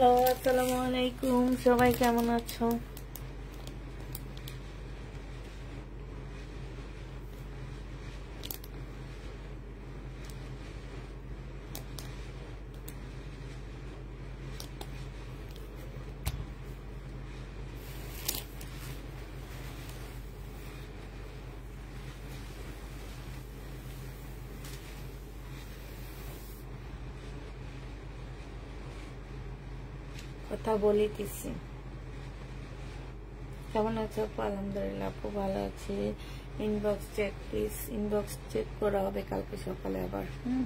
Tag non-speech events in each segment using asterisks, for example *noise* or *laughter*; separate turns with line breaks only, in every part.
Hello আসসালামু আলাইকুম সবাই কেমন আছো কথা বলিতেছি কেমন আছো আপু আলহামদুলিল্লাহ আপু ভালো আছি inbox check please inbox check করা হবে কালকে সকালে আবার হুম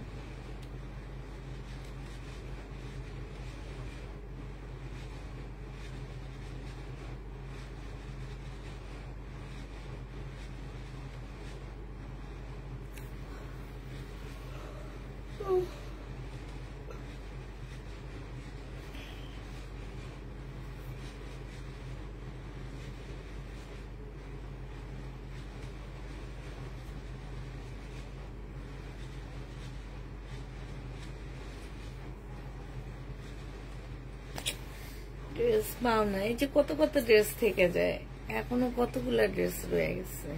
ভাবনা এই যে কত কত ড্রেস থেকে যায় এখনো কতগুলা ড্রেস রয়ে গেছে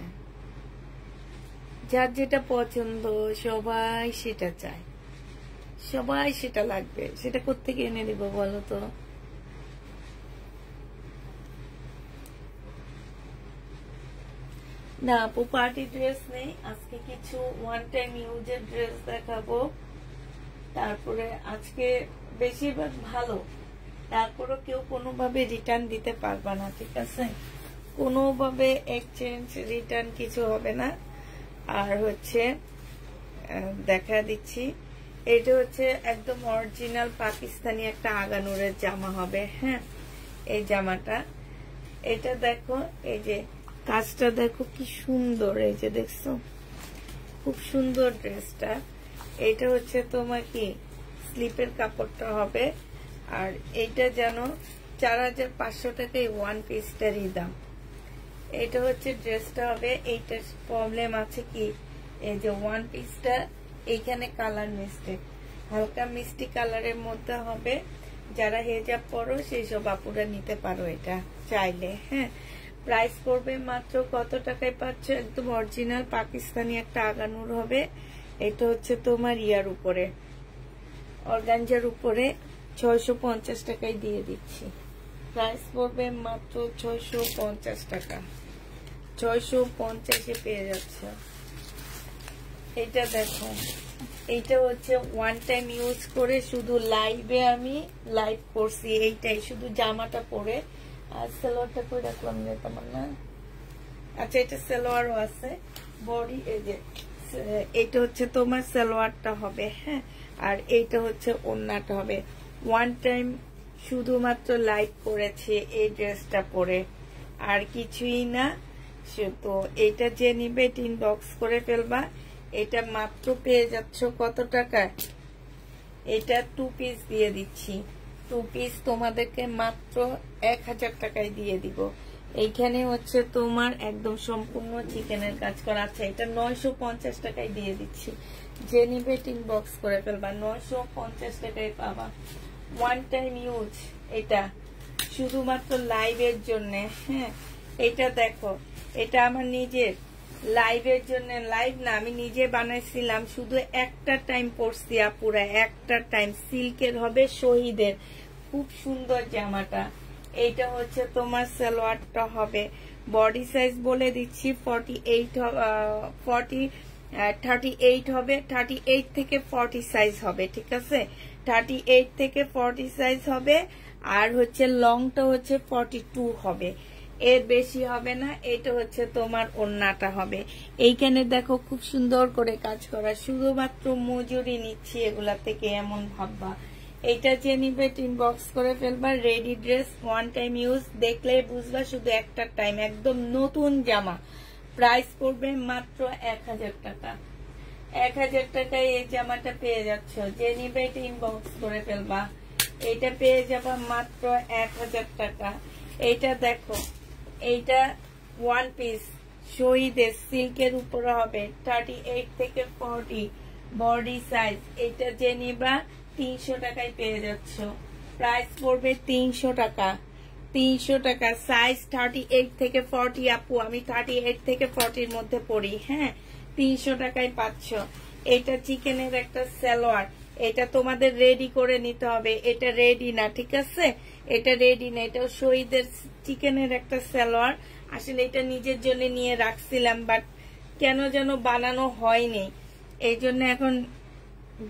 যার যেটা পছন্দ সবাই সেটা চায় সবাই সেটা লাগবে সেটা কোথেকে এনে দিব বলো তো না আপু পার্টি ড্রেস নেই আজকে কিছু ওয়ান টাইম ইউজের ড্রেস দেখাবো তারপরে আজকে বেশিরভাগ ভালো তারপরও কেউ কোনোভাবে রিটার্ন দিতে পারবে না ঠিক আছে কোনোভাবে এক্সচেঞ্জ রিটার্ন কিছু হবে না আর হচ্ছে দেখা দিচ্ছি এটা হচ্ছে একদম অরিজিনাল পাকিস্তানি একটা আগানুরের জামা হবে হ্যাঁ এই জামাটা এটা দেখো এই যে কাজটা দেখো কি সুন্দর এই যে দেখছো খুব সুন্দর ড্রেসটা এটা হচ্ছে তোমার কি স্লিপের কাপড়টা হবে আর এইটা যেন চার হাজার পাঁচশো টাকা এই ওয়ান পিসটারই দাম এটা হচ্ছে ড্রেসটা হবে এইটার প্রবলেম আছে কি এই যে ওয়ান পিসটা এইখানে কালার মিস্টেক হালকা মিষ্টি কালারের মধ্যে হবে যারা হেজাব পরো সেই সব আপুরা নিতে পারো এটা চাইলে হ্যাঁ প্রাইস করবে মাত্র কত টাকায় পাচ্ছ একদম অরিজিনাল পাকিস্তানি একটা আগানুর হবে এটা হচ্ছে তোমার ইয়ার উপরে অর্গানজার উপরে ছয়শো পঞ্চাশ টাকায় দিয়ে দিচ্ছি প্রাইস পড়বে মাত্র ছয়শো পঞ্চাশ টাকা ছয়শো পঞ্চাশে পেয়ে যাচ্ছে এটা দেখো এইটা হচ্ছে ওয়ান টাইম ইউজ করে শুধু লাইভে আমি লাইভ করছি এইটাই শুধু জামাটা পরে আর সেলোয়ারটা করে রাখলাম যে তেমন না আচ্ছা এটা সেলোয়ারও আছে বডি এই যে এটা হচ্ছে তোমার সেলোয়ারটা হবে হ্যাঁ আর এইটা হচ্ছে ওন্নাটা হবে ওয়ান টাইম শুধুমাত্র লাইভ করেছে এই ড্রেসটা পরে আর কিছুই না তো এটা যে নিবে টিন বক্স করে ফেলবা এটা মাত্র পেয়ে যাচ্ছ কত টাকা এটা টু পিস দিয়ে দিচ্ছি টু পিস তোমাদেরকে মাত্র এক হাজার টাকায় দিয়ে দিব এইখানে হচ্ছে তোমার একদম সম্পূর্ণ চিকেনের কাজ করা আছে এটা নয়শো পঞ্চাশ টাকায় দিয়ে দিচ্ছি যে নিবে টিন বক্স করে ফেলবা নয়শো পঞ্চাশ টাকায় পাবা ওয়ান টাইম ইউজ এটা শুধুমাত্র লাইভের জন্যে হ্যাঁ এটা দেখো এটা আমার নিজের লাইভের জন্য লাইভ না আমি নিজে বানাইছিলাম শুধু একটা টাইম পড়ছি আপুরা একটা টাইম সিল্কের হবে শহীদের খুব সুন্দর জামাটা এইটা হচ্ছে তোমার সালোয়ারটা হবে বডি সাইজ বলে দিচ্ছি forty eight forty thirty eight হবে থার্টি এইট থেকে ফর্টি সাইজ হবে ঠিক আছে থার্টি এইট থেকে ফর্টি সাইজ হবে আর হচ্ছে লংটা হচ্ছে ফর্টি টু হবে এর বেশি হবে না এটা হচ্ছে তোমার ওন্নাটা হবে এইখানে দেখো খুব সুন্দর করে কাজ করা শুধুমাত্র মজুরি নিচ্ছি এগুলা থেকে এমন ভাববা এইটা যে নিবে টিন বক্স করে ফেলবা ready dress one time use দেখলে বুঝবা শুধু একটা টাইম একদম নতুন জামা প্রাইস পড়বে মাত্র এক হাজার টাকা এক হাজার টাকায় এই জামাটা পেয়ে যাচ্ছ যে নিবে এটা ইনবক্স করে ফেলবা এইটা পেয়ে যাবা মাত্র এক হাজার টাকা এইটা দেখো এইটা ওয়ান পিস শহীদের সিল্কের উপরে হবে থার্টি এইট থেকে ফোরটি বডি সাইজ এটা জেনিবা তিনশো টাকায় পেয়ে যাচ্ছ প্রাইস পড়বে তিনশো টাকা তিনশো টাকা সাইজ থার্টি এইট থেকে ফর্টি আপু আমি থার্টি এইট থেকে ফর্টির মধ্যে পড়ি হ্যাঁ তিনশো টাকায় পাচ্ছ এটা চিকেনের একটা স্যালোয়ার এটা তোমাদের রেডি করে নিতে হবে এটা রেডি না ঠিক আছে এটা রেডি না এটা শহীদের চিকেনের একটা স্যালোয়ার আসলে এটা নিজের জন্য নিয়ে রাখছিলাম বাট কেন যেন বানানো হয়নি এই জন্য এখন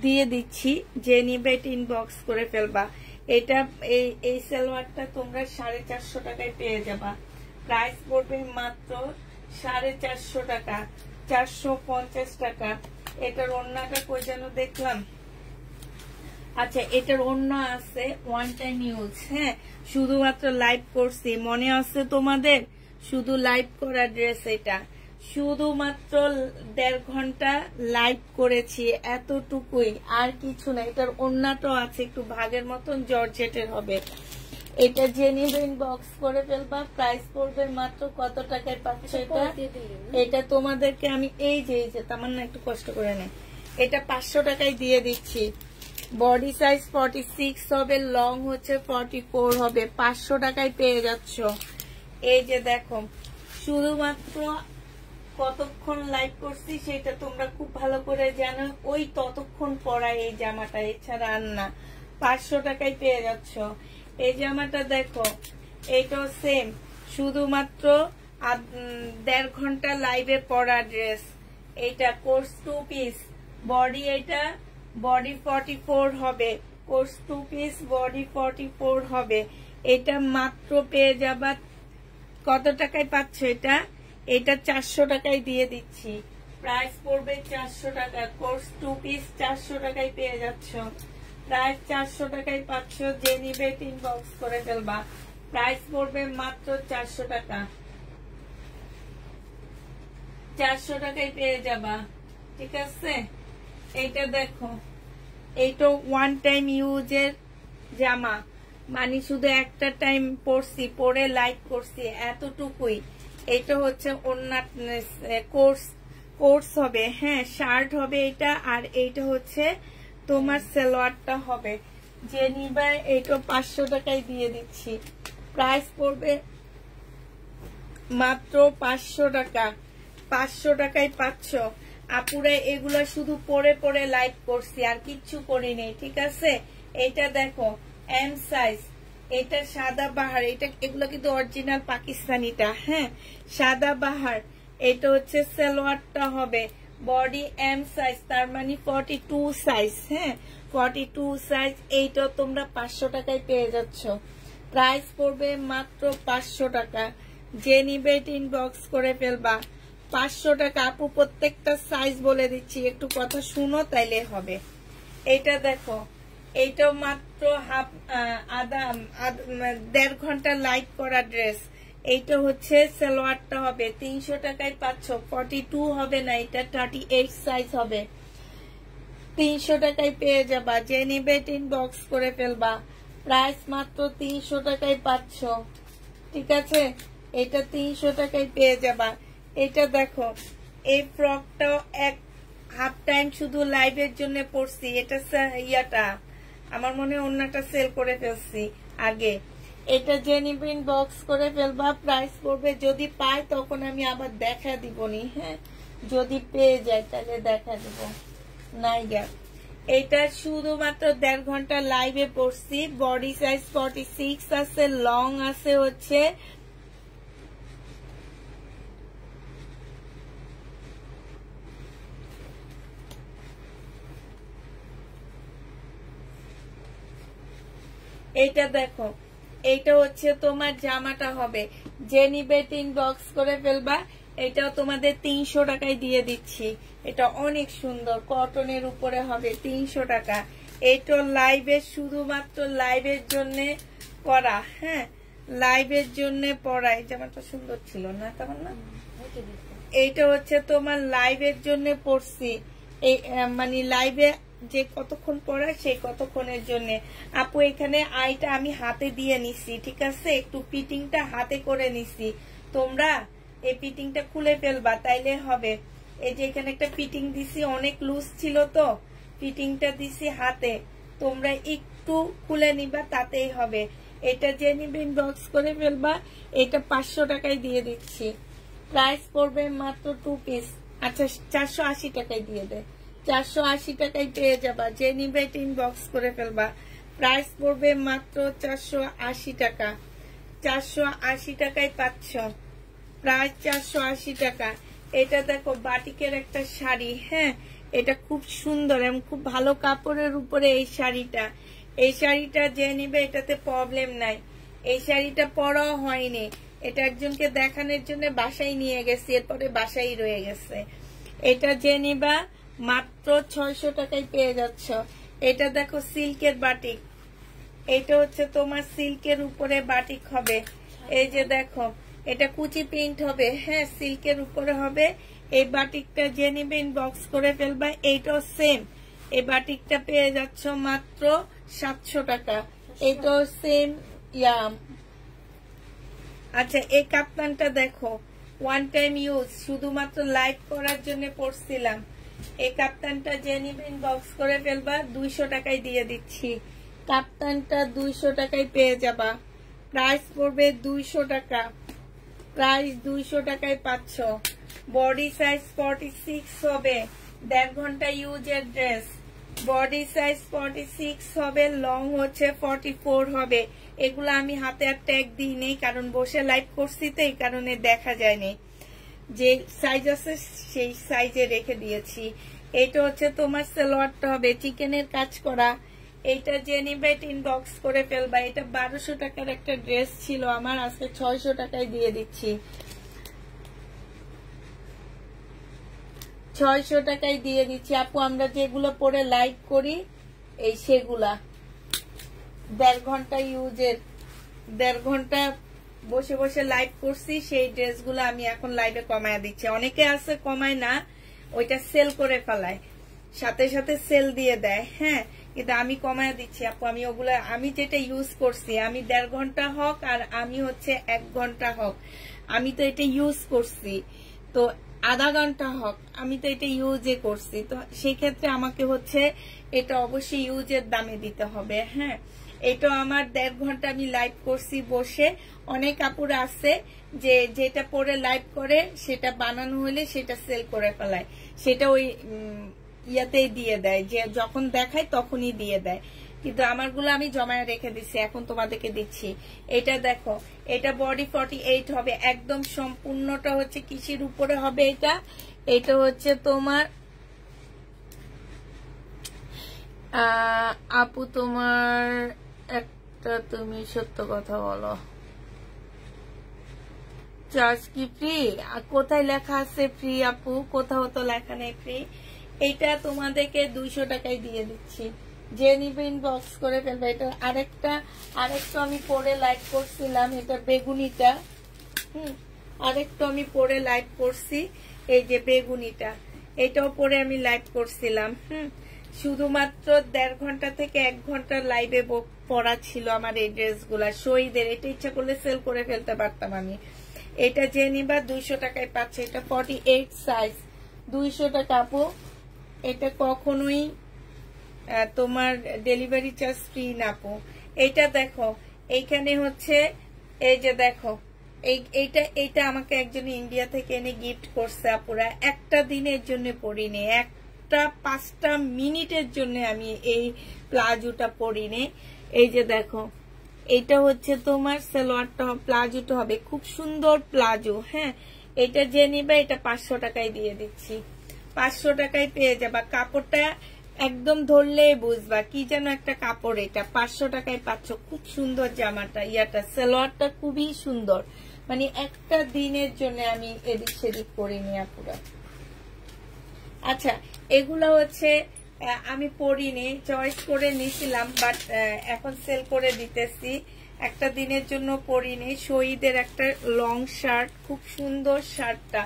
দিয়ে দিচ্ছি যে নিবে এটা ইনবক্স করে ফেলবা এটা এই এই সালোয়ারটা তোমরা সাড়ে চারশো টাকায় পেয়ে যাবা প্রাইস পড়বে মাত্র সাড়ে চারশো টাকা চারশো পঞ্চাশ টাকা এটার অন্যটা কই যেন দেখলাম আচ্ছা এটার অন্য আছে ওয়ান টাইম ইউজ হ্যাঁ শুধুমাত্র লাইভ করছি মনে আছে তোমাদের শুধু লাইভ করা ড্রেস এটা শুধুমাত্র দেড় ঘন্টা লাইভ করেছি এতটুকুই আর কিছু না এটার অন্যটাও আছে একটু ভাগের মতন জর্জেটের হবে এটা জেনুইন বক্স করে ফেলবা প্রাইস পড়বে মাত্র কত টাকায় পাচ্ছ আচ্ছা, এটা এটা তোমাদেরকে আমি এই যে এই যে তামান না একটু কষ্ট করে নে এটা পাঁচশো টাকায় দিয়ে দিচ্ছি বডি সাইজ ফর্টি সিক্স হবে লং হচ্ছে ফর্টি ফোর হবে পাঁচশো টাকায় পেয়ে যাচ্ছ এই যে দেখো শুধুমাত্র কতক্ষণ লাইভ করছি সেটা তোমরা খুব ভালো করে জানো ওই ততক্ষণ পরা এই জামাটা এছাড়া আর না পাঁচশো টাকায় পেয়ে যাচ্ছ এই জামাটা দেখো এইটাও সেম শুধুমাত্র দেড় ঘন্টা লাইভে পরা ড্রেস এটা কোর্স টু পিস বডি এটা বডি ফর্টি হবে course two piece body forty হবে এটা মাত্র পেয়ে যাবার কত টাকায় পাচ্ছ এটা এটা চারশো টাকায় দিয়ে দিচ্ছি প্রাইস পড়বে চারশো টাকা কোর্স টু পিস চারশো টাকায় পেয়ে যাচ্ছ প্রাইস চারশো টাকায় পাচ্ছ যে নিবে তিন বক্স করে ফেলবা প্রাইস পড়বে মাত্র চারশো টাকা চারশো টাকায় পেয়ে যাবা ঠিক আছে এইটা দেখো এইটা ওয়ান টাইম ইউজের জামা মানে শুধু একটা টাইম পরছি পরে লাইক করছি এতটুকুই এটা হচ্ছে অন্য কোর্স কোর্স হবে হ্যাঁ শার্ট হবে এটা আর এইটা হচ্ছে তোমার সেলোয়ারটা হবে যে নিবে এইটা পাঁচশো টাকায় দিয়ে দিচ্ছি প্রাইস পড়বে মাত্র পাঁচশো টাকা পাঁচশো টাকায় পাচ্ছ আপুরা এগুলো শুধু পরে পরে লাইভ করছি আর কিচ্ছু করিনি ঠিক আছে এটা দেখো এম সাইজ এটা সাদা বাহার এটা এগুলো কিন্তু অরিজিনাল পাকিস্তানিটা হ্যাঁ সাদা বাহার এটা হচ্ছে সেলোয়ারটা হবে বডি এম সাইজ তার মানে ফর্টি টু সাইজ হ্যাঁ ফর্টি টু সাইজ এইটা তোমরা পাঁচশো টাকায় পেয়ে যাচ্ছ প্রাইস পড়বে মাত্র পাঁচশো টাকা যে নিবে ইনবক্স করে ফেলবা পাঁচশো টাকা আপু প্রত্যেকটা সাইজ বলে দিচ্ছি একটু কথা শুনো তাইলে হবে এটা দেখো এইটা মাত্র হাফ আধা দেড় ঘন্টা লাইট করা ড্রেস এইটা হচ্ছে সালোয়ারটা হবে তিনশো টাকায় পাচ্ছ ফর্টি টু হবে না এটা থার্টি এইট সাইজ হবে তিনশো টাকায় পেয়ে যাবা যে নিবে বক্স করে ফেলবা প্রাইস মাত্র তিনশো টাকায় পাচ্ছ ঠিক আছে এটা তিনশো টাকায় পেয়ে যাবা এটা দেখো এই ফ্রকটা এক হাফ টাইম শুধু লাইভের জন্য পড়ছি এটা ইয়াটা আমার মনে অন্যটা সেল করে ফেলছি আগে এটা জেনি প্রিন্ট বক্স করে ফেলবা প্রাইস পড়বে যদি পাই তখন আমি আবার দেখা দিব নি হ্যাঁ যদি পেয়ে যায় তাহলে দেখা দিব নাই গ্যাপ এটা শুধুমাত্র দেড় ঘন্টা লাইভে পড়ছি বডি সাইজ ফর্টি সিক্স আছে লং আছে হচ্ছে এটা দেখো এইটা হচ্ছে তোমার জামাটা হবে যে নিবে তিন বক্স করে ফেলবা এটাও তোমাদের তিনশো টাকায় দিয়ে দিচ্ছি এটা অনেক সুন্দর কটনের উপরে হবে তিনশো টাকা এটা লাইভে শুধুমাত্র লাইভের জন্য করা হ্যাঁ লাইভের জন্য পড়া এই জামাটা সুন্দর ছিল না তেমন না এইটা হচ্ছে তোমার লাইভের জন্য পড়ছি এই মানে লাইভে যে কতক্ষণ পরে সেই কতক্ষণের জন্য আপু এখানে আইটা আমি হাতে দিয়ে নিছি ঠিক আছে একটু পিটিংটা হাতে করে নিছি তোমরা এই পিটিংটা খুলে ফেলবা তাইলে হবে এই যে এখানে একটা পিটিং দিছি অনেক লুজ ছিল তো ফিটিংটা দিছি হাতে তোমরা একটু খুলে নিবা তাতেই হবে এটা যে নিবেন বক্স করে ফেলবা এটা পাঁচশো টাকায় দিয়ে দিচ্ছি প্রাইস পড়বে মাত্র টু পিস আচ্ছা চারশো আশি টাকায় দিয়ে দেয় চারশো আশি টাকায় পেয়ে যাবা যে নিবে বক্স করে ফেলবা প্রাইস পড়বে মাত্র চারশো আশি টাকা চারশো আশি টাকায় পাচ্ছ প্রায় চারশো আশি টাকা এটা দেখো বাটিকের একটা শাড়ি হ্যাঁ এটা খুব সুন্দর এবং খুব ভালো কাপড়ের উপরে এই শাড়িটা এই শাড়িটা যে নিবে এটাতে প্রবলেম নাই এই শাড়িটা পরাও হয়নি এটা একজনকে দেখানোর জন্য বাসায় নিয়ে গেছি এরপরে বাসায় রয়ে গেছে এটা যে নিবা মাত্র ছয়শো টাকায় পেয়ে যাচ্ছ এটা দেখো সিল্কের বাটিক এটা হচ্ছে তোমার সিল্কের উপরে বাটিক হবে এই যে দেখো এটা কুচি প্রিন্ট হবে হ্যাঁ সিল্কের উপরে হবে এই বাটিকটা যে বক্স করে ফেলবা এইটাও সেম এই বাটিকটা পেয়ে যাচ্ছ মাত্র সাতশো টাকা এইটাও সেম ইয়াম আচ্ছা এই কাপ্তানটা দেখো ওয়ান টাইম ইউজ শুধুমাত্র লাইট করার জন্য পড়ছিলাম এই কাপ্তানটা জেনিভিন বক্স করে ফেলবা দুইশো টাকায় দিয়ে দিচ্ছি কাপ্তানটা দুইশো টাকায় পেয়ে যাবা প্রাইস পড়বে দুইশো টাকা প্রাইস দুইশো টাকায় পাচ্ছ বডি সাইজ ফর্টি সিক্স হবে দেড় ঘন্টা ইউজের dress body size forty six হবে লং হচ্ছে ফর্টি ফোর হবে এগুলো আমি হাতে আর ট্যাগ দিই নেই কারণ বসে লাইভ করছি তো এই কারণে দেখা যায়নি যে সাইজ আছে সেই সাইজে রেখে দিয়েছি এটা হচ্ছে তোমার সেলোয়ারটা হবে চিকেনের কাজ করা এইটা জেনিবেট ইনবক্স করে ফেলবা এটা বারোশো টাকার একটা ড্রেস ছিল আমার আজকে ছয়শো টাকায় দিয়ে দিচ্ছি ছয়শো টাকায় দিয়ে দিচ্ছি আপু আমরা যেগুলো পরে লাইক করি এই সেগুলা দেড় ঘন্টা ইউজের দেড় ঘন্টা বসে বসে লাইভ করছি সেই ড্রেসগুলো আমি এখন লাইভে কমায় দিচ্ছি অনেকে আছে কমায় না ওইটা সেল করে ফেলায় সাথে সাথে সেল দিয়ে দেয় হ্যাঁ কিন্তু আমি কমায় দিচ্ছি আপু আমি ওগুলো আমি যেটা ইউজ করছি আমি দেড় ঘন্টা হোক আর আমি হচ্ছে এক ঘন্টা হোক আমি তো এটা ইউজ করছি তো আধা ঘন্টা হোক আমি তো এটা ইউজে করছি তো সেক্ষেত্রে আমাকে হচ্ছে এটা অবশ্যই ইউজের দামে দিতে হবে হ্যাঁ এটা আমার দেড় ঘন্টা আমি লাইভ করছি বসে অনেক আপুর আছে যে যেটা পরে লাইভ করে সেটা বানানো হলে সেটা সেল করে ফেলায় সেটা ওই ইয়াতেই দিয়ে দেয় যে যখন দেখায় তখনই দিয়ে দেয় কিন্তু আমারগুলো আমি জমায় রেখে দিচ্ছি এখন তোমাদেরকে দিচ্ছি এটা দেখো এটা বডি ফর্টি এইট হবে একদম সম্পূর্ণটা হচ্ছে কিসের উপরে হবে এটা এটা হচ্ছে তোমার আপু তোমার তা তুমি সত্য কথা বলো চার্জ কি ফ্রি কোথায় লেখা আছে ফ্রি আপু কোথাও তো লেখা নেই ফ্রি এটা তোমাদেরকে দুইশো টাকায় দিয়ে দিচ্ছি যে নিবে ইনবক্স করে ফেলবে এটা আরেকটা আরেকটা আমি পরে লাইভ করছিলাম এটা বেগুনিটা হুম আরেকটা আমি পরে লাইভ করছি এই যে বেগুনিটা এটাও পরে আমি লাইভ করছিলাম হুম শুধুমাত্র দেড় ঘন্টা থেকে এক ঘন্টা লাইভে পড়া ছিল আমার এই গুলা শহীদের এটা ইচ্ছা করলে সেল করে ফেলতে পারতাম আমি এটা যে দুইশো টাকায় পাচ্ছে এটা ফর্টি এইট সাইজ দুইশো টাকা আপু এটা কখনোই তোমার ডেলিভারি চার্জ ফ্রি না এটা দেখো এইখানে হচ্ছে এই যে দেখো এইটা এটা আমাকে একজন ইন্ডিয়া থেকে এনে গিফট করছে আপুরা একটা দিনের জন্য পড়িনি এক চারটা পাঁচটা মিনিটের জন্য আমি এই প্লাজোটা পরিনে এই যে দেখো এটা হচ্ছে তোমার সালোয়ারটা প্লাজোটা হবে খুব সুন্দর প্লাজো হ্যাঁ এটা যে নিবে এটা পাঁচশো টাকায় দিয়ে দিচ্ছি পাঁচশো টাকায় পেয়ে যাবা কাপড়টা একদম ধরলেই বুঝবা কি যেন একটা কাপড় এটা পাঁচশো টাকায় পাচ্ছ খুব সুন্দর জামাটা ইয়াটা সেলোয়ারটা খুবই সুন্দর মানে একটা দিনের জন্য আমি এদিক সেদিক করিনি আপুরা আচ্ছা এগুলো হচ্ছে আমি পড়িনি চয়েস করে নিছিলাম বাট এখন সেল করে দিতেছি একটা দিনের জন্য পরিনি শহীদের একটা লং শার্ট খুব সুন্দর শার্টটা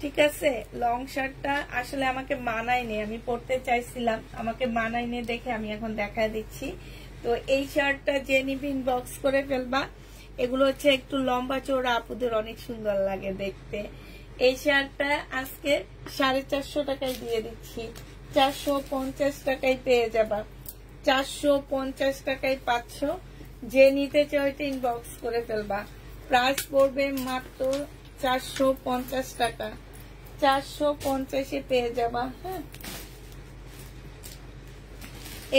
ঠিক আছে লং শার্টটা আসলে আমাকে মানায়নি আমি পড়তে চাইছিলাম আমাকে মানায়নি দেখে আমি এখন দেখা দিচ্ছি তো এই শার্টটা যে নিবিন বক্স করে ফেলবা এগুলো হচ্ছে একটু লম্বা চৌড়া আপুদের অনেক সুন্দর লাগে দেখতে এই শার্টটা আজকে সাড়ে চারশো টাকায় দিয়ে দিচ্ছি চারশো পঞ্চাশ টাকায় পেয়ে যাবা চারশো পঞ্চাশ টাকায় পাচ্ছ যে নিতে চাইতে ইনবক্স করে ফেলবা প্রাইস পড়বে মাত্র চারশো পঞ্চাশ টাকা চারশো পঞ্চাশে পেয়ে যাবা হ্যাঁ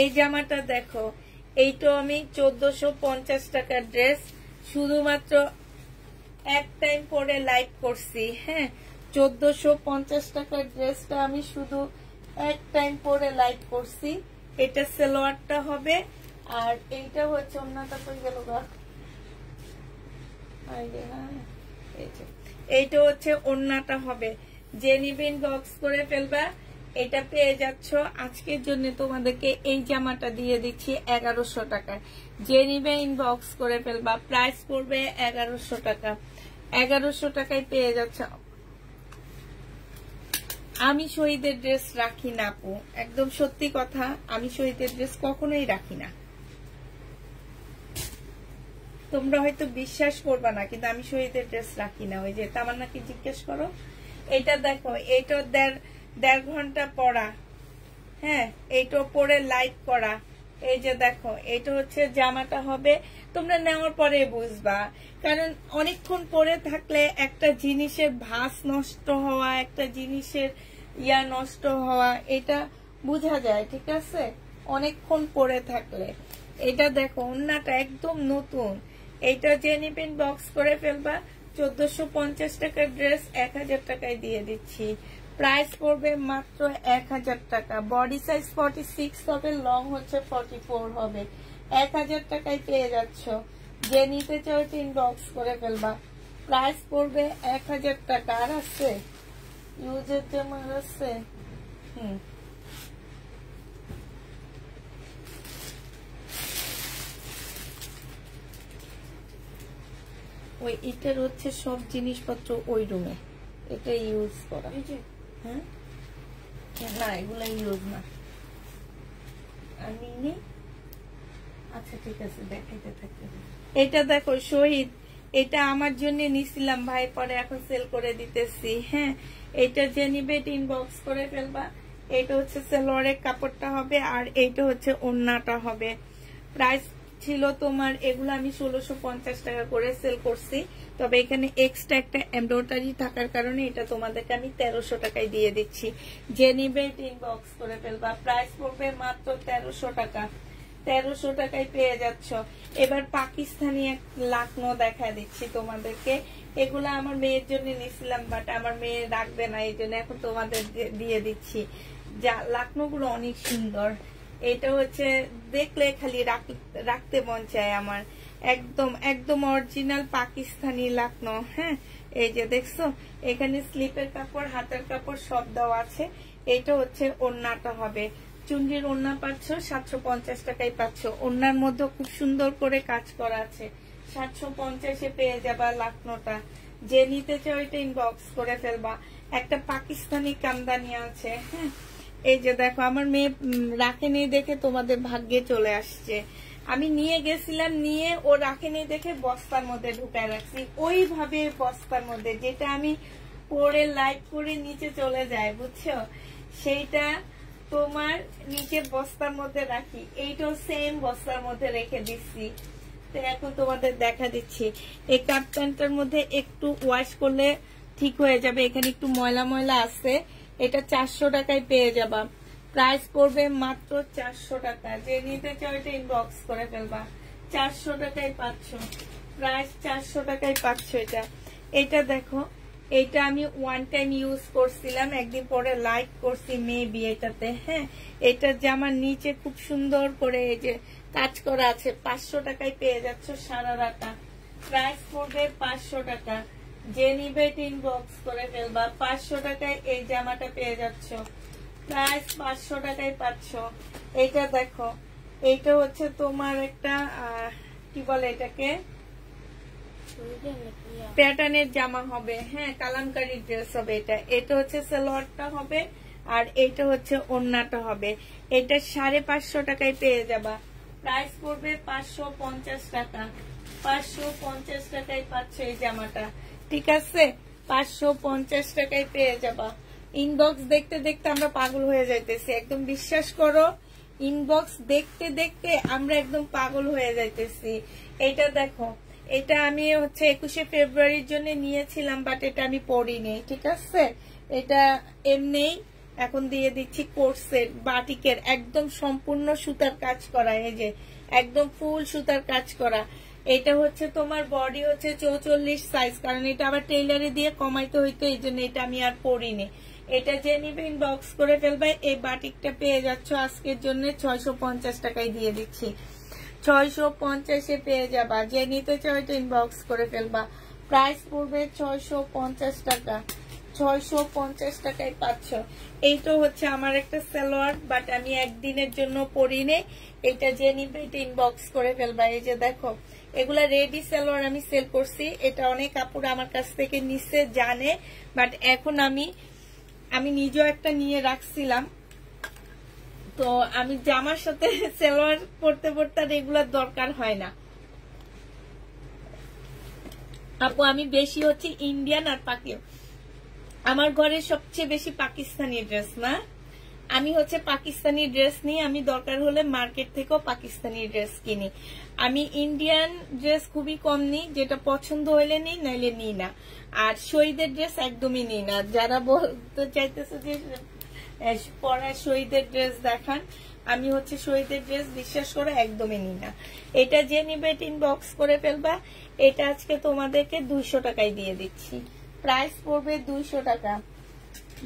এই জামাটা দেখো এইটা আমি চোদ্দশো পঞ্চাশ টাকার ড্রেস শুধুমাত্র এক টাইম পরে লাইক করছি হ্যাঁ চোদ্দশো পঞ্চাশ টাকার ড্রেসটা আমি শুধু এক টাইম পরে লাইক করছি এটা সেলোয়ারটা হবে আর এইটা হচ্ছে অন্যটা কই গেল এইটা হচ্ছে অন্যটা হবে যে নিবেন বক্স করে ফেলবা এটা পেয়ে যাচ্ছ আজকের জন্য তোমাদেরকে এই জামাটা দিয়ে দিচ্ছি এগারোশো টাকা যে নিবে ইনবক্স করে ফেলবা প্রাইস পড়বে এগারোশো টাকা এগারোশো টাকায় পেয়ে যাচ্ছে আমি শহীদের ড্রেস রাখি না আপু একদম সত্যি কথা আমি শহীদের ড্রেস কখনোই রাখি না তোমরা হয়তো বিশ্বাস করবে না কিন্তু আমি শহীদের ড্রেস রাখি না ওই যে নাকি জিজ্ঞেস করো এটা দেখো এইটা দেড় দেড় ঘন্টা পড়া হ্যাঁ এইটা পরে লাইট করা এই যে দেখো এটা হচ্ছে জামাটা হবে তোমরা নেওয়ার পরে বুঝবা কারণ অনেকক্ষণ পরে থাকলে একটা জিনিসের ভাস নষ্ট হওয়া একটা জিনিসের ইয়া নষ্ট হওয়া এটা বোঝা যায় ঠিক আছে অনেকক্ষণ পরে থাকলে এটা দেখো অন্যটা একদম নতুন এটা জেনিপিন বক্স করে ফেলবা চোদ্দশো পঞ্চাশ টাকার ড্রেস এক হাজার টাকায় দিয়ে দিচ্ছি প্রাইস পড়বে মাত্র এক হাজার টাকা বডি সাইজ ফর্টি সিক্স হবে লং হচ্ছে ফর্টি ফোর হবে এক হাজার টাকায় পেয়ে যাচ্ছ যে নিতে চাও তিন বক্স করে ফেলবা প্রাইস পড়বে এক হাজার টাকা আর আছে ইউজের জামার আছে হুম ওই এটার হচ্ছে সব জিনিসপত্র ওই রুমে এটা ইউজ করা হ্যাঁ না এগুলো ইউজ না আমি আচ্ছা, এটা দেখো শহীদ এটা আমার জন্য নিছিলাম ভাই পরে এখন সেল করে দিতেছি হ্যাঁ এটা যে নিবে ইনবক্স করে ফেলবা এটা হচ্ছে সেলোয়ারের কাপড়টা হবে আর এইটা হচ্ছে অন্যটা হবে প্রাইস ছিল তোমার এগুলো আমি ষোলোশো পঞ্চাশ টাকা করে সেল করছি তবে এখানে এক্সট্রা একটা এমব্রয়ডারি থাকার কারণে এটা তোমাদেরকে আমি তেরোশো টাকায় দিয়ে দিচ্ছি যে নিবে ইনবক্স করে ফেলবা প্রাইস পড়বে মাত্র তেরোশো টাকা তেরোশো টাকায় পেয়ে যাচ্ছ এবার পাকিস্তানি এক লাকনো দেখা দিচ্ছি তোমাদেরকে এগুলো আমার মেয়ের জন্য নিয়েছিলাম বাট আমার মেয়ে রাখবে না এই জন্য এখন তোমাদের দিয়ে দিচ্ছি যা গুলো অনেক সুন্দর এটা হচ্ছে দেখলে খালি রাখতে মন চায় আমার একদম একদম অরিজিনাল পাকিস্তানি লাকনো হ্যাঁ এই যে দেখছো এখানে স্লিপের কাপড় হাতের কাপড় সব দেওয়া আছে এটা হচ্ছে অন্যটা হবে চুনরির ওনা পাচ্ছ সাতশো পঞ্চাশ টাকাই পাচ্ছ ওনার মধ্যে খুব সুন্দর করে কাজ করা আছে সাতশো পঞ্চাশে পেয়ে যাবা লাখনোটা যে নিতে চাও ওইটা ইনবক্স করে ফেলবা একটা পাকিস্তানি কামদানি আছে হ্যাঁ এই যে দেখো আমার মেয়ে রাখেনি দেখে তোমাদের ভাগ্যে চলে আসছে আমি নিয়ে গেছিলাম নিয়ে ও রাখেনি দেখে বস্তার মধ্যে ঢুকায় রাখছি ওইভাবে বস্তার মধ্যে যেটা আমি পরে লাইট করে নিচে চলে যায় বুঝছো সেইটা তোমার নিচে বস্তার মধ্যে রাখি এইটাও সেম বস্তার মধ্যে রেখে দিচ্ছি তো এখন তোমাদের দেখা দিচ্ছি এই প্যান্টের মধ্যে একটু ওয়াশ করলে ঠিক হয়ে যাবে এখানে একটু ময়লা ময়লা আছে এটা চারশো টাকায় পেয়ে যাবা প্রাইস পড়বে মাত্র চারশো টাকা যে নিতে চাও এটা ইনবক্স করে ফেলবা চারশো টাকায় পাচ্ছ প্রাইস চারশো টাকায় পাচ্ছ এটা এটা দেখো এটা আমি ওয়ান টাইম ইউজ করছিলাম একদিন পরে লাইক করছি মেয়ে বিয়েটাতে হ্যাঁ এটা যে আমার নিচে খুব সুন্দর করে এই যে কাজ করা আছে পাঁচশো টাকায় পেয়ে যাচ্ছ সারা রাতা প্রাইস পড়বে পাঁচশো টাকা যে নিবে তিন বক্স করে ফেলবা পাঁচশো টাকায় এই জামাটা পেয়ে যাচ্ছ প্রাইস পাঁচশো টাকায় পাচ্ছ এটা দেখো এইটা হচ্ছে তোমার একটা কি বলে এটাকে প্যাটার্নের জামা হবে হ্যাঁ কালামকারী ড্রেস হবে এটা এটা হচ্ছে সালোয়ারটা হবে আর এটা হচ্ছে ওন্নাটা হবে এটা সাড়ে পাঁচশো টাকায় পেয়ে যাবা প্রাইস পড়বে পাঁচশো পঞ্চাশ টাকা পাঁচশো পঞ্চাশ টাকায় পাচ্ছ এই জামাটা ঠিক আছে পাঁচশো পঞ্চাশ টাকায় পেয়ে যাবা ইনবক্স দেখতে দেখতে আমরা পাগল হয়ে যাইতেছি একদম বিশ্বাস করো ইনবক্স দেখতে দেখতে আমরা একদম পাগল হয়ে যাইতেছি এটা দেখো এটা আমি হচ্ছে একুশে ফেব্রুয়ারির জন্য নিয়েছিলাম বাট এটা আমি পড়িনি ঠিক আছে এটা এমনি এখন দিয়ে দিচ্ছি কোর্সের বাটিকের একদম সম্পূর্ণ সুতার কাজ করা এই যে একদম ফুল সুতার কাজ করা এটা হচ্ছে তোমার বডি হচ্ছে চৌচল্লিশ সাইজ কারণ এটা আবার টেইলারে দিয়ে কমাইতে হইতো এই জন্য এটা আমি আর পড়িনি এটা যে নিবেন বক্স করে ফেলবে এই বাটিকটা পেয়ে যাচ্ছ আজকের জন্য ছয়শো টাকায় দিয়ে দিচ্ছি ছয়শো পঞ্চাশে পেয়ে যাবা যে নিতে চাও এটা ইনবক্স করে ফেলবা প্রাইস পড়বে ছয়শো পঞ্চাশ টাকা ছয়শো পঞ্চাশ টাকায় পাচ্ছ এই তো হচ্ছে আমার একটা সালোয়ার বাট আমি একদিনের জন্য পরিনে এটা যে নিবে এটা ইনবক্স করে ফেলবা এই যে দেখো এগুলা রেডি সালোয়ার আমি সেল করছি এটা অনেক কাপড় আমার কাছ থেকে নিচে জানে বাট এখন আমি আমি নিজেও একটা নিয়ে রাখছিলাম তো আমি জামার সাথে *laughs* সেলোয়ার পড়তে পড়তে আর এগুলোর দরকার হয় না আপু আমি বেশি হচ্ছে ইন্ডিয়ান আর পাকি আমার ঘরে সবচেয়ে বেশি পাকিস্তানি ড্রেস না আমি হচ্ছে পাকিস্তানি ড্রেস নিই আমি দরকার হলে মার্কেট থেকেও পাকিস্তানি ড্রেস কিনি আমি ইন্ডিয়ান ড্রেস খুবই কম নি যেটা পছন্দ হইলে নিই নাইলে নিই না আর শহীদের ড্রেস একদমই নিই না যারা বলতে চাইতেছে যে পরা শহীদের ড্রেস দেখান আমি হচ্ছে শহীদের ড্রেস বিশ্বাস করে একদমই নিই না এটা যে নিবে টিন বক্স করে ফেলবা এটা আজকে তোমাদেরকে দুইশো টাকায় দিয়ে দিচ্ছি প্রাইস পড়বে দুইশো টাকা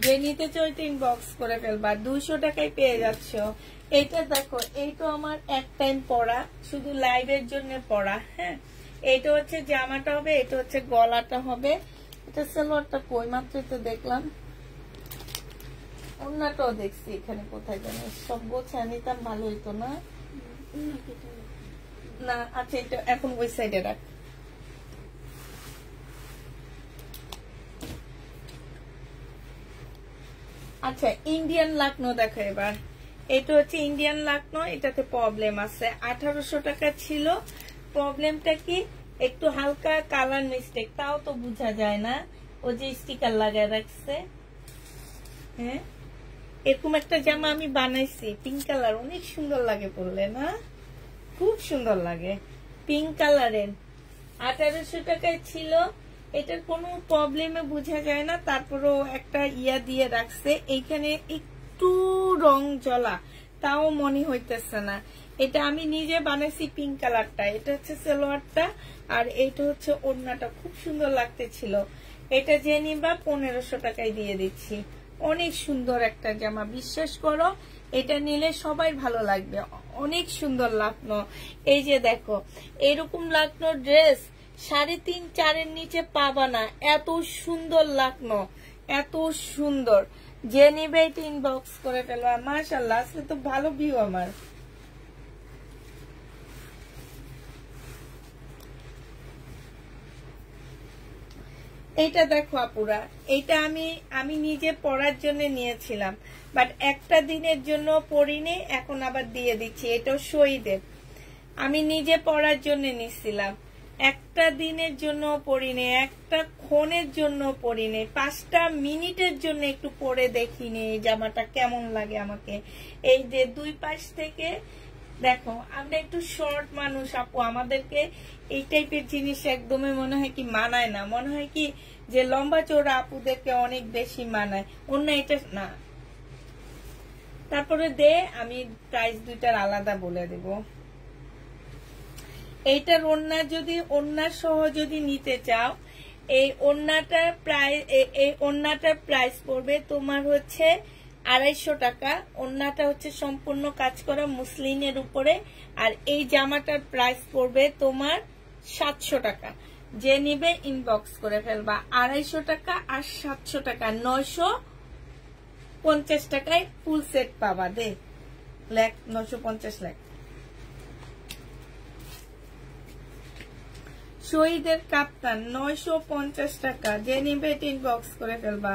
যে নিতে চাই তিন বক্স করে ফেলবা দুইশো টাকায় পেয়ে যাচ্ছ এটা দেখো এই তো আমার এক টাইম পড়া শুধু লাইভের জন্য পড়া হ্যাঁ এটা হচ্ছে জামাটা হবে এটা হচ্ছে গলাটা হবে এটা সেলোয়ারটা কই মাত্র দেখলাম অন্যটাও দেখছি এখানে কোথায় জানি সব গোছা নিতাম ভালো হইতো না না আচ্ছা এটা এখন ওই সাইডে রাখ আচ্ছা ইন্ডিয়ান লাকনো দেখো এবার এটা হচ্ছে ইন্ডিয়ান লাকনো এটাতে প্রবলেম আছে আঠারোশো টাকা ছিল প্রবলেমটা কি একটু হালকা কালার মিস্টেক তাও তো বোঝা যায় না ও যে স্টিকার লাগায় রাখছে হ্যাঁ এরকম একটা জামা আমি বানাইছি পিঙ্ক কালার অনেক সুন্দর লাগে বললে না খুব সুন্দর লাগে পিঙ্ক কালারের আঠারোশো টাকায় ছিল এটার কোনো প্রবলেমে বোঝা যায় না তারপরও একটা ইয়া দিয়ে রাখছে এইখানে একটু রং জ্বলা তাও মনে হইতেছে না এটা আমি নিজে বানাইছি পিঙ্ক কালারটা এটা হচ্ছে সেলোয়ারটা আর এটা হচ্ছে ওড়নাটা খুব সুন্দর লাগতেছিল এটা জেনিবা পনেরোশো টাকায় দিয়ে দিচ্ছি অনেক সুন্দর একটা জামা বিশ্বাস করো এটা নিলে সবাই ভালো লাগবে অনেক সুন্দর লাগলো এই যে দেখো এরকম লাগলো ড্রেস সাড়ে তিন চারের নিচে পাবা না এত সুন্দর লাগলো এত সুন্দর যে নিবে এটা ইনবক্স করে ফেলবা মাসাল্লাহ আজকে তো ভালো ভিউ আমার এটা দেখো আপুরা এইটা আমি আমি নিজে পড়ার জন্য নিয়েছিলাম বাট একটা দিনের জন্য পড়িনি এখন আবার দিয়ে দিচ্ছি এটাও শহীদের আমি নিজে পড়ার জন্য নিছিলাম একটা দিনের জন্য পড়িনি একটা ক্ষণের জন্য পড়িনি পাঁচটা মিনিটের জন্য একটু পরে দেখিনি এই জামাটা কেমন লাগে আমাকে এই যে দুই পাশ থেকে দেখো আমরা একটু শর্ট মানুষ আপু আমাদেরকে এই টাইপের জিনিস একদমই মনে হয় কি মানায় না মনে হয় কি যে লম্বা চোরা আপুদেরকে অনেক বেশি মানায় অন্য এটা না তারপরে দে আমি প্রাইস দুইটার আলাদা বলে দেব এইটার ওন্না যদি ওন্না সহ যদি নিতে চাও এই ওন্নাটার প্রাইস এই ওন্নাটার প্রাইস পড়বে তোমার হচ্ছে আড়াইশো টাকা অন্যটা হচ্ছে সম্পূর্ণ কাজ করা মুসলিনের উপরে আর এই জামাটার প্রাইস পড়বে তোমার সাতশো টাকা যে নিবে ইনবক্স করে ফেলবা আড়াইশো টাকা আর সাতশো টাকা নয়শো পঞ্চাশ টাকায় ফুল সেট পাবা দে লেখ পঞ্চাশ শহীদের কাপ্তান নয়শো পঞ্চাশ টাকা যে নিবে ইনবক্স করে ফেলবা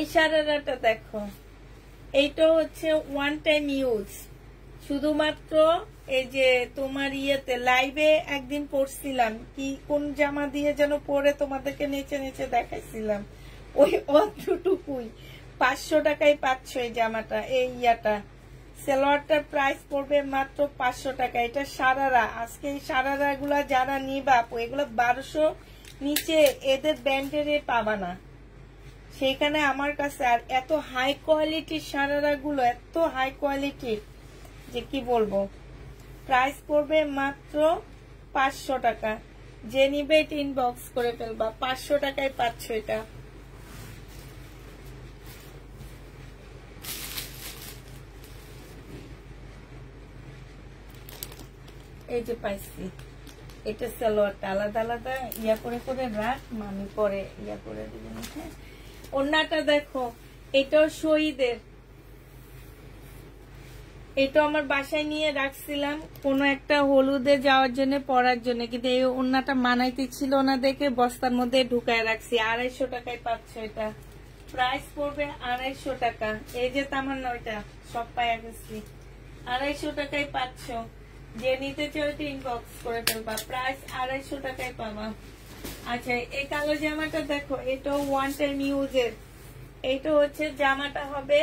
এই সারারাটা দেখো এইটা হচ্ছে ওয়ান টাইম ইউজ শুধুমাত্র এই যে তোমার ইয়েতে লাইভে একদিন পড়ছিলাম কি কোন জামা দিয়ে যেন পরে তোমাদেরকে নেচে নেচে দেখাইছিলাম ওই অতটুকুই পাঁচশো টাকায় পাচ্ছ এই জামাটা এই ইয়াটা সেলোয়ারটার প্রাইস পড়বে মাত্র পাঁচশো টাকা এটা সারারা আজকে এই সারারা যারা নিবা এগুলো বারোশো নিচে এদের ব্যান্ডের পাবা না সেখানে আমার কাছে আর এত হাই কোয়ালিটির গুলো এত হাই কোয়ালিটির যে কি বলবো প্রাইস পড়বে মাত্র পাঁচশো টাকা যে নিবে এটি ইনবক্স করে ফেলবা পাঁচশো টাকায় পাচ্ছ এটা এই যে পাইছি এটা সালোয়ারটা আলাদা আলাদা ইয়া করে করে রাখ মানে পরে ইয়া করে দেবেন হ্যাঁ ওন্নাটা দেখো এটাও শহীদের এটা আমার বাসায় নিয়ে রাখছিলাম কোনো একটা হলুদে যাওয়ার জন্য পড়ার জন্য কিন্তু এই অন্যটা মানাইতে ছিল না দেখে বস্তার মধ্যে ঢুকায় রাখছি আড়াইশো টাকায় পাচ্ছ এটা প্রাইস পড়বে আড়াইশো টাকা এই যে তামার ওইটা সব পায়া গেছি আড়াইশো টাকায় পাচ্ছ যে নিতে চাও ইনবক্স করে ফেলবা প্রাইস আড়াইশো টাকায় পাবা আচ্ছা এই কালো জামাটা দেখো এটা ওয়ান টাইম ইউজের এইটা হচ্ছে জামাটা হবে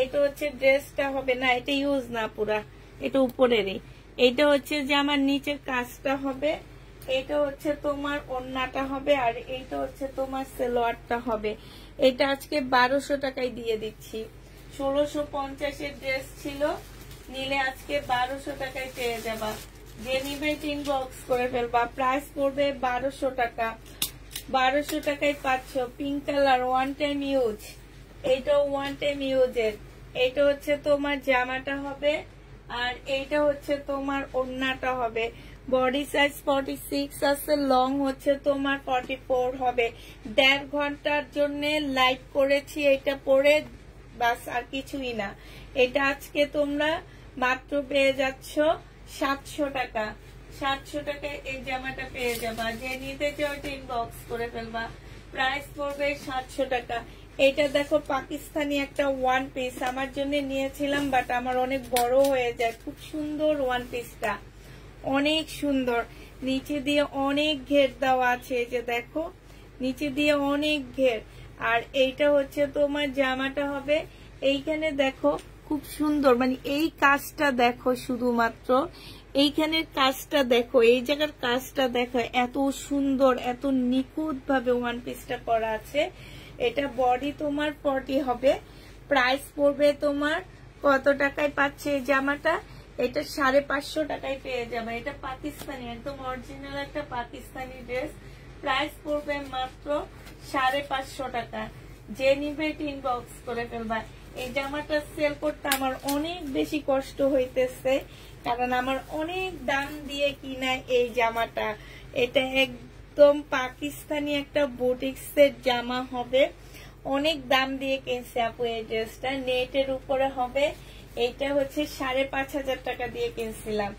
এইটা হচ্ছে ড্রেসটা হবে না এটা ইউজ না পুরা এটা উপরেরই এটা হচ্ছে যে আমার নিচের কাজটা হবে এটা হচ্ছে তোমার ওন্নাটা হবে আর এইটা হচ্ছে তোমার সেলোয়ারটা হবে এটা আজকে বারোশো টাকায় দিয়ে দিচ্ছি ষোলোশো পঞ্চাশের ড্রেস ছিল নিলে আজকে বারোশো টাকায় পেয়ে যাবা যে বক্স করে ফেলবা পড়বে বারোশো টাকা বারোশো টাকায় পিঙ্ক কালার ওয়ান এইটাও ওয়ান এইটা হচ্ছে তোমার জামাটা হবে আর এইটা হচ্ছে তোমার ওড়নাটা হবে বডি সাইজ ফর্টি সিক্স আছে লং হচ্ছে তোমার ফর্টি ফোর হবে দেড় ঘন্টার জন্য লাইট করেছি এটা পরে বাস আর কিছুই না এটা আজকে তোমরা মাত্র পেয়ে যাচ্ছ সাতশো টাকা সাতশো টাকায় এই জামাটা পেয়ে যাবা যে নিতে চাও টিন বক্স করে ফেলবা প্রাইস পড়বে সাতশো টাকা এটা দেখো পাকিস্তানি একটা ওয়ান পিস আমার জন্য নিয়েছিলাম বাট আমার অনেক বড় হয়ে যায় খুব সুন্দর ওয়ান পিসটা অনেক সুন্দর নিচে দিয়ে অনেক ঘের দেওয়া আছে যে দেখো নিচে দিয়ে অনেক ঘের আর এইটা হচ্ছে তোমার জামাটা হবে এইখানে দেখো খুব সুন্দর মানে এই কাজটা দেখো শুধুমাত্র এইখানের কাজটা দেখো এই জায়গার কাজটা দেখো এত সুন্দর এত নিখুঁত ভাবে ওয়ান পিসটা করা আছে এটা বডি তোমার পটি হবে প্রাইস পড়বে তোমার কত টাকায় পাচ্ছে এই জামাটা এটা সাড়ে পাঁচশো টাকায় পেয়ে যাবে এটা পাকিস্তানি একদম অরিজিনাল একটা পাকিস্তানি ড্রেস প্রাইস পড়বে মাত্র সাড়ে পাঁচশো টাকা যে নিবে টিন বক্স করে ফেলবা এই জামাটা সেল করতে আমার অনেক বেশি কষ্ট হইতেছে কারণ আমার অনেক দাম দিয়ে কিনা এই জামাটা এটা একদম পাকিস্তানি একটা বুটিক্সের জামা হবে অনেক দাম দিয়ে কিনছে আপু এই ড্রেসটা নেটের উপরে হবে এটা হচ্ছে সাড়ে পাঁচ হাজার টাকা দিয়ে কিনছিলাম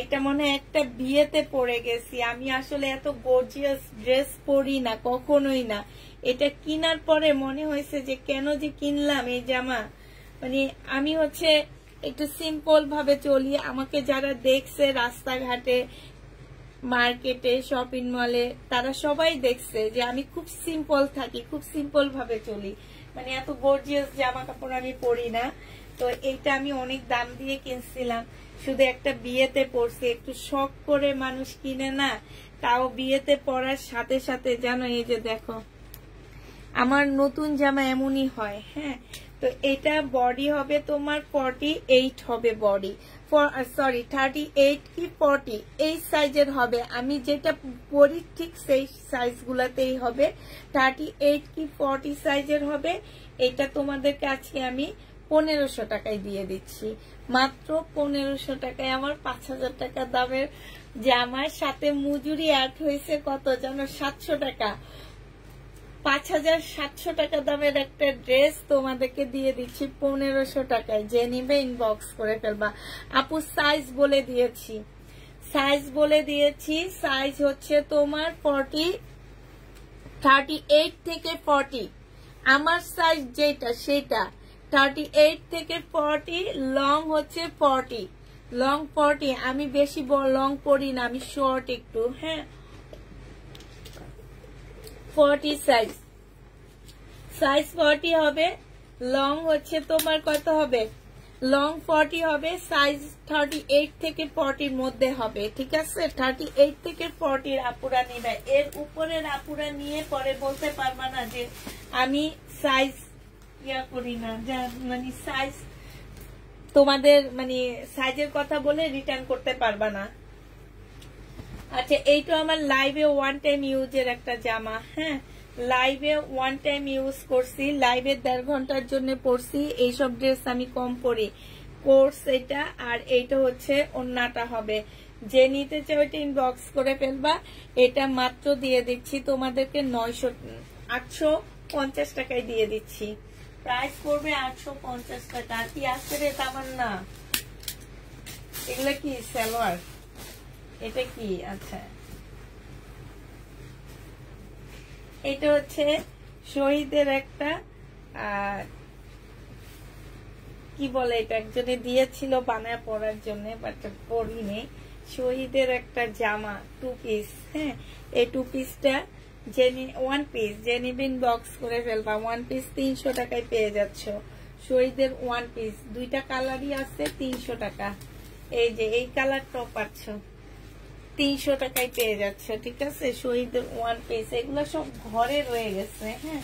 এটা মনে হয় একটা বিয়েতে পরে গেছি আমি আসলে এত গর্জিয়াস ড্রেস পরি না কখনোই না এটা কিনার পরে মনে হয়েছে যে কেন যে কিনলাম এই জামা মানে আমি হচ্ছে একটু সিম্পল ভাবে চলি আমাকে যারা দেখছে রাস্তাঘাটে মার্কেটে শপিং মলে তারা সবাই দেখছে যে আমি খুব সিম্পল থাকি খুব সিম্পল ভাবে চলি মানে এত গর্জিয়াস জামা কাপড় আমি পরি না তো এইটা আমি অনেক দাম দিয়ে কিনছিলাম শুধু একটা বিয়েতে পড়ছি একটু শখ করে মানুষ কিনে না তাও বিয়েতে পড়ার সাথে সাথে জানো এই যে দেখো আমার নতুন জামা এমনই হয় হ্যাঁ তো এটা বডি হবে তোমার ফর্টি এইট হবে বডি সরি থার্টি এইট কি ফর্টি এই সাইজের হবে আমি যেটা পরি ঠিক সেই সাইজগুলোতেই হবে থার্টি এইট কি ফর্টি সাইজের হবে এটা তোমাদের কাছে আমি পনেরোশো টাকায় দিয়ে দিচ্ছি মাত্র পনেরোশো টাকায় আমার পাঁচ হাজার টাকা দামের জামার সাথে মজুরি অ্যাড হয়েছে কত যেন সাতশো টাকা পাঁচ হাজার সাতশো টাকা দামের একটা ড্রেস তোমাদেরকে দিয়ে দিচ্ছি পনেরোশো টাকায় যে নিবে ইনবক্স করে ফেলবা আপু সাইজ বলে দিয়েছি সাইজ বলে দিয়েছি সাইজ হচ্ছে তোমার ফর্টি থার্টি এইট থেকে ফর্টি আমার সাইজ যেটা সেটা থার্টি এইট থেকে ফর্টি লং হচ্ছে ফর্টি লং ফর্টি আমি বেশি লং পরি না আমি শর্ট একটু হ্যাঁ ফর্টি সাইজ সাইজ ফর্টি হবে লং হচ্ছে তোমার কত হবে লং ফর্টি হবে সাইজ থার্টি এইট থেকে ফর্টির মধ্যে হবে ঠিক আছে থার্টি এইট থেকে ফর্টির আপুরা নিবে এর উপরের আপুরা নিয়ে পরে বলতে পারবা না যে আমি সাইজ ইয়া করি না মানে সাইজ তোমাদের মানে সাইজের কথা বলে রিটার্ন করতে পারবা না আচ্ছা এইটা আমার লাইভে ওয়ান টাইম ইউজের একটা জামা হ্যাঁ লাইভে ওয়ান টাইম ইউজ করছি লাইভে দেড় ঘন্টার জন্য পরছি এইসব ড্রেস আমি কম পরি কোর্স এটা আর এইটা হচ্ছে অন্যটা হবে যে নিতে চাও ওইটা ইনবক্স করে ফেলবা এটা মাত্র দিয়ে দিচ্ছি তোমাদেরকে নয়শো আটশো পঞ্চাশ টাকায় দিয়ে দিচ্ছি প্রাইস করবে আটশো পঞ্চাশ টাকা কি আসছে রে তামার না এগুলা কি সালোয়ার এটা কি আচ্ছা এটা হচ্ছে শহীদের একটা কি বলে এটা একজনে দিয়েছিল বানায় পড়ার জন্য পড়িনি শহীদের একটা জামা টু পিস হ্যাঁ এই টু পিসটা জেনি ওয়ান পিস জেনিবিন বক্স করে ফেলবা ওয়ান পিস তিনশো টাকায় পেয়ে যাচ্ছ শহীদের ওয়ান পিস দুইটা কালারই আছে তিনশো টাকা এই যে এই কালারটাও পাচ্ছ তিনশো টাকায় পেয়ে যাচ্ছে ঠিক আছে শহীদের ওয়ান পিস এগুলো সব ঘরে রয়ে গেছে হ্যাঁ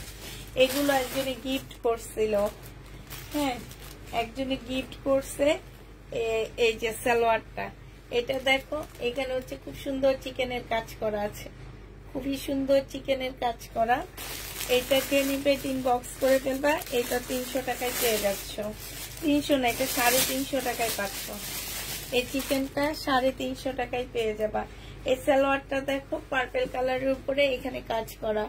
এগুলো একজনে গিফট করছিল হ্যাঁ একজনে গিফট করছে এই যে সালোয়ারটা এটা দেখো এখানে হচ্ছে খুব সুন্দর চিকেনের কাজ করা আছে খুবই সুন্দর চিকেনের কাজ করা এটা টেনি পেটিং বক্স করে ফেলবা এটা তিনশো টাকায় পেয়ে যাচ্ছ তিনশো না এটা সাড়ে তিনশো টাকায় পাচ্ছ এই চিকেনটা সাড়ে তিনশো টাকায় পেয়ে যাবা এই সালোয়ারটা দেখো পার্পেল কালারের উপরে এখানে কাজ করা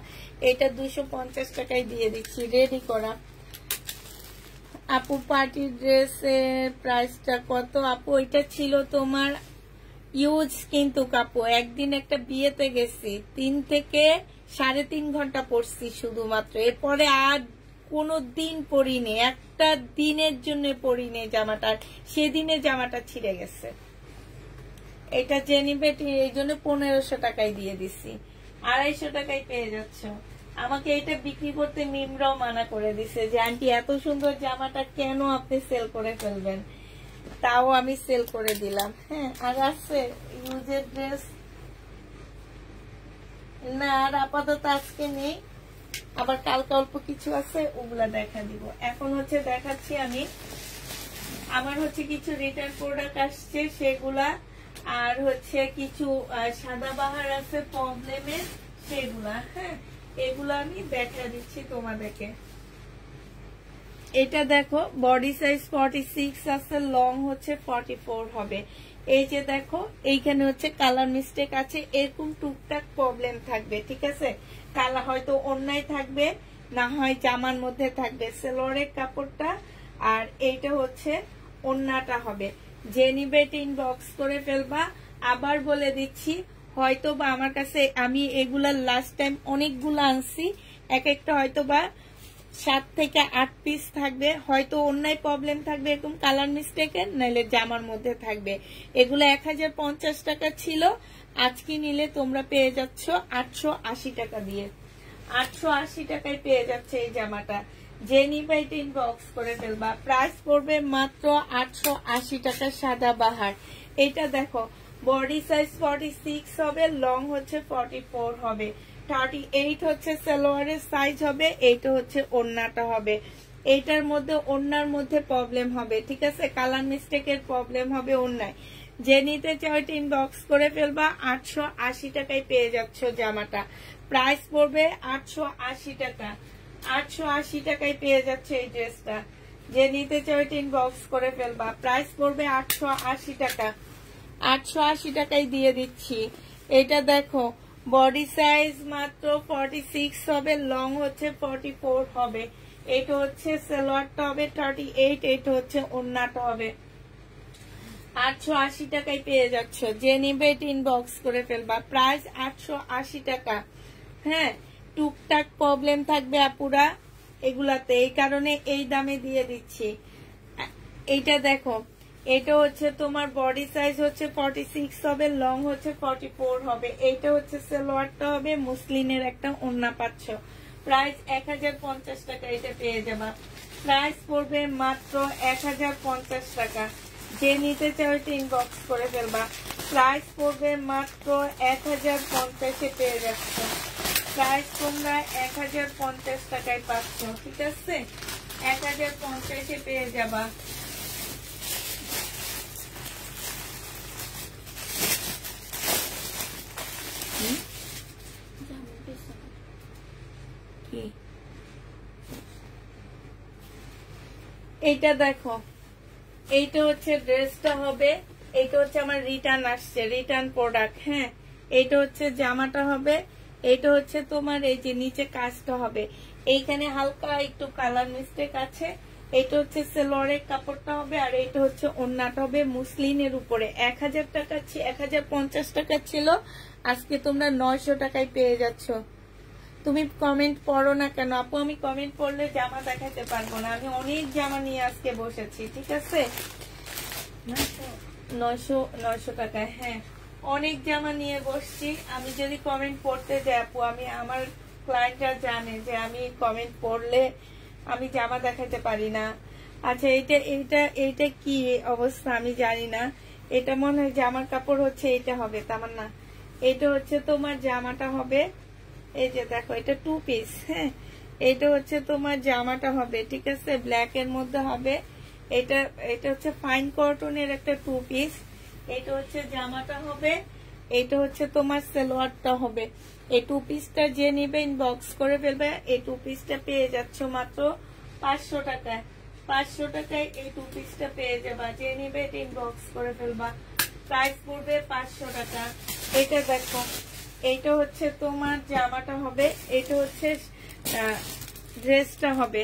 এটা দুশো পঞ্চাশ টাকায় দিয়ে দিচ্ছি রেডি করা আপু পার্টি ড্রেসের প্রাইসটা কত আপু এটা ছিল তোমার ইউজ কিন্তু কাপু একদিন একটা বিয়েতে গেছি তিন থেকে সাড়ে তিন ঘন্টা পড়ছি শুধুমাত্র এরপরে আর কোনো দিন পরিনি একটা দিনের জন্য পরিনি জামাটা সেদিনে জামাটা ছিঁড়ে গেছে এটা জেনিবেট এই জন্য পনেরোশো টাকায় দিয়ে দিছি আড়াইশো টাকায় পেয়ে যাচ্ছ আমাকে এটা বিক্রি করতে মিমরাও মানা করে দিছে যে আন্টি এত সুন্দর জামাটা কেন আপনি সেল করে ফেলবেন তাও আমি সেল করে দিলাম হ্যাঁ আর আছে ইউজের ড্রেস না আর আপাতত আজকে নেই আবার কালকে অল্প কিছু আছে ওগুলা দেখা দিব এখন হচ্ছে দেখাচ্ছি আমি আমার হচ্ছে কিছু রিটার্ন প্রোডাক্ট আসছে সেগুলা আর হচ্ছে কিছু সাদাবাহার আছে প্রবলেমের সেগুলা হ্যাঁ এগুলা আমি দেখা দিচ্ছি তোমাদেরকে এটা দেখো বডি সাইজ ফর্টি সিক্স আছে লং হচ্ছে ফর্টি ফোর হবে এই যে দেখো এইখানে হচ্ছে কালার মিস্টেক আছে এরকম টুকটাক প্রবলেম থাকবে ঠিক আছে কালা হয়তো অন্যায় থাকবে না হয় জামার মধ্যে থাকবে সেলোরের কাপড়টা আর এইটা হচ্ছে অন্যটা হবে যে নিবে ইনবক্স করে ফেলবা আবার বলে দিচ্ছি হয়তো বা আমার কাছে আমি এগুলা লাস্ট টাইম অনেকগুলো আনছি এক একটা হয়তো বা সাত থেকে আট পিস থাকবে হয়তো অন্যায় প্রবলেম থাকবে এরকম কালার মিস্টেকের নাহলে জামার মধ্যে থাকবে এগুলো এক টাকা ছিল আজকে নিলে তোমরা পেয়ে যাচ্ছ আটশো আশি টাকা দিয়ে আটশো আশি টাকায় পেয়ে যাচ্ছে এই জামাটা যে নিবাইটা বক্স করে ফেলবা প্রাইস পড়বে মাত্র আটশো আশি টাকা সাদা বাহার এটা দেখো বডি সাইজ ফর্টি সিক্স হবে লং হচ্ছে ফর্টি ফোর হবে থার্টি এইট হচ্ছে সালোয়ারের সাইজ হবে এইটা হচ্ছে ওন্নাটা হবে এটার মধ্যে ওন্নার মধ্যে প্রবলেম হবে ঠিক আছে কালার মিস্টেকের প্রবলেম হবে ওন্নায় যে নিতে চাও এটা ইনবক্স করে ফেলবা আটশো আশি টাকায় পেয়ে যাচ্ছ জামাটা প্রাইস পড়বে আটশো আশি টাকা আটশো আশি টাকায় পেয়ে যাচ্ছে এই ড্রেসটা যে নিতে চাও এটা ইনবক্স করে ফেলবা প্রাইস পড়বে আটশো আশি টাকা আটশো আশি টাকায় দিয়ে দিচ্ছি এটা দেখো বডি সাইজ মাত্র ফর্টি সিক্স হবে লং হচ্ছে ফর্টি ফোর হবে এটা হচ্ছে সেলোয়ারটা হবে থার্টি এইট এটা হচ্ছে ওন্নাটা হবে আটশো আশি টাকায় পেয়ে যাচ্ছ যে নিবে ইনবক্স করে ফেলবা প্রাইস আটশো আশি টাকা হ্যাঁ টুকটাক প্রবলেম থাকবে আপুরা এগুলাতে এই কারণে এই দামে দিয়ে দিচ্ছি এইটা দেখো এটা হচ্ছে তোমার বডি সাইজ হচ্ছে ফর্টি সিক্স হবে লং হচ্ছে ফর্টি ফোর হবে এইটা হচ্ছে সেলোয়ারটা হবে মুসলিনের একটা ওন্না পাচ্ছ প্রাইস এক টাকা এটা পেয়ে যাবা প্রাইস পড়বে মাত্র এক টাকা যে নিতে চাও এটা ইনবক্স করে ফেলবা প্রাইস পড়বে মাত্র এক হাজার পঞ্চাশে পেয়ে যাচ্ছ প্রাইস তোমরা এক হাজার পঞ্চাশ টাকায় পাচ্ছ ঠিক আছে এক হাজার পঞ্চাশে পেয়ে যাবা এইটা দেখো এইটা হচ্ছে ড্রেসটা হবে এইটা হচ্ছে আমার রিটার্ন আসছে রিটার্ন প্রোডাক্ট হ্যাঁ এইটা হচ্ছে জামাটা হবে এইটা হচ্ছে তোমার এই যে নিচে কাজটা হবে এইখানে হালকা একটু কালার মিস্টেক আছে এটা হচ্ছে সেলোয়ারের কাপড়টা হবে আর এটা হচ্ছে অন্যটা হবে মুসলিনের উপরে এক হাজার টাকা এক হাজার পঞ্চাশ টাকা ছিল আজকে তোমরা নয়শো টাকায় পেয়ে যাচ্ছ তুমি কমেন্ট পড়ো না কেন আপু আমি কমেন্ট পড়লে জামা দেখাতে পারবো না আমি অনেক জামা নিয়ে আজকে বসেছি ঠিক আছে নয়শো নয়শো টাকা হ্যাঁ অনেক জামা নিয়ে বসছি আমি যদি কমেন্ট পড়তে যাই আপু আমি আমার ক্লায়েন্টরা জানে যে আমি কমেন্ট পড়লে আমি জামা দেখাতে পারি না আচ্ছা এটা এইটা এইটা কি অবস্থা আমি জানি না এটা মনে হয় জামার কাপড় হচ্ছে এটা হবে তেমন না এটা হচ্ছে তোমার জামাটা হবে এই যে দেখো এটা টু পিস হ্যাঁ এটা হচ্ছে তোমার জামাটা হবে ঠিক আছে ব্ল্যাক এর মধ্যে হবে এটা এটা হচ্ছে ফাইন কটনের একটা টু পিস এটা হচ্ছে জামাটা হবে এটা হচ্ছে তোমার সেলোয়ারটা হবে এই টু পিসটা যে নিবে ইনবক্স করে ফেলবে এই টু পিসটা পেয়ে যাচ্ছ মাত্র পাঁচশো টাকায় পাঁচশো টাকায় এই টু পিসটা পেয়ে যাবা যে নিবে এটা ইনবক্স করে ফেলবা প্রাইস পড়বে পাঁচশো টাকা এটা দেখো এইটা হচ্ছে তোমার জামাটা হবে এটা হচ্ছে ড্রেসটা হবে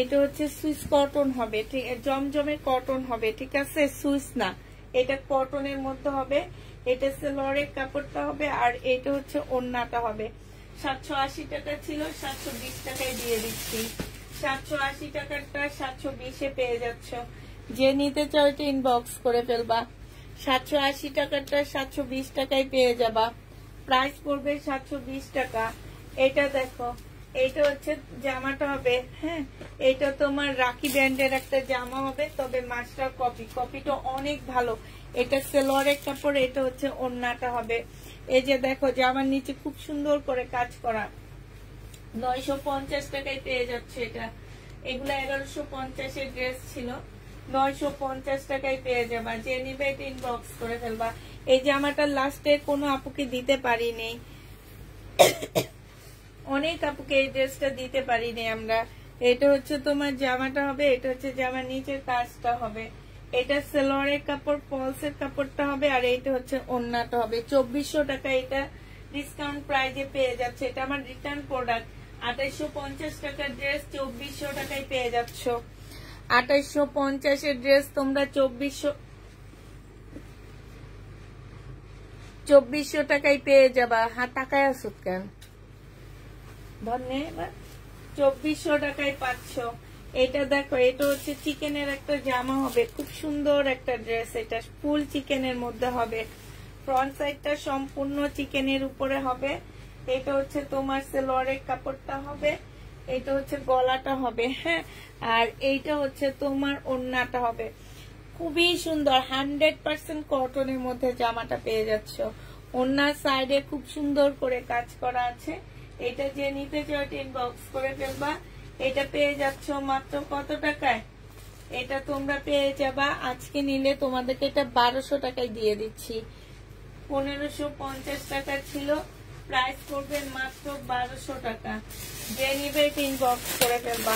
এটা হচ্ছে সুইস কটন হবে ঠিক জমজমে কটন হবে ঠিক আছে সুইস না এটা কটনের মধ্যে হবে এটা সেলোয়ারের কাপড়টা হবে আর এটা হচ্ছে ওন্নাটা হবে সাতশো আশি টাকা ছিল সাতশো বিশ টাকায় দিয়ে দিচ্ছি সাতশো আশি টাকাটা সাতশো বিশে পেয়ে যাচ্ছ যে নিতে চাও এটা ইনবক্স করে ফেলবা সাতশো আশি টাকাটা সাতশো বিশ টাকায় পেয়ে যাবা প্রাইস পড়বে সাতশো টাকা এটা দেখো এটা হচ্ছে জামাটা হবে হ্যাঁ এটা তোমার রাখি ব্র্যান্ডের একটা জামা হবে তবে মাছটার কপি কপিটা অনেক ভালো এটা সেলোয়ারের কাপড় এটা হচ্ছে অন্যটা হবে এই যে দেখো জামার নিচে খুব সুন্দর করে কাজ করা নয়শো পঞ্চাশ টাকায় পেয়ে যাচ্ছে এটা এগুলো এগারোশো পঞ্চাশের ড্রেস ছিল নয়শো পঞ্চাশ টাকায় পেয়ে যাবা যে নিবে ইনবক্স করে ফেলবা এই জামাটা লাস্টে কোনো আপুকে দিতে পারিনি অনেক আপুকে এই ড্রেসটা দিতে পারিনি আমরা এটা হচ্ছে তোমার জামাটা হবে এটা হচ্ছে জামার নিচের কাজটা হবে এটা সেলোয়ারের কাপড় পলসের কাপড়টা হবে আর এইটা হচ্ছে অন্যটা হবে চব্বিশশো টাকা এটা ডিসকাউন্ট প্রাইজে পেয়ে যাচ্ছে এটা আমার রিটার্ন প্রোডাক্ট আঠাইশো পঞ্চাশ টাকার ড্রেস চব্বিশশো টাকায় পেয়ে যাচ্ছ আঠাইশো পঞ্চাশের ড্রেস তোমরা চব্বিশশো চব্বিশশো টাকায় পেয়ে যাবা হ্যাঁ টাকায় আসুত কেন ধন্যবাদ চব্বিশশো টাকায় পাচ্ছ এটা দেখো এটা হচ্ছে চিকেনের একটা জামা হবে খুব সুন্দর একটা ড্রেস এটা ফুল চিকেনের মধ্যে হবে ফ্রন্ট সাইডটা সম্পূর্ণ চিকেনের উপরে হবে এটা হচ্ছে তোমার সেলোয়ারের কাপড়টা হবে এটা হচ্ছে গলাটা হবে হ্যাঁ আর এইটা হচ্ছে তোমার অন্যটা হবে খুবই সুন্দর হান্ড্রেড পার্সেন্ট কটনের মধ্যে জামাটা পেয়ে যাচ্ছ অন্যার সাইডে খুব সুন্দর করে কাজ করা আছে এটা যে নিতে চাও টেন বক্স করে ফেলবা এটা পেয়ে যাচ্ছ মাত্র কত টাকায় এটা তোমরা পেয়ে যাবা আজকে নিলে তোমাদেরকে এটা বারোশো টাকায় দিয়ে দিচ্ছি পনেরোশো পঞ্চাশ টাকা ছিল প্রাইস করবে মাত্র বারোশো টাকা যে নিবে তিন বক্স করে ফেলবা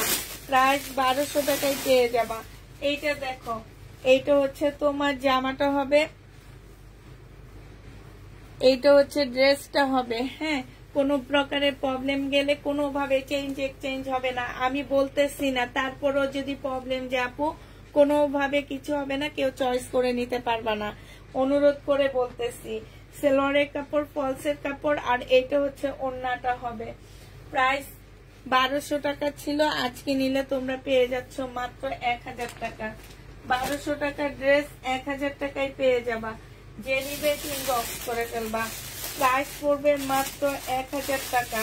প্রাইস বারোশো টাকায় পেয়ে যাবা এইটা দেখো এইটা হচ্ছে তোমার জামাটা হবে এইটা হচ্ছে ড্রেসটা হবে হ্যাঁ কোনো প্রকারের প্রবলেম গেলে কোনোভাবে চেঞ্জ এক্সচেঞ্জ হবে না আমি বলতেছি না তারপরও যদি প্রবলেম কোনোভাবে কিছু হবে না কেউ চয়েস করে নিতে পারবা না অনুরোধ করে বলতেছি সেলোয়ারের কাপড় ফলসের কাপড় আর এটা হচ্ছে অন্যটা হবে প্রাইস বারোশো টাকা ছিল আজকে নিলে তোমরা পেয়ে যাচ্ছ মাত্র এক হাজার টাকা বারোশো টাকার ড্রেস এক হাজার টাকায় পেয়ে যাবা যে নিবে তুমি বক্স করে ফেলবা প্রাইস পড়বে মাত্র এক হাজার টাকা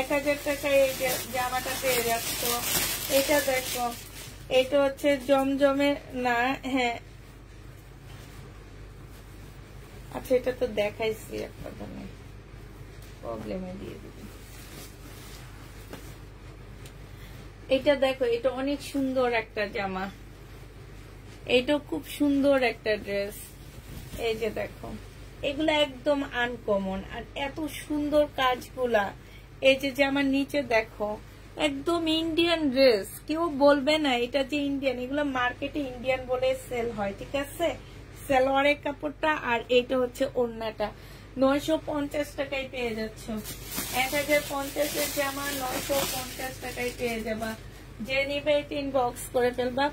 এক হাজার টাকায় এই জামাটা পেয়ে যাচ্ছ এটা দেখো এটা হচ্ছে জমজমে না হ্যাঁ আচ্ছা এটা তো দেখাইছি একটা প্রবলেমে দিয়ে দিবি এটা দেখো এটা অনেক সুন্দর একটা জামা এইটা খুব সুন্দর একটা ড্রেস এই যে দেখো এগুলো একদম আনকমন আর এত সুন্দর কাজগুলা এই যে যে আমার নিচে দেখো একদম ইন্ডিয়ান ড্রেস কেউ বলবে না এটা যে ইন্ডিয়ান এগুলো মার্কেটে ইন্ডিয়ান বলে সেল হয় ঠিক আছে সেলোয়ারের কাপড়টা আর এটা হচ্ছে ওড়নাটা নয়শো পঞ্চাশ টাকায় পেয়ে যাচ্ছ এক হাজার পঞ্চাশের জামা নয়শো পঞ্চাশ টাকায় পেয়ে যাবা যে নিবে বক্স করে ফেলবা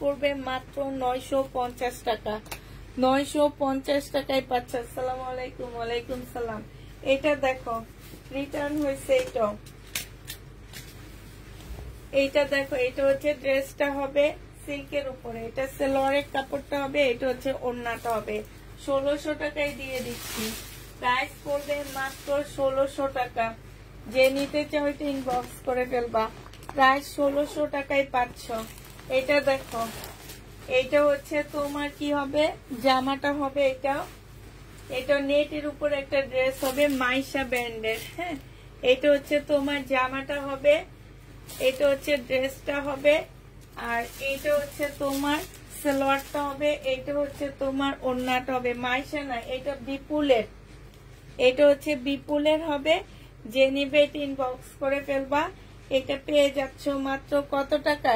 পড়বে মাত্র নয়শো পঞ্চাশ টাকা নয়শো পঞ্চাশ টাকায় আলাইকুম সালাম এটা দেখো এটা দেখো এটা হচ্ছে ড্রেসটা হবে সিল্কের উপরে এটা সেলোয়ারের কাপড়টা হবে এটা হচ্ছে অন্যটা হবে ষোলোশো টাকায় দিয়ে দিচ্ছি প্রাইস পড়বে মাত্র ষোলোশো টাকা যে নিতে চাও ইনবক্স করে ফেলবা প্রায় ষোলোশো টাকায় পাচ্ছ এটা দেখো এটা হচ্ছে তোমার কি হবে জামাটা হবে এটা এটা নেটের উপর একটা ড্রেস হবে মাইশা ব্যান্ডের হ্যাঁ এটা হচ্ছে তোমার জামাটা হবে এটা হচ্ছে ড্রেসটা হবে আর এটা হচ্ছে তোমার সালোয়ারটা হবে এটা হচ্ছে তোমার ওন্নাটা হবে মাইশা না এটা বিপুলের এটা হচ্ছে বিপুলের হবে যে নিবে তিন বক্স করে ফেলবা এটা পেয়ে যাচ্ছ মাত্র কত টাকা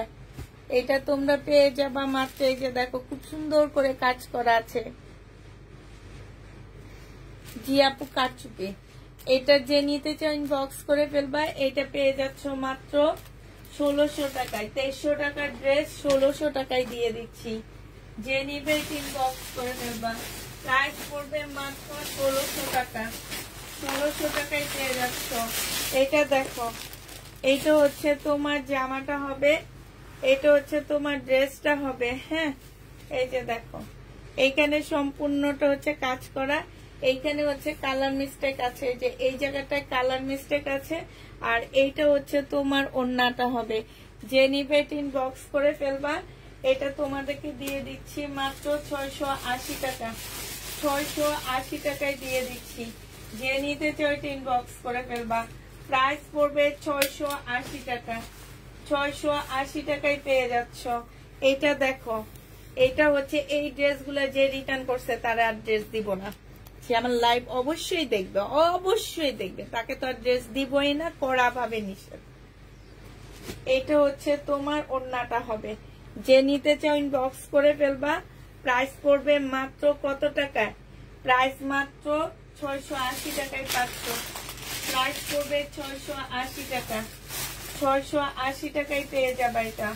এটা তোমরা পেয়ে যাবা মাত্র এই যে দেখো খুব সুন্দর করে কাজ করা আছে জি আপু কারচুপি এটা যে নিতে চাই বক্স করে ফেলবা এটা পেয়ে যাচ্ছ মাত্র ষোলোশো টাকায় তেইশশো টাকার ড্রেস ষোলোশো টাকায় দিয়ে দিচ্ছি যে নিবে তিন বক্স করে ফেলবা প্রাইস পড়বে মাত্র ষোলোশো টাকা ষোলোশো টাকায় পেয়ে যাচ্ছ এটা দেখো এইটা হচ্ছে তোমার জামাটা হবে এটা হচ্ছে তোমার ড্রেসটা হবে হ্যাঁ এই যে দেখো এইখানে সম্পূর্ণটা হচ্ছে কাজ করা এইখানে হচ্ছে কালার মিস্টেক আছে যে এই জায়গাটায় কালার মিস্টেক আছে আর এইটা হচ্ছে তোমার অন্যটা হবে যে নিবে বক্স করে ফেলবা এটা তোমাদেরকে দিয়ে দিচ্ছি মাত্র ছয়শো আশি টাকা ছয়শো টাকায় দিয়ে দিচ্ছি যে নিতে চাই টিন বক্স করে ফেলবা প্রাইস পড়বে ছয়শো আশি টাকা ছয়শো আশি টাকায় পেয়ে যাচ্ছ এটা দেখো এটা হচ্ছে এই ড্রেস যে রিটার্ন করছে তার আর ড্রেস দিব না সে আমার লাইভ অবশ্যই দেখবে অবশ্যই দেখবে তাকে তো আর ড্রেস দিবই না করা ভাবে নিষেধ এটা হচ্ছে তোমার অন্যটা হবে যে নিতে চাও বক্স করে ফেলবা প্রাইস পড়বে মাত্র কত টাকায় প্রাইস মাত্র ছয়শো আশি টাকায় পাঁচশো স্কার্ট পড়বে ছয়শো আশি টাকা ছয়শো আশি টাকায় পেয়ে যাবে এটা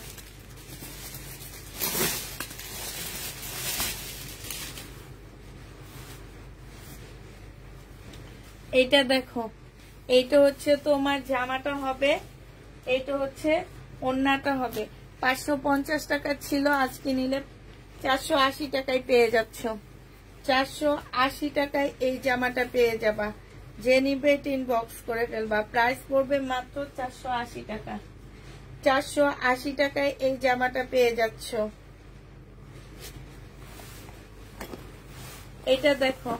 এইটা দেখো এইটা হচ্ছে তোমার জামাটা হবে এটা হচ্ছে অন্যটা হবে পাঁচশো পঞ্চাশ টাকা ছিল আজকে নিলে চারশো আশি টাকায় পেয়ে যাচ্ছ চারশো আশি টাকায় এই জামাটা পেয়ে যাবা যে নিবে ইনবক্স করে ফেলবা প্রাইস পড়বে মাত্র চারশো আশি টাকা চারশো আশি টাকায় এই জামাটা পেয়ে যাচ্ছ এটা দেখো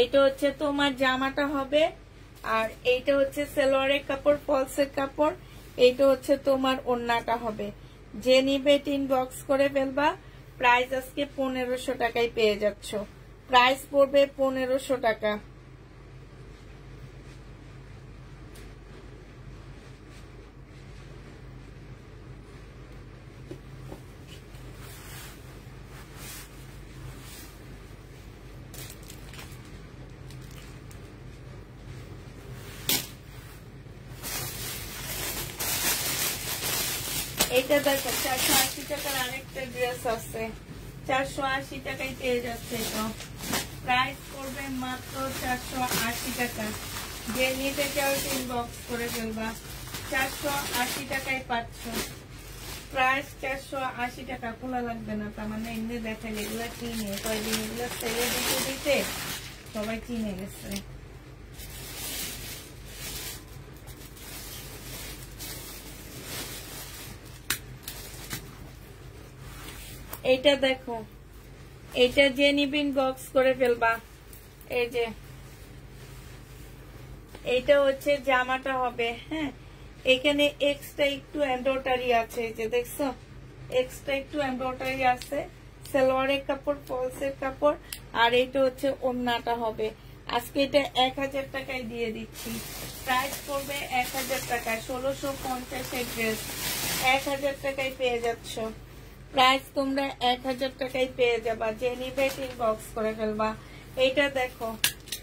এইটা হচ্ছে তোমার জামাটা হবে আর এইটা হচ্ছে সেলোয়ারের কাপড় পলসের কাপড় এইটা হচ্ছে তোমার অন্যটা হবে যে নিবে টিন বক্স করে ফেলবা প্রাইস আজকে পনেরোশো টাকায় পেয়ে যাচ্ছ প্রাইস পড়বে পনেরোশো টাকা এটা দেখো চারশো আশি টাকার আরেকটা ড্রেস আছে চারশো আশি টাকায় পেয়ে যাচ্ছে তো প্রাইস করবে মাত্র চারশো আশি টাকা যে নিতে চাও তিন বক্স করে ফেলবা চারশো আশি টাকায় পাচ্ছ প্রাইস চারশো আশি টাকা খোলা লাগবে না তার মানে এমনি দেখাইলে এগুলো কিনে কয়দিন এগুলো সেলে দিতে দিতে সবাই কিনে গেছে এইটা দেখো এইটা যে নিবিন বক্স করে ফেলবা এই যে এইটা হচ্ছে জামাটা হবে হ্যাঁ এখানে এক্সট্রা একটু এমব্রয়ডারি আছে যে দেখছো এক্সট্রা একটু এমব্রয়ডারি আছে সালোয়ারের কাপড় পলসের কাপড় আর এটা হচ্ছে ওন্নাটা হবে আজকে এটা এক হাজার টাকায় দিয়ে দিচ্ছি প্রাইস পড়বে এক হাজার টাকায় ষোলোশো পঞ্চাশের ড্রেস এক হাজার টাকায় পেয়ে যাচ্ছ প্রাইস তোমরা এক হাজার টাকায় পেয়ে যাবা যে বক্স করে ফেলবা এটা দেখো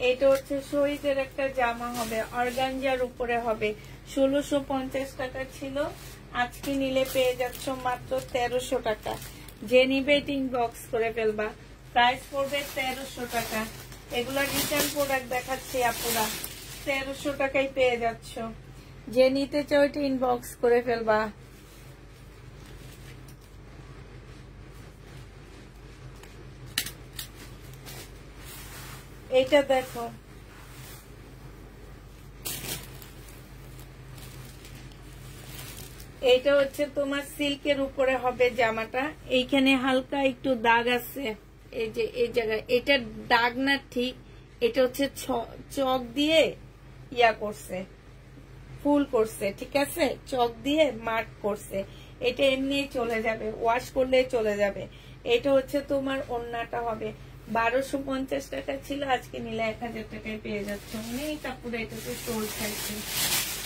এটা হচ্ছে শহীদের একটা জামা হবে অর্গানজার উপরে হবে ষোলোশো পঞ্চাশ টাকা ছিল আজকে নিলে পেয়ে যাচ্ছ মাত্র তেরোশো টাকা যে বক্স করে ফেলবা প্রাইস পড়বে তেরোশো টাকা এগুলা রিটার্ন প্রোডাক্ট দেখাচ্ছি আপুরা তেরোশো টাকায় পেয়ে যাচ্ছ যে নিতে চাও এটা ইনবক্স করে ফেলবা এইটা দেখো এইটা হচ্ছে তোমার সিল্কের উপরে হবে জামাটা এইখানে হালকা একটু দাগ আছে এই যে এই জায়গায় এটা দাগ না ঠিক এটা হচ্ছে চক দিয়ে ইয়া করছে ফুল করছে ঠিক আছে চক দিয়ে মার্ক করছে এটা এমনি চলে যাবে ওয়াশ করলে চলে যাবে এটা হচ্ছে তোমার অন্যটা হবে বারোশো পঞ্চাশ টাকা ছিল আজকে নিলে এক হাজার টাকায় পেয়ে যাচ্ছে অনেক কাপড় এটাতে স্টোর থাকছে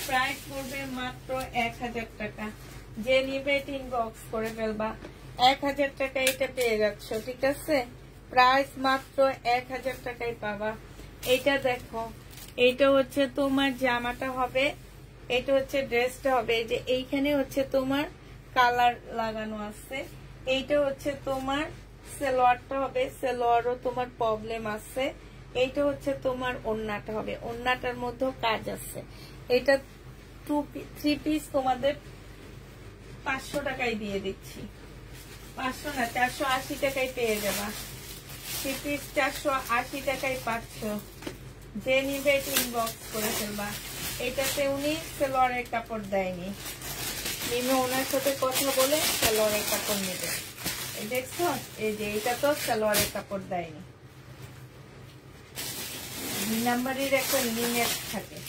প্রাইস পড়বে মাত্র এক হাজার টাকা যে নিবে তিন বক্স করে ফেলবা এক হাজার টাকা এটা পেয়ে যাচ্ছ ঠিক আছে প্রাইস মাত্র এক হাজার টাকায় পাবা এটা দেখো এইটা হচ্ছে তোমার জামাটা হবে এটা হচ্ছে ড্রেসটা হবে যে এইখানে হচ্ছে তোমার কালার লাগানো আছে এইটা হচ্ছে তোমার সেলোয়ারটা হবে সেলোয়ারও তোমার প্রবলেম আছে এইটা হচ্ছে তোমার ওন্নাটা হবে ওন্নাটার মধ্যেও কাজ আছে এটা টু থ্রি পিস তোমাদের পাঁচশো টাকায় দিয়ে দিচ্ছি পাঁচশো না চারশো আশি টাকায় পেয়ে যাবা থ্রি পিস চারশো আশি টাকায় পাচ্ছ যে নিবে ইনবক্স করে ফেলবা এটাতে উনি সেলোয়ারের কাপড় দেয়নি নিমে ওনার সাথে কথা বলে সেলোয়ারের কাপড় নেবে দেখছো এই যে এটা তো সালোয়ারের কাপড় দেয়নি নাম্বারের একটা লিনেট থাকে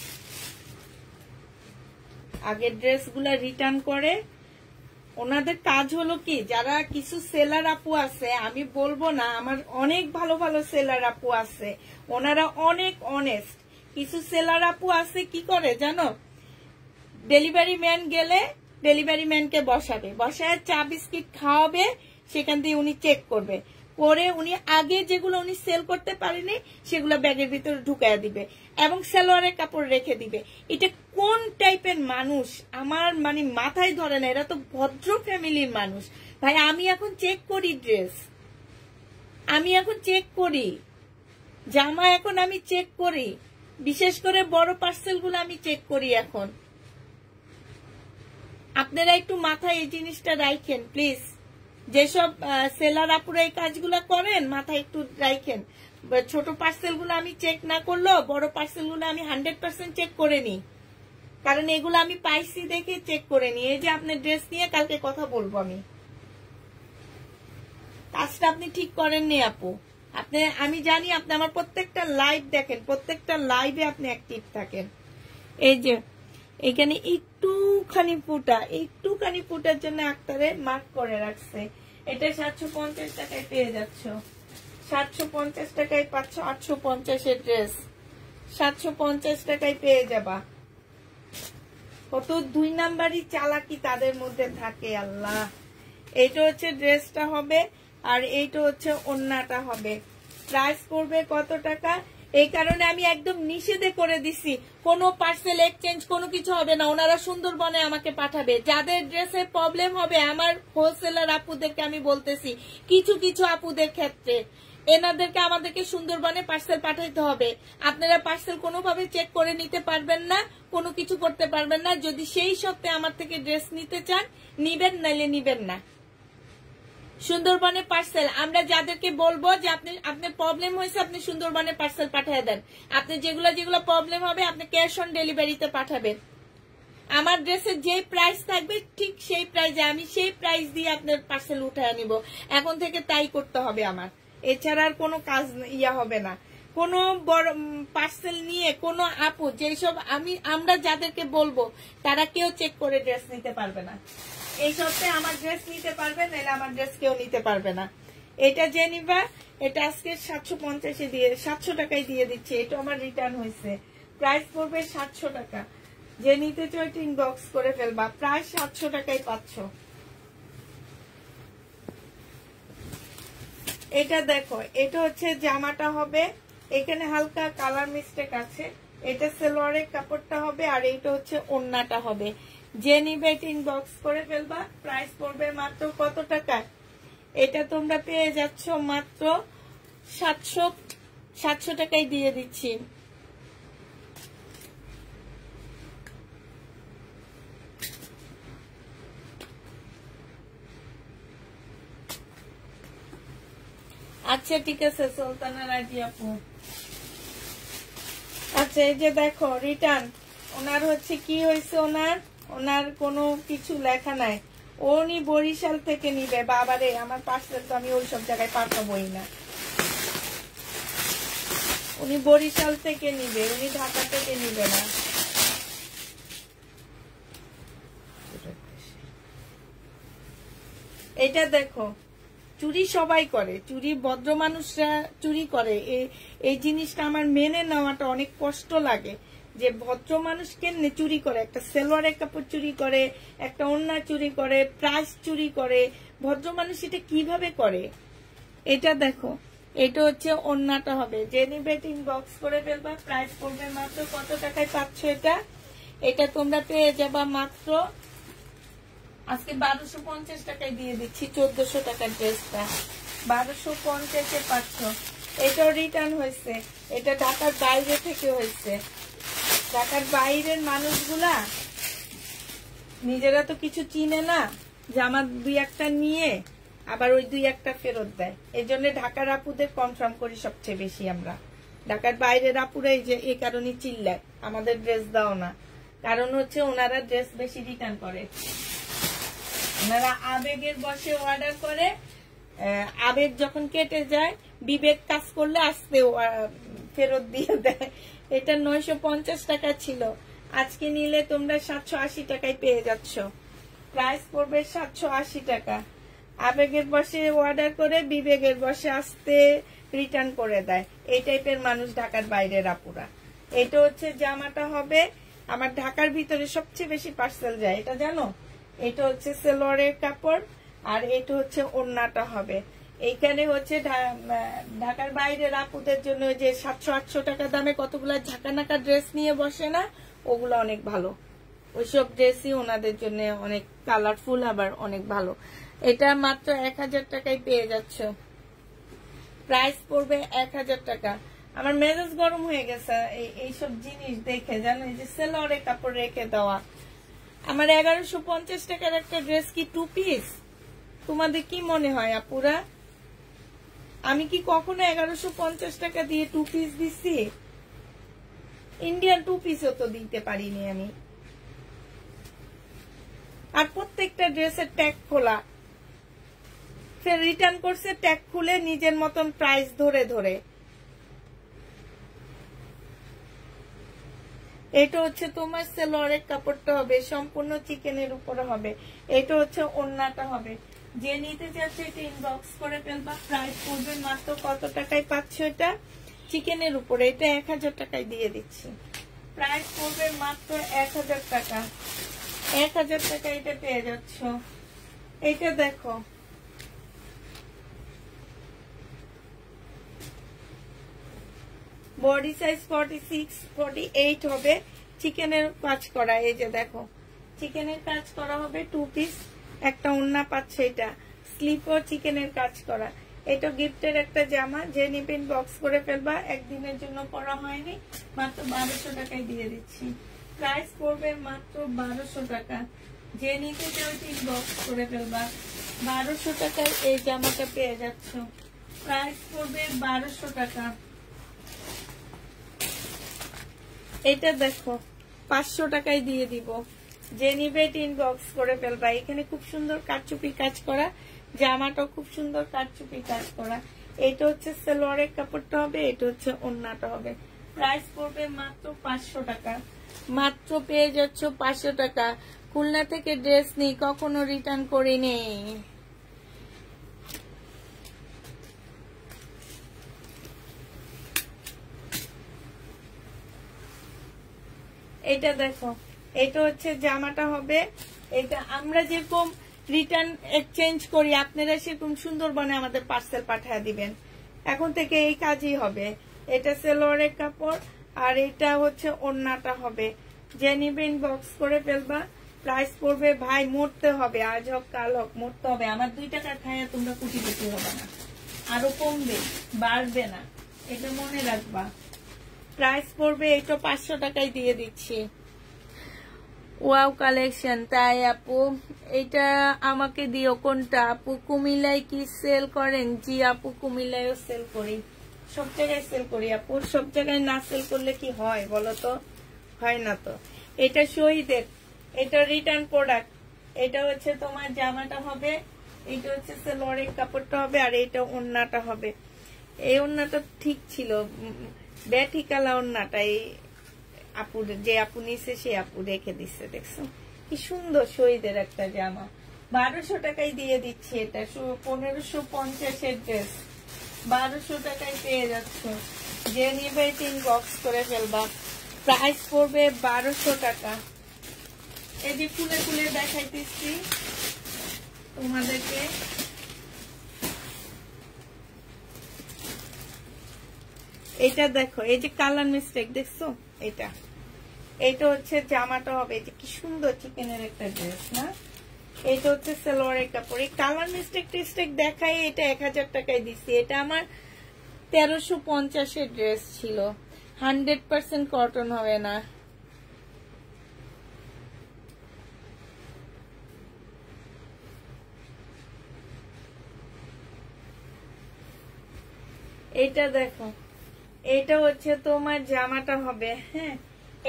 আগের ড্রেসগুলা রিটার্ন করে ওনাদের কাজ হলো কি যারা কিছু সেলার আপু আছে আমি বলবো না আমার অনেক ভালো ভালো সেলার আপু আছে ওনারা অনেক অনেস্ট কিছু সেলার আপু আছে কি করে জানো ডেলিভারি ম্যান গেলে ডেলিভারি ম্যানকে বসাবে বসায় চা বিস্কিট খাওয়াবে সেখান দিয়ে উনি চেক করবে করে উনি আগে যেগুলো উনি সেল করতে পারেনি সেগুলো ব্যাগের ভিতরে ঢুকাই দিবে এবং সেলোয়ারের কাপড় রেখে দিবে এটা কোন টাইপের মানুষ আমার মানে মাথায় ধরে না এরা তো ভদ্র ফ্যামিলির মানুষ ভাই আমি এখন চেক করি ড্রেস আমি এখন চেক করি জামা এখন আমি চেক করি বিশেষ করে বড় পার্সেলগুলো আমি চেক করি এখন আপনারা একটু মাথায় এই জিনিসটা রাখেন প্লিজ যেসব সেলার আপুরা এই কাজগুলো করেন মাথায় একটু রাইখেন ছোট পার্সেলগুলো আমি চেক না করলেও বড় পার্সেলগুলো আমি হান্ড্রেড পার্সেন্ট চেক করে নিই কারণ এগুলো আমি পাইসি দেখে চেক করে নিই এই যে আপনার ড্রেস নিয়ে কালকে কথা বলবো আমি কাজটা আপনি ঠিক করেননি আপু আপনি আমি জানি আপনি আমার প্রত্যেকটা লাইভ দেখেন প্রত্যেকটা লাইভে আপনি অ্যাক্টিভ থাকেন এই যে এখানে একটুখানি ফুটা একটুখানি ফুটার জন্য আক্তারে মার্ক করে রাখছে এটা সাতশো পঞ্চাশ টাকায় পেয়ে যাচ্ছ সাতশো পঞ্চাশ টাকায় পাচ্ছ আটশো পঞ্চাশের ড্রেস সাতশো পঞ্চাশ টাকায় পেয়ে যাবা কত দুই নাম্বারই চালাকি তাদের মধ্যে থাকে আল্লাহ এইটা হচ্ছে ড্রেসটা হবে আর এইটা হচ্ছে অন্যটা হবে প্রাইস পড়বে কত টাকা এই কারণে আমি একদম নিষেধে করে দিছি কোনো পার্সেল এক্সচেঞ্জ কোনো কিছু হবে না ওনারা সুন্দরবনে আমাকে পাঠাবে যাদের ড্রেসে প্রবলেম হবে আমার হোলসেলার আপুদেরকে আমি বলতেছি কিছু কিছু আপুদের ক্ষেত্রে এনাদেরকে আমাদেরকে সুন্দরবনে পার্সেল পাঠাইতে হবে আপনারা পার্সেল কোনোভাবে চেক করে নিতে পারবেন না কোনো কিছু করতে পারবেন না যদি সেই সত্ত্বে আমার থেকে ড্রেস নিতে চান নিবেন নাইলে নিবেন না সুন্দরবনে পার্সেল আমরা যাদেরকে বলবো যে আপনি আপনার প্রবলেম হয়েছে আপনি সুন্দরবনে পার্সেল পাঠিয়ে দেন আপনি যেগুলো যেগুলো প্রবলেম হবে আপনি ক্যাশ অন ডেলিভারিতে পাঠাবেন আমার ড্রেসের যে প্রাইস থাকবে ঠিক সেই প্রাইজে আমি সেই প্রাইস দিয়ে আপনার পার্সেল উঠে নিব এখন থেকে তাই করতে হবে আমার এছাড়া আর কোনো কাজ ইয়া হবে না কোনো বড় পার্সেল নিয়ে কোনো আপু যেসব আমি আমরা যাদেরকে বলবো তারা কেউ চেক করে ড্রেস নিতে পারবে না এই সপ্তাহে আমার ড্রেস নিতে পারবে নাহলে আমার ড্রেস কেউ নিতে পারবে না এটা জেনিবা এটা আজকে সাতশো পঞ্চাশে দিয়ে সাতশো টাকায় দিয়ে দিচ্ছে এটা আমার রিটার্ন হয়েছে প্রাইস পড়বে সাতশো টাকা যে নিতে চাও এটা ইনবক্স করে ফেলবা প্রায় সাতশো টাকায় পাচ্ছ এটা দেখো এটা হচ্ছে জামাটা হবে এখানে হালকা কালার মিস্টেক আছে এটা সেলোয়ারের কাপড়টা হবে আর এইটা হচ্ছে ওন্নাটা হবে যে নিবে এটা ইনবক্স করে ফেলবা প্রাইস পড়বে মাত্র কত টাকা এটা তোমরা পেয়ে যাচ্ছ মাত্র সাতশো সাতশো টাকায় দিয়ে দিচ্ছি আচ্ছা ঠিক আছে সুলতানা রাজি আপু আচ্ছা এই যে দেখো রিটার্ন ওনার হচ্ছে কি হয়েছে ওনার ওনার কোনো কিছু লেখা নাই উনি বরিশাল থেকে নিবে বাবারে আমার পার্সেল তো আমি ওই সব জায়গায় পাঠাবোই না উনি বরিশাল থেকে নিবে উনি ঢাকা থেকে নিবে না এটা দেখো চুরি সবাই করে চুরি ভদ্র মানুষরা চুরি করে এই জিনিসটা আমার মেনে নেওয়াটা অনেক কষ্ট লাগে যে ভদ্র মানুষ কেমনে চুরি করে একটা সেলোয়ারের কাপড় চুরি করে একটা ওন্না চুরি করে প্রাইস চুরি করে ভদ্র মানুষ এটা কিভাবে করে এটা দেখো এটা হচ্ছে অন্যটা হবে যে নিবে তিন বক্স করে ফেলবা প্রাইস পড়বে মাত্র কত টাকায় পাচ্ছ এটা এটা তোমরা পেয়ে যাবা মাত্র আজকে বারোশো পঞ্চাশ টাকায় দিয়ে দিচ্ছি চোদ্দশো টাকার ড্রেসটা বারোশো পঞ্চাশে পাচ্ছ এটাও রিটার্ন হয়েছে এটা ঢাকার বাইরে থেকে হয়েছে ঢাকার বাইরের মানুষগুলা নিজেরা তো কিছু চিনে না জামা দুই একটা নিয়ে আবার ওই দুই একটা ফেরত দেয় এই জন্য ঢাকার আপুদের কম সম করি সবচেয়ে বেশি আমরা ঢাকার বাইরের আপুরাই যে এই কারণে চিল্লায় আমাদের ড্রেস দাও না কারণ হচ্ছে ওনারা ড্রেস বেশি রিটার্ন করে ওনারা আবেগের বসে অর্ডার করে আবেগ যখন কেটে যায় বিবেক কাজ করলে আসতে ফেরত দিয়ে দেয় এটা নয়শো পঞ্চাশ টাকা ছিল আজকে নিলে তোমরা সাতশো আশি টাকায় পেয়ে যাচ্ছ প্রাইস পড়বে সাতশো আশি টাকা আবেগের বসে অর্ডার করে বিবেকের বসে আসতে রিটার্ন করে দেয় এই টাইপের মানুষ ঢাকার বাইরের আপুরা এটা হচ্ছে জামাটা হবে আমার ঢাকার ভিতরে সবচেয়ে বেশি পার্সেল যায় এটা জানো এটা হচ্ছে সেলোয়ারের কাপড় আর এটা হচ্ছে ওড়নাটা হবে এইখানে হচ্ছে ঢাকার বাইরে আপুদের জন্য যে সাতশো আটশো টাকা দামে কতগুলো ঝাঁকানাকা ড্রেস নিয়ে বসে না ওগুলো অনেক ভালো ওইসব ড্রেসই ওনাদের জন্য অনেক কালারফুল আবার অনেক ভালো এটা মাত্র এক হাজার টাকায় পেয়ে যাচ্ছ প্রাইস পড়বে এক হাজার টাকা আমার মেজাজ গরম হয়ে গেছে এইসব জিনিস দেখে জানো এই যে সেলরে কাপড় রেখে দেওয়া আমার এগারোশো পঞ্চাশ টাকার একটা ড্রেস কি টু পিস তোমাদের কি মনে হয় আপুরা আমি কি কখনো এগারোশো পঞ্চাশ টাকা দিয়ে টু পিস দিচ্ছি ইন্ডিয়ান টু পিসও তো দিতে পারিনি আমি আর প্রত্যেকটা ড্রেসের ট্যাগ খোলা ফের রিটার্ন করছে ট্যাগ খুলে নিজের মতন প্রাইস ধরে ধরে এটা হচ্ছে তোমার সেলরের কাপড়টা হবে সম্পূর্ণ চিকেনের উপরে হবে এটা হচ্ছে ওন্নাটা হবে যে নিতে চাচ্ছে এটা ইনবক্স করে ফেলবা প্রাইস করবেন মাত্র কত টাকায় পাচ্ছ এটা চিকেনের উপরে এটা এক হাজার টাকায় দিয়ে দিচ্ছি প্রাইস করবে মাত্র এক হাজার টাকা এক হাজার টাকা এটা পেয়ে যাচ্ছ এটা দেখো body size forty six forty eight হবে চিকেনের কাজ করা এই যে দেখো চিকেনের কাজ করা হবে টু পিস একটা ওন্না পাচ্ছে এটা স্লিপও চিকেনের কাজ করা এটা গিফটের একটা জামা যে নিপিন বক্স করে ফেলবা একদিনের জন্য পরা হয়নি মাত্র বারোশো টাকায় দিয়ে দিচ্ছি প্রাইস পড়বে মাত্র বারোশো টাকা যে নিতে চাও তিন বক্স করে ফেলবা বারোশো টাকায় এই জামাটা পেয়ে যাচ্ছ প্রাইস পড়বে বারোশো টাকা এটা দেখো পাঁচশো টাকায় দিয়ে দিব যে নিবে এটি ইনবক্স করে ফেলবা এখানে খুব সুন্দর কাঠচুপি কাজ করা জামাটাও খুব সুন্দর কাঠচুপি কাজ করা এটা হচ্ছে সেলোয়ারের কাপড়টা হবে এটা হচ্ছে অন্যটা হবে প্রাইস পড়বে মাত্র পাঁচশো টাকা মাত্র পেয়ে যাচ্ছ পাঁচশো টাকা খুলনা থেকে ড্রেস নিই কখনো রিটার্ন করিনি এটা দেখো এটা হচ্ছে জামাটা হবে এটা আমরা যেরকম রিটার্ন এক্সচেঞ্জ করি আপনারা সেরকম সুন্দরবনে আমাদের পার্সেল পাঠিয়ে দিবেন এখন থেকে এই কাজই হবে এটা সেলোয়ারের কাপড় আর এটা হচ্ছে অন্যটা হবে যে নিবেন বক্স করে ফেলবা প্রাইস পড়বে ভাই মরতে হবে আজ হোক কাল হোক মরতে হবে আমার দুই টাকা খাইয়া তোমরা কুটি কুটি হবে না আরো কমবে বাড়বে না এটা মনে রাখবা প্রাইস পড়বে এটা পাঁচশো টাকায় দিয়ে দিচ্ছি ওয়াও কালেকশন তাই আপু এটা আমাকে দিও কোনটা আপু কুমিলাই কি সেল করেন জি আপু কুমিল্লায়ও সেল করি সব জায়গায় সেল করি আপু সব জায়গায় না সেল করলে কি হয় বলো তো হয় না তো এটা শহীদের এটা রিটার্ন প্রোডাক্ট এটা হচ্ছে তোমার জামাটা হবে এটা হচ্ছে সেলরের কাপড়টা হবে আর এটা ওন্নাটা হবে এই ওন্নাটা ঠিক ছিল ব্যাটিকালা ওন্নাটা এই আপুর যে আপু নিছে সে আপু রেখে দিচ্ছে দেখছো কি সুন্দর শহীদের একটা জামা বারোশো টাকায় দিয়ে দিচ্ছে এটা পনেরোশো পঞ্চাশের ড্রেস বারোশো টাকায় পেয়ে যাচ্ছ যে নিবে তিন বক্স করে ফেলবা প্রাইস পড়বে বারোশো টাকা এই যে ফুলে ফুলে দেখাইতেছি তোমাদেরকে এটা দেখো এই যে কালার মিস্টেক দেখছো এটা এইটা হচ্ছে জামাটা হবে এটা কি সুন্দর চিকেনের একটা ড্রেস না এটা হচ্ছে সালোয়ারের কাপড় এই কালার মিস্টেক টিস্টেক দেখাই এটা এক হাজার টাকায় দিছি এটা আমার তেরোশো পঞ্চাশের ড্রেস ছিল হান্ড্রেড পার্সেন্ট কটন হবে না এটা দেখো এটা হচ্ছে তোমার জামাটা হবে হ্যাঁ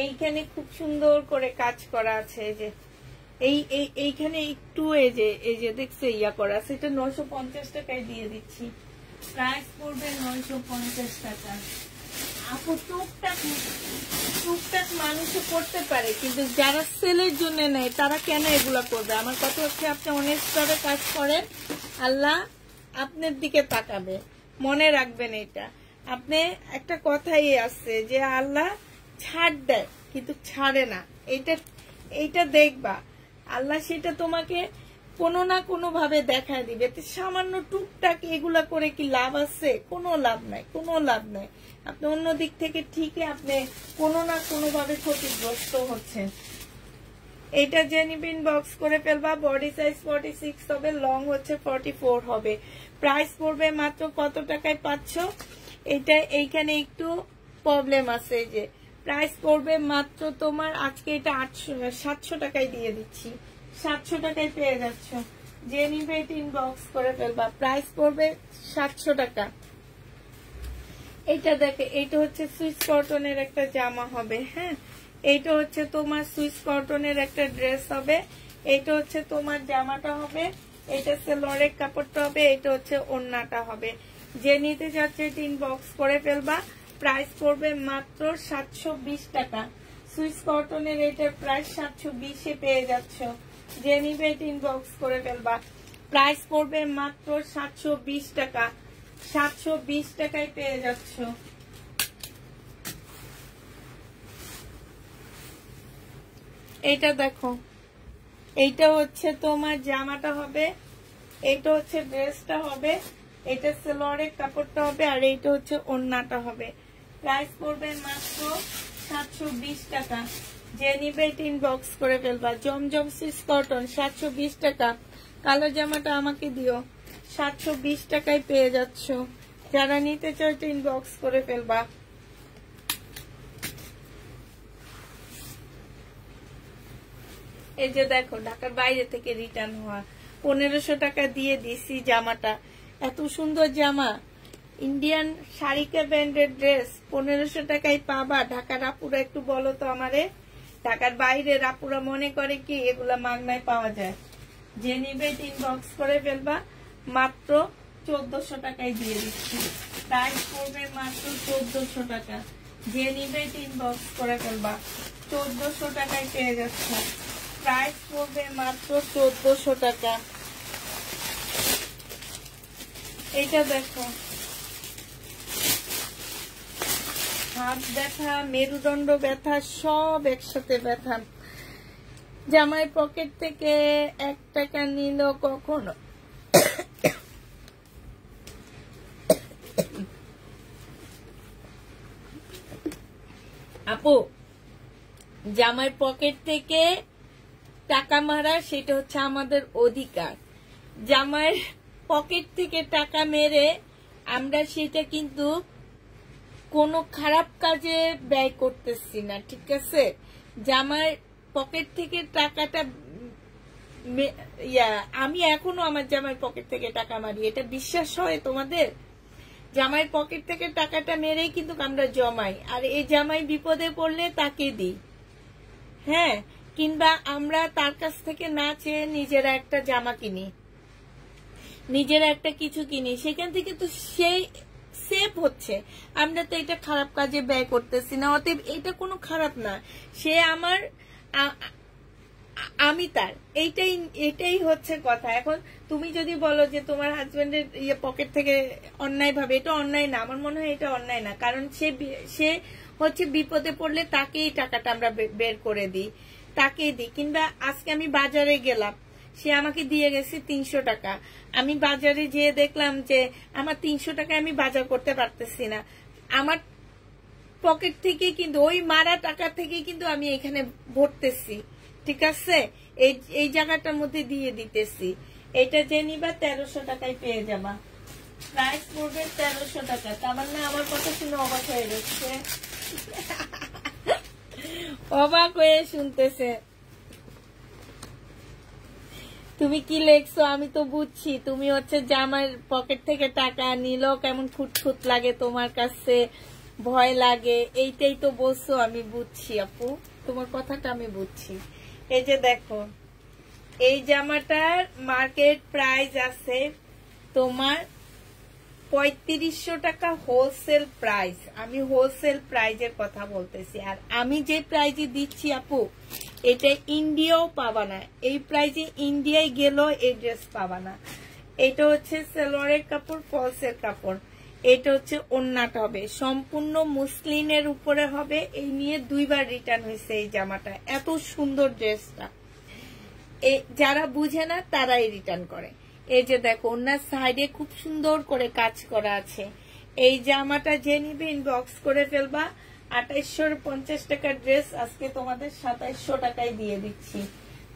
এইখানে খুব সুন্দর করে কাজ করা আছে এই যে এই এইখানে একটু এই যে এই যে দেখছে ইয়া করা আছে এটা নশো পঞ্চাশ টাকায় দিয়ে দিচ্ছি প্রাইস পড়বে নয়শো পঞ্চাশ টাকা আপু টুকটাক টুকটাক মানুষও করতে পারে কিন্তু যারা সেলের জন্য নেয় তারা কেন এগুলো করবে আমার কথা হচ্ছে আপনি অনেক স্তরে কাজ করেন আল্লাহ আপনার দিকে তাকাবে মনে রাখবেন এটা আপনি একটা কথাই আছে যে আল্লাহ ছাড় দেয় কিন্তু ছাড়ে না এটা এইটা দেখবা আল্লাহ সেটা তোমাকে কোনো না কোনো ভাবে দেখায় দিবে সামান্য টুকটাক এগুলা করে কি লাভ আছে কোনো লাভ নাই কোনো লাভ নাই আপনি অন্য দিক থেকে ঠিকই আপনি কোনো না কোনো ভাবে ক্ষতিগ্রস্ত হচ্ছেন এটা জেনিবিন বক্স করে ফেলবা বডি সাইজ ফর্টি সিক্স হবে লং হচ্ছে ফর্টি ফোর হবে প্রাইস পড়বে মাত্র কত টাকায় পাচ্ছ এটা এইখানে একটু প্রবলেম আছে যে প্রাইস পড়বে মাত্র তোমার আজকে এটা আটশো সাতশো টাকায় দিয়ে দিচ্ছি সাতশো টাকায় পেয়ে যাচ্ছ যে নিবে এটা করে ফেলবা প্রাইস পড়বে সাতশো টাকা এটা দেখে এটা হচ্ছে সুইস কটনের একটা জামা হবে হ্যাঁ এটা হচ্ছে তোমার সুইস কটনের একটা ড্রেস হবে এটা হচ্ছে তোমার জামাটা হবে এটা হচ্ছে লরের কাপড়টা হবে এটা হচ্ছে ওন্নাটা হবে যে নিতে যাচ্ছে তিন বক্স করে ফেলবা প্রাইস পড়বে মাত্র সাতশো বিশ টাকা সুইস কটনের এটার প্রাইস সাতশো বিশে পেয়ে যাচ্ছ যে নিবে তিন বক্স করে ফেলবা প্রাইস পড়বে মাত্র সাতশো বিশ টাকা সাতশো বিশ টাকায় পেয়ে যাচ্ছ এইটা দেখো এইটা হচ্ছে তোমার জামাটা হবে এইটা হচ্ছে ড্রেসটা হবে এটা সেলোয়ারের কাপড়টা হবে আর এইটা হচ্ছে ওড়নাটা হবে প্রাইস পড়বে মাত্র সাতশো টাকা যে নিবে এটা ইনবক্স করে ফেলবা জমজম সিস কটন সাতশো বিশ টাকা কালো জামাটা আমাকে দিও সাতশো বিশ টাকায় পেয়ে যাচ্ছ যারা নিতে চাও এটা বক্স করে ফেলবা এই যে দেখো ঢাকার বাইরে থেকে রিটার্ন হওয়া পনেরোশো টাকা দিয়ে দিছি জামাটা এত সুন্দর জামা ইন্ডিয়ান শাড়িকে ব্র্যান্ডের ড্রেস পনেরোশো টাকায় পাবা ঢাকার আপুরা একটু বলো তো আমারে ঢাকার বাইরে রাপুরা মনে করে কি এগুলা মাগনায় পাওয়া যায় যে নিবে তিন বক্স করে ফেলবা মাত্র চোদ্দশো টাকায় দিয়ে দিচ্ছি প্রাইস পড়বে মাত্র চোদ্দশো টাকা যে নিবে তিন বক্স করে ফেলবা চোদ্দশো টাকায় পেয়ে যাচ্ছে প্রাইস পড়বে মাত্র চোদ্দশো টাকা এটা দেখো হাত ব্যথা মেরুদণ্ড ব্যথা সব একসাথে ব্যথা জামাই পকেট থেকে এক টাকা নিল কখনো আপু জামাই পকেট থেকে টাকা মারা সেটা হচ্ছে আমাদের অধিকার জামাই পকেট থেকে টাকা মেরে আমরা সেটা কিন্তু কোনো খারাপ কাজে ব্যয় করতেছি না ঠিক আছে জামার পকেট থেকে টাকাটা ইয়া আমি এখনো আমার জামাই পকেট থেকে টাকা মারি এটা বিশ্বাস হয় তোমাদের জামাই পকেট থেকে টাকাটা মেরেই কিন্তু আমরা জমাই আর এই জামাই বিপদে পড়লে তাকে দিই হ্যাঁ কিংবা আমরা তার কাছ থেকে না চেয়ে নিজেরা একটা জামা কিনি নিজের একটা কিছু কিনি সেখান থেকে তো সেই সেফ হচ্ছে আমরা তো এটা খারাপ কাজে ব্যয় করতেছি না অতএব এটা কোনো খারাপ না সে আমার আমি তার এইটাই এটাই হচ্ছে কথা এখন তুমি যদি বলো যে তোমার হাজব্যান্ডের ইয়ে পকেট থেকে অন্যায় ভাবে এটা অন্যায় না আমার মনে হয় এটা অন্যায় না কারণ সে সে হচ্ছে বিপদে পড়লে তাকেই টাকাটা আমরা বের করে দিই তাকেই দিই কিংবা আজকে আমি বাজারে গেলাম সে আমাকে দিয়ে গেছে তিনশো টাকা আমি বাজারে যেয়ে দেখলাম যে আমার তিনশো টাকা আমি বাজার করতে পারতেছি না আমার পকেট থেকে কিন্তু ওই মারা টাকা থেকে কিন্তু আমি এখানে ভরতেছি ঠিক আছে এই এই জায়গাটার মধ্যে দিয়ে দিতেছি এটা যে নিবা তেরোশো টাকায় পেয়ে যাবা প্রাইস পড়বে তেরোশো টাকা তার না মানে আমার কথা শুনে অবাক হয়ে গেছে *laughs* অবাক হয়ে শুনতেছে তুমি কি লেখছো আমি তো বুঝছি তুমি হচ্ছে জামার পকেট থেকে টাকা নিল কেমন ফুটফুট লাগে তোমার কাছে ভয় লাগে এইটাই তো বলছো আমি বুঝছি আপু তোমার কথাটা আমি বুঝছি এই যে দেখো এই জামাটার মার্কেট প্রাইস আছে তোমার পঁয়ত্রিশশো টাকা হোলসেল প্রাইস আমি হোলসেল প্রাইজের কথা বলতেছি আর আমি যে প্রাইজে দিচ্ছি আপু এটা ইন্ডিয়াও পাবা না এই প্রাইজে ইন্ডিয়ায় গেলেও এই ড্রেস পাবা না এটা হচ্ছে সেলোয়ারের কাপড় ফলসের কাপড় এটা হচ্ছে ওন্নাট হবে সম্পূর্ণ মুসলিনের উপরে হবে এই নিয়ে দুইবার রিটার্ন হয়েছে এই জামাটা এত সুন্দর ড্রেসটা যারা বুঝে না তারাই রিটার্ন করে এই যে দেখো অন্যার সাইডে খুব সুন্দর করে কাজ করা আছে এই জামাটা যে নিবে ইনবক্স করে ফেলবা আঠাইশশো পঞ্চাশ টাকার ড্রেস আজকে তোমাদের সাতাইশশো টাকায় দিয়ে দিচ্ছি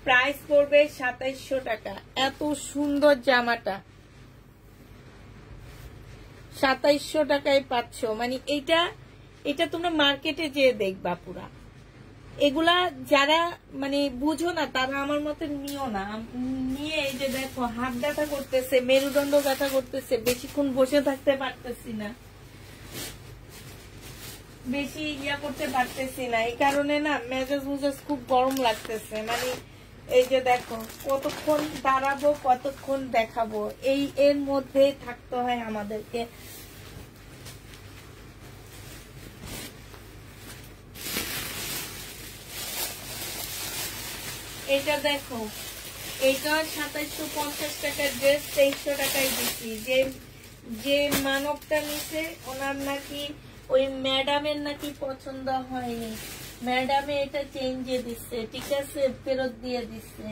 প্রাইস পড়বে সাতাইশশো টাকা এত সুন্দর জামাটা সাতাইশশো টাকায় পাচ্ছ মানে এটা এটা তোমরা মার্কেটে যেয়ে দেখবা পুরা এগুলা যারা মানে বুঝো না তারা আমার মতে নিও না নিয়ে এই যে দেখো হাত ব্যথা করতেছে মেরুদণ্ড ব্যথা করতেছে বেশিক্ষণ বসে থাকতে পারতেছি না বেশি ইয়া করতে পারতেছি না এই কারণে না মেজাজ মুজাজ খুব গরম লাগতেছে মানে এই যে দেখো কতক্ষণ দাঁড়াবো কতক্ষণ দেখাবো এই এর মধ্যে থাকতে হয় আমাদেরকে এটা দেখো এটা সাতাইশো পঞ্চাশ টাকার ড্রেস তেইশশো টাকায় দিচ্ছি যে যে মানবটা নিছে ওনার নাকি ওই ম্যাডামের নাকি পছন্দ হয়নি ম্যাডামে এটা চেঞ্জে দিচ্ছে ঠিক আছে ফেরত দিয়ে দিচ্ছে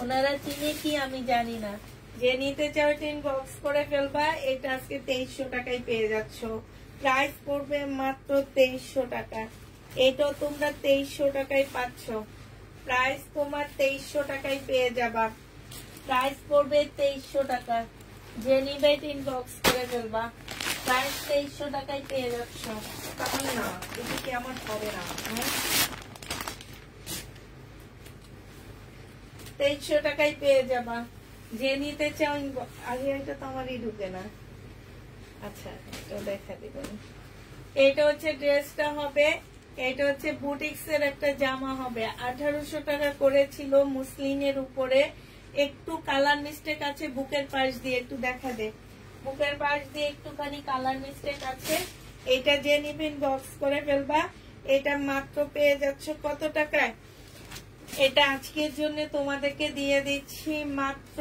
ওনারা চিনে কি আমি জানি না যে নিতে চাও টেন বক্স করে ফেলবা এটা আজকে তেইশশো টাকায় পেয়ে যাচ্ছ প্রাইস পড়বে মাত্র তেইশশো টাকা এটাও তোমরা তেইশশো টাকায় পাচ্ছ প্রাইস তোমার তেইশশো টাকায় পেয়ে যাবা প্রাইস পড়বে তেইশশো টাকা যে নিবেতে বক্স করে ফেলবা প্রায় তেইশশো টাকায় পেয়ে যাচ্ছ তাহলে না এদিকে আমার হবে না হ্যাঁ? তেইশশো টাকায় পেয়ে যাবা যে নিতে চাও আগে এটা তো আমারই ঢুকে না আচ্ছা এটা দেখা দিবেন এটা হচ্ছে ড্রেসটা হবে এটা হচ্ছে বুটিক্স একটা জামা হবে আঠারোশো টাকা করেছিল মুসলিনের উপরে একটু কালার মিস্টেক আছে বুকের পাশ দিয়ে একটু দেখা দে বুকের পাশ দিয়ে একটুখানি কালার মিস্টেক আছে এটা যে নিবেন বক্স করে ফেলবা এটা মাত্র পেয়ে যাচ্ছে কত টাকায় এটা আজকের জন্য তোমাদেরকে দিয়ে দিচ্ছি মাত্র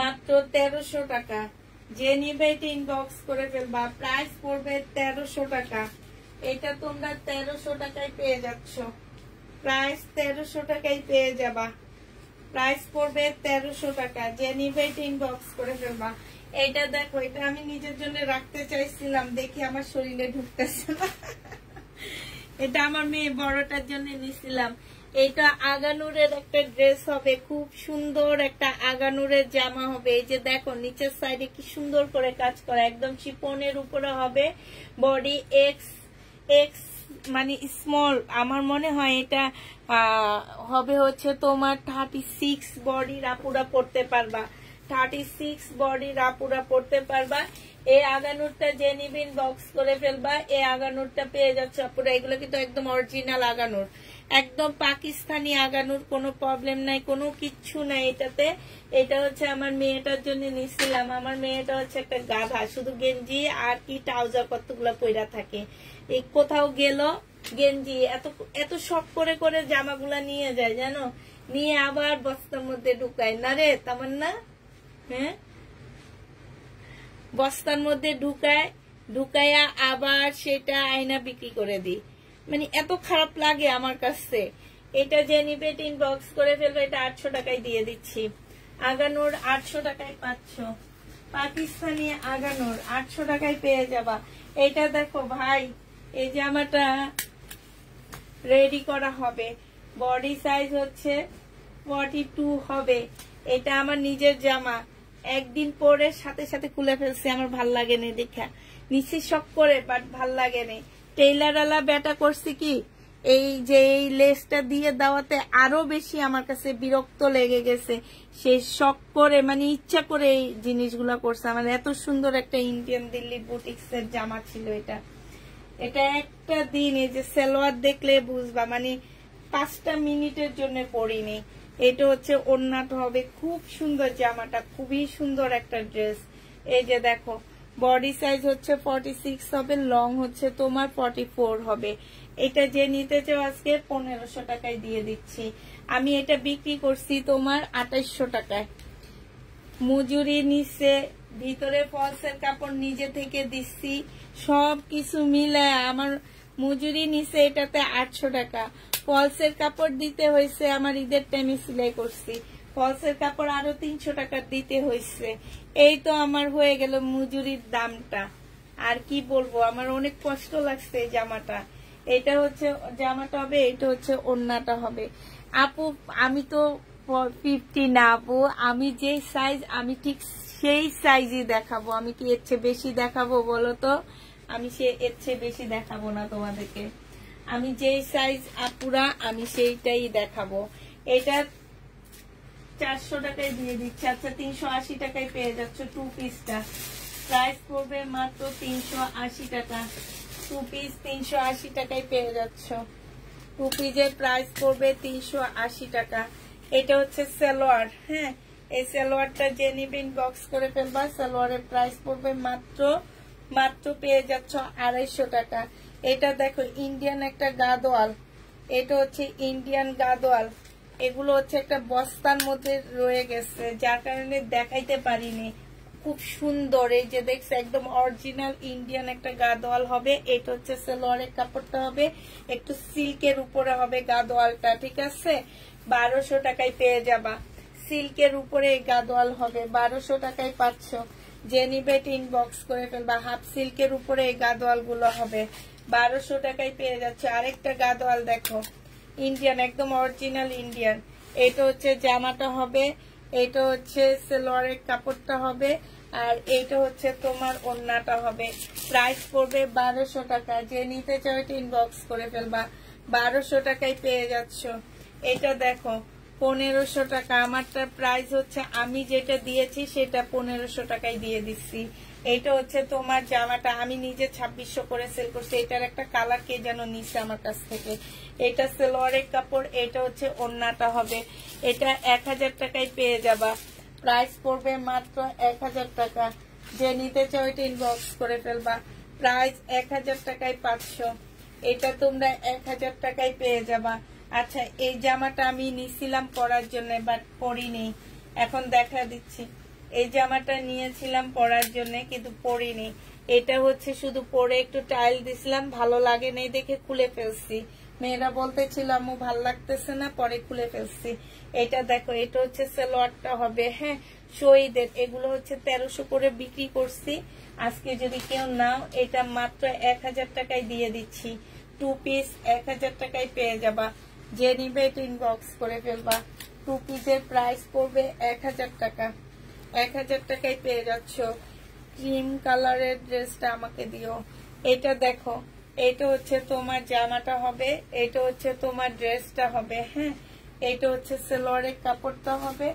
মাত্র তেরোশো টাকা যে নিবে তিন বক্স করে ফেলবা প্রাইস পড়বে তেরোশো টাকা এটা তোমরা তেরোশো টাকায় পেয়ে যাচ্ছ প্রাইস তেরোশো টাকায় পেয়ে যাবা প্রাইস পড়বে তেরোশো টাকা যে নিবে বক্স করে ফেলবা এটা দেখো এটা আমি নিজের জন্য রাখতে চাইছিলাম দেখি আমার শরীরে ঢুকতেছে এটা আমার মেয়ে বড়টার জন্য নিছিলাম এটা আগানুরের একটা ড্রেস হবে খুব সুন্দর একটা আগানুরের জামা হবে এই যে দেখো নিচের সাইডে কি সুন্দর করে কাজ করা একদম শিপনের উপরে হবে বডি এক্স এক্স মানে স্মল আমার মনে হয় এটা হবে হচ্ছে তোমার থার্টি সিক্স বডি রাপুরা পড়তে পারবা থার্টি সিক্স বডি রাপুরা পড়তে পারবা এ আগানুরটা যে নিবিন বক্স করে ফেলবা এ আগানুরটা পেয়ে যাচ্ছে আপুরা এগুলো কিন্তু একদম অরিজিনাল আগানুর একদম পাকিস্তানি আগানোর কোনো প্রবলেম নাই কোনো কিচ্ছু নাই এটাতে এটা হচ্ছে আমার মেয়েটার জন্য নিছিলাম আমার মেয়েটা হচ্ছে একটা গাধা শুধু গেঞ্জি আর কি ট্রাউজার কতগুলো পইরা থাকে এই কোথাও গেল গেঞ্জি এত এত শখ করে করে জামাগুলা নিয়ে যায় জানো নিয়ে আবার বস্তার মধ্যে ঢুকায় না রে তেমন না হ্যাঁ বস্তার মধ্যে ঢুকায় ঢুকায়া আবার সেটা আয়না বিক্রি করে দিই মানে এত খারাপ লাগে আমার কাছে এটা যে নিবে টিন বক্স করে ফেলবে এটা আটশো টাকায় দিয়ে দিচ্ছি আগানোর আটশো টাকায় পাচ্ছ পাকিস্তানি আগানোর আটশো টাকায় পেয়ে যাবা এটা দেখো ভাই এই জামাটা রেডি করা হবে বডি সাইজ হচ্ছে ফর্টি টু হবে এটা আমার নিজের জামা একদিন পরে সাথে সাথে খুলে ফেলছি আমার ভাল লাগেনি দেখা নিশ্চিত শখ করে বাট ভাল লাগেনি টেইলারওয়ালা বেটা করছি কি এই যে এই লেসটা দিয়ে দেওয়াতে আরো বেশি আমার কাছে বিরক্ত লেগে গেছে সে শখ করে মানে ইচ্ছা করে এই জিনিসগুলো করছে আমার এত সুন্দর একটা ইন্ডিয়ান দিল্লি বুটিক্স এর জামা ছিল এটা এটা একটা দিন এই যে সেলোয়ার দেখলে বুঝবা মানে পাঁচটা মিনিটের জন্য পড়িনি এটা হচ্ছে অন্যটা হবে খুব সুন্দর জামাটা খুবই সুন্দর একটা ড্রেস এই যে দেখো বডি সাইজ হচ্ছে ফর্টি সিক্স হবে লং হচ্ছে তোমার ফর্টি ফোর হবে এটা যে নিতে চাও আজকে পনেরোশো টাকায় দিয়ে দিচ্ছি আমি এটা বিক্রি করছি তোমার আঠাইশো টাকায় মজুরি নিচ্ছে ভিতরে ফলসের কাপড় নিজে থেকে দিচ্ছি সব কিছু মিলে আমার মজুরি নিচে এটাতে আটশো টাকা ফলসের কাপড় দিতে হয়েছে আমার ঈদের টাইমে সেলাই করছি ফলসের কাপড় আরো তিনশো টাকা দিতে হয়েছে এই তো আমার হয়ে গেল মজুরির দামটা আর কি বলবো আমার অনেক কষ্ট লাগছে এই জামাটা এটা হচ্ছে জামাটা হবে এটা হচ্ছে অন্যটা হবে আপু আমি তো ফিফটি না আপু আমি যে সাইজ আমি ঠিক সেই সাইজই দেখাবো আমি কি এর চেয়ে বেশি দেখাবো বলো তো আমি সে এর চেয়ে বেশি দেখাবো না তোমাদেরকে আমি যেই সাইজ আপুরা আমি সেইটাই দেখাবো এটা চারশো টাকায় দিয়ে দিচ্ছে আচ্ছা তিনশো আশি টাকায় পেয়ে যাচ্ছ টু পিসটা প্রাইস পড়বে মাত্র তিনশো আশি টাকা টু পিস তিনশো আশি টাকায় পেয়ে যাচ্ছ টু পিসের প্রাইস পড়বে তিনশো আশি টাকা এটা হচ্ছে সালোয়ার হ্যাঁ এই সালোয়ারটা যে নিবেন বক্স করে ফেলবা সালোয়ারের প্রাইস পড়বে মাত্র মাত্র পেয়ে যাচ্ছ আড়াইশো টাকা এটা দেখো ইন্ডিয়ান একটা গাদোয়াল এটা হচ্ছে ইন্ডিয়ান গাদোয়াল এগুলো হচ্ছে একটা বস্তার মধ্যে রয়ে গেছে যার কারণে দেখাইতে পারিনি খুব সুন্দর এই যে দেখছে একদম অরিজিনাল ইন্ডিয়ান একটা গাদোয়াল হবে এটা হচ্ছে সেলোয়ারের কাপড়টা হবে একটু সিল্কের উপরে হবে গাদোয়ালটা ঠিক আছে বারোশো টাকায় পেয়ে যাবা সিল্কের উপরে এই গাদোয়াল হবে বারোশো টাকায় পাচ্ছ যে নিবে ইনবক্স করে ফেলবা হাফ সিল্কের উপরে এই গাদোয়াল গুলো হবে বারোশো টাকায় পেয়ে যাচ্ছে আরেকটা গাদোয়াল দেখো ইন্ডিয়ান একদম অরিজিনাল ইন্ডিয়ান এটা হচ্ছে জামাটা হবে এটা হচ্ছে সেলোয়ারের কাপড়টা হবে আর এইটা হচ্ছে তোমার ওন্নাটা হবে প্রাইস পড়বে বারোশো টাকা যে নিতে চাও এটা ইনবক্স করে ফেলবা বারোশো টাকায় পেয়ে যাচ্ছ এটা দেখো পনেরোশো টাকা আমারটা প্রাইস হচ্ছে আমি যেটা দিয়েছি সেটা পনেরোশো টাকায় দিয়ে দিচ্ছি এটা হচ্ছে তোমার জামাটা আমি নিজে ছাব্বিশশো করে সেল করছি এটার একটা কালার কে যেন নিচ্ছে আমার কাছ থেকে এটা সেলোয়ারের কাপড় এটা হচ্ছে অন্যটা হবে এটা এক হাজার টাকায় পেয়ে যাবা প্রাইস পড়বে মাত্র এক হাজার টাকা যে নিতে চাও এটা ইনবক্স করে ফেলবা প্রাইস এক হাজার টাকায় পাঁচশো এটা তোমরা এক হাজার টাকায় পেয়ে যাবা আচ্ছা এই জামাটা আমি নিছিলাম পরার জন্য বাট পরিনি এখন দেখা দিচ্ছি এই জামাটা নিয়েছিলাম পরার জন্য কিন্তু পরিনি এটা হচ্ছে শুধু পরে একটু টাইল দিছিলাম ভালো লাগে নেই দেখে খুলে ফেলছি মেয়েরা বলতেছিলাম ও ভাল লাগতেছে না পরে খুলে ফেলছি এটা দেখো এটা হচ্ছে সেলোয়ারটা হবে হ্যাঁ শহীদের এগুলো হচ্ছে তেরোশো করে বিক্রি করছি আজকে যদি কেউ নাও এটা মাত্র এক হাজার টাকায় দিয়ে দিচ্ছি টু পিস এক হাজার টাকায় পেয়ে যাবা যে ইনবক্স করে ফেলবা টু পিসের প্রাইস পড়বে এক হাজার টাকা এক হাজার টাকায় পেয়ে যাচ্ছ ক্রিম কালারের ড্রেসটা আমাকে দিও এটা দেখো এটা হচ্ছে তোমার জামাটা হবে এটা হচ্ছে তোমার ড্রেসটা হবে হ্যাঁ এটা হচ্ছে সেলোয়ারের কাপড়টা হবে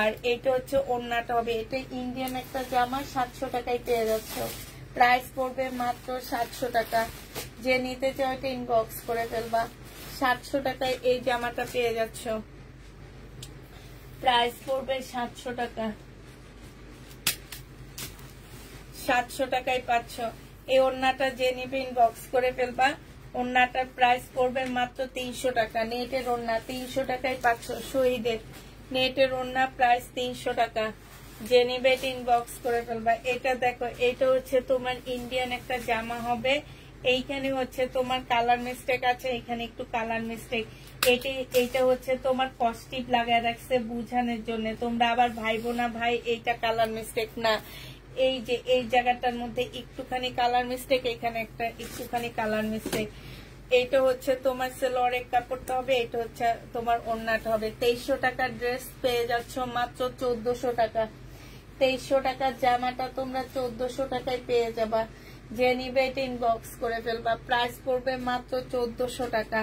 আর এটা হচ্ছে ওড়নাটা হবে এটা ইন্ডিয়ান একটা জামা সাতশো টাকায় পেয়ে যাচ্ছ প্রাইস পড়বে মাত্র সাতশো টাকা যে নিতে চাও এটা ইনবক্স করে ফেলবা সাতশো টাকায় এই জামাটা পেয়ে যাচ্ছ প্রাইস পড়বে সাতশো টাকা সাতশো টাকায় পাচ্ছ এই ওড়নাটা যে নিবে ইনবক্স করে ফেলবা ওড়নাটার প্রাইস পড়বে মাত্র তিনশো টাকা নেটের ওড়না তিনশো টাকায় পাচ্ছ শহীদের নেটের ওড়না প্রাইস তিনশো টাকা যে নিবে ইনবক্স করে ফেলবা এটা দেখো এটা হচ্ছে তোমার ইন্ডিয়ান একটা জামা হবে এইখানে হচ্ছে তোমার কালার মিস্টেক আছে এখানে একটু কালার মিস্টেক এটি এইটা হচ্ছে তোমার পজিটিভ লাগায় রাখছে বুঝানোর জন্য তোমরা আবার ভাই বোনা ভাই এইটা কালার মিস্টেক না এই যে এই জায়গাটার মধ্যে একটুখানি কালার মিস্টেক এখানে একটা একটুখানি কালার মিস্টেক এইটা হচ্ছে তোমার সেলোয়ারের কাপড়টা হবে এটা হচ্ছে তোমার অন্যটা হবে তেইশশো টাকার ড্রেস পেয়ে যাচ্ছ মাত্র চোদ্দশো টাকা তেইশশো টাকার জামাটা তোমরা চোদ্দশো টাকায় পেয়ে যাবা জেনিবে ইনবক্স করে ফেলবা প্রাইস পড়বে মাত্র চোদ্দশো টাকা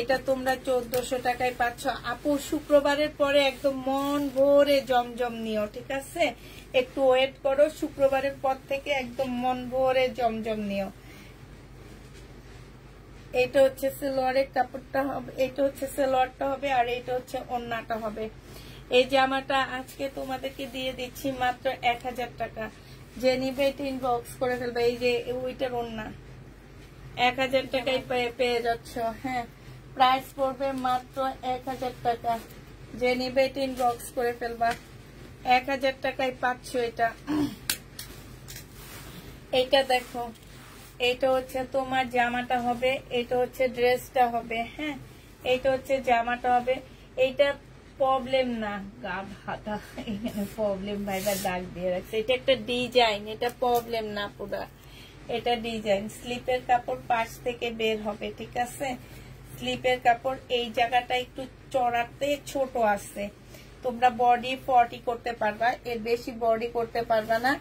এটা তোমরা চোদ্দশো টাকায় পাচ্ছ আপু শুক্রবারের পরে একদম মন ভরে জমজম নিও ঠিক আছে একটু ওয়েট করো শুক্রবারের পর থেকে একদম মন ভরে জমজম নিও এটা হচ্ছে সেলোয়ারের কাপড়টা হবে এটা হচ্ছে সেলোয়ারটা হবে আর এটা হচ্ছে অন্যটা হবে এই জামাটা আজকে তোমাদেরকে দিয়ে দিচ্ছি মাত্র এক হাজার টাকা যে নিবে তিন বক্স করে ফেলবে এই যে ওইটার অন্য এক হাজার টাকায় পেয়ে যাচ্ছ হ্যাঁ প্রাইস পড়বে মাত্র এক হাজার টাকা যে নিবে তিন বক্স করে ফেলবা এক হাজার টাকায় পাচ্ছ এটা এটা দেখো এটা হচ্ছে তোমার জামাটা হবে এটা হচ্ছে ড্রেসটা হবে হ্যাঁ এটা হচ্ছে জামাটা হবে এইটা প্রবলেম না গা ভাতা এখানে প্রবলেম বা দাগ দিয়ে রাখছে এটা একটা ডিজাইন এটা প্রবলেম না পুরা এটা ডিজাইন স্লিপের কাপড় পাশ থেকে বের হবে ঠিক আছে স্লিপের কাপড় এই জায়গাটা একটু চড়াতে ছোট আছে তোমরা বডি ফটি করতে পারবা এর বেশি বডি করতে পারবা না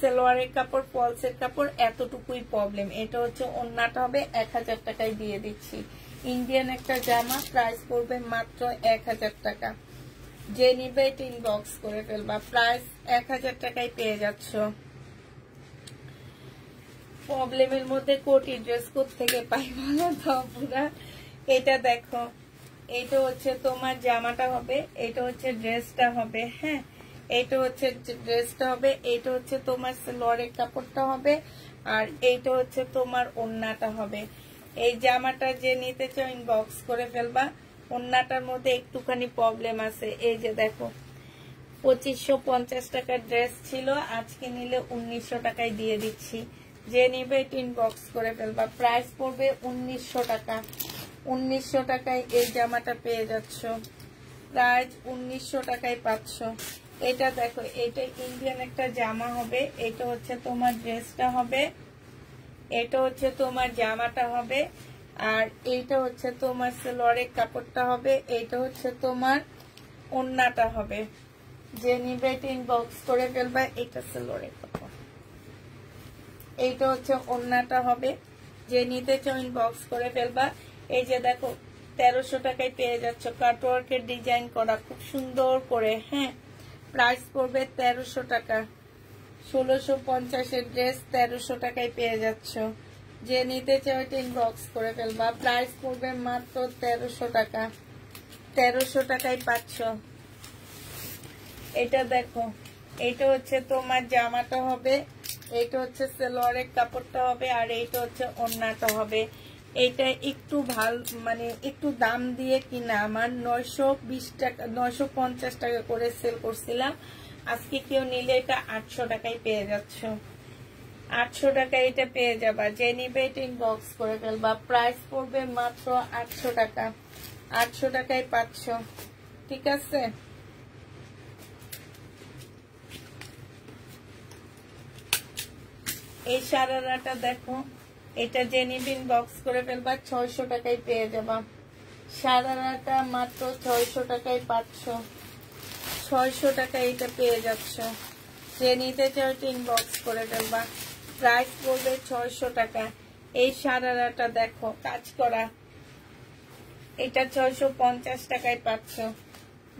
সেলোয়ারের কাপড় ফলসের কাপড় এতটুকুই প্রবলেম এটা হচ্ছে অন্যটা হবে এক হাজার টাকায় দিয়ে দিচ্ছি ইন্ডিয়ান একটা জামা প্রাইস পড়বে মাত্র এক হাজার টাকা যে নিবে এটা ইনবক্স করে ফেলবা প্রাইস এক হাজার টাকায় পেয়ে যাচ্ছ প্রবলেমের মধ্যে কোটি ড্রেস কোথ থেকে পাই বলো তো পুরা এটা দেখো এইটা হচ্ছে তোমার জামাটা হবে এটা হচ্ছে ড্রেসটা হবে হ্যাঁ এইটা হচ্ছে ড্রেসটা হবে এইটা হচ্ছে তোমার স্লোয়ারের কাপড়টা হবে আর এইটা হচ্ছে তোমার ওন্নাটা হবে এই জামাটা যে নিতে চাও ইনবক্স করে ফেলবা ওন্নাটার মধ্যে একটুখানি প্রবলেম আছে এই যে দেখো পঁচিশশো পঞ্চাশ টাকার ড্রেস ছিল আজকে নিলে উনিশশো টাকায় দিয়ে দিচ্ছি যে নিবে এটা বক্স করে ফেলবা প্রাইস পড়বে উনিশশো টাকা উনিশশো টাকায় এই জামাটা পেয়ে যাচ্ছ প্রাইস উনিশশো টাকায় পাচ্ছ এটা দেখো এটা ইন্ডিয়ান একটা জামা হবে এটা হচ্ছে তোমার ড্রেসটা হবে এটা হচ্ছে তোমার জামাটা হবে আর এইটা হচ্ছে তোমার সেলোয়ারের কাপড়টা হবে এটা হচ্ছে তোমার ওন্নাটা হবে যে নিবে এটা বক্স করে ফেলবা এটা সেলোয়ারের কাপড় এইটা হচ্ছে ওন্নাটা হবে যে নিতে চাও বক্স করে ফেলবা এই যে দেখো তেরোশো টাকায় পেয়ে যাচ্ছ এর ডিজাইন করা খুব সুন্দর করে হ্যাঁ প্রাইস পড়বে তেরোশো টাকা ষোলোশো পঞ্চাশের ড্রেস তেরোশো টাকায় পেয়ে যাচ্ছ যে নিতে চাও এটা ইনবক্স করে ফেলবা প্রাইস পড়বে মাত্র তেরোশো টাকা তেরোশো টাকায় পাচ্ছ এটা দেখো এটা হচ্ছে তোমার জামাটা হবে এইটা হচ্ছে সেলোয়ারের কাপড়টা হবে আর এইটা হচ্ছে অন্যটা হবে এটা একটু ভাল মানে একটু দাম দিয়ে কিনা আমার নয়শো বিশ টাকা নয়শো পঞ্চাশ টাকা করে সেল করছিলাম আজকে কেউ নিলে এটা আটশো টাকায় পেয়ে যাচ্ছ আটশো টাকায় এটা পেয়ে যাবা জেনি বেটিং বক্স করে ফেলবা প্রাইস পড়বে মাত্র আটশো টাকা আটশো টাকায় পাচ্ছ ঠিক আছে এই সারারাটা দেখো এটা জেনিবিন নিবিন বক্স করে ফেলবা ছয়শো টাকায় পেয়ে যাবা সাদারাটা মাত্র ছয়শো টাকায় পাঁচশো ছয়শো টাকায় এটা পেয়ে যাচ্ছ যে নিতে চাও তিন বক্স করে ফেলবা প্রাইস বলবে ছয়শো টাকা এই সারারাটা দেখো কাজ করা এটা ছয়শো পঞ্চাশ টাকায় পাচ্ছ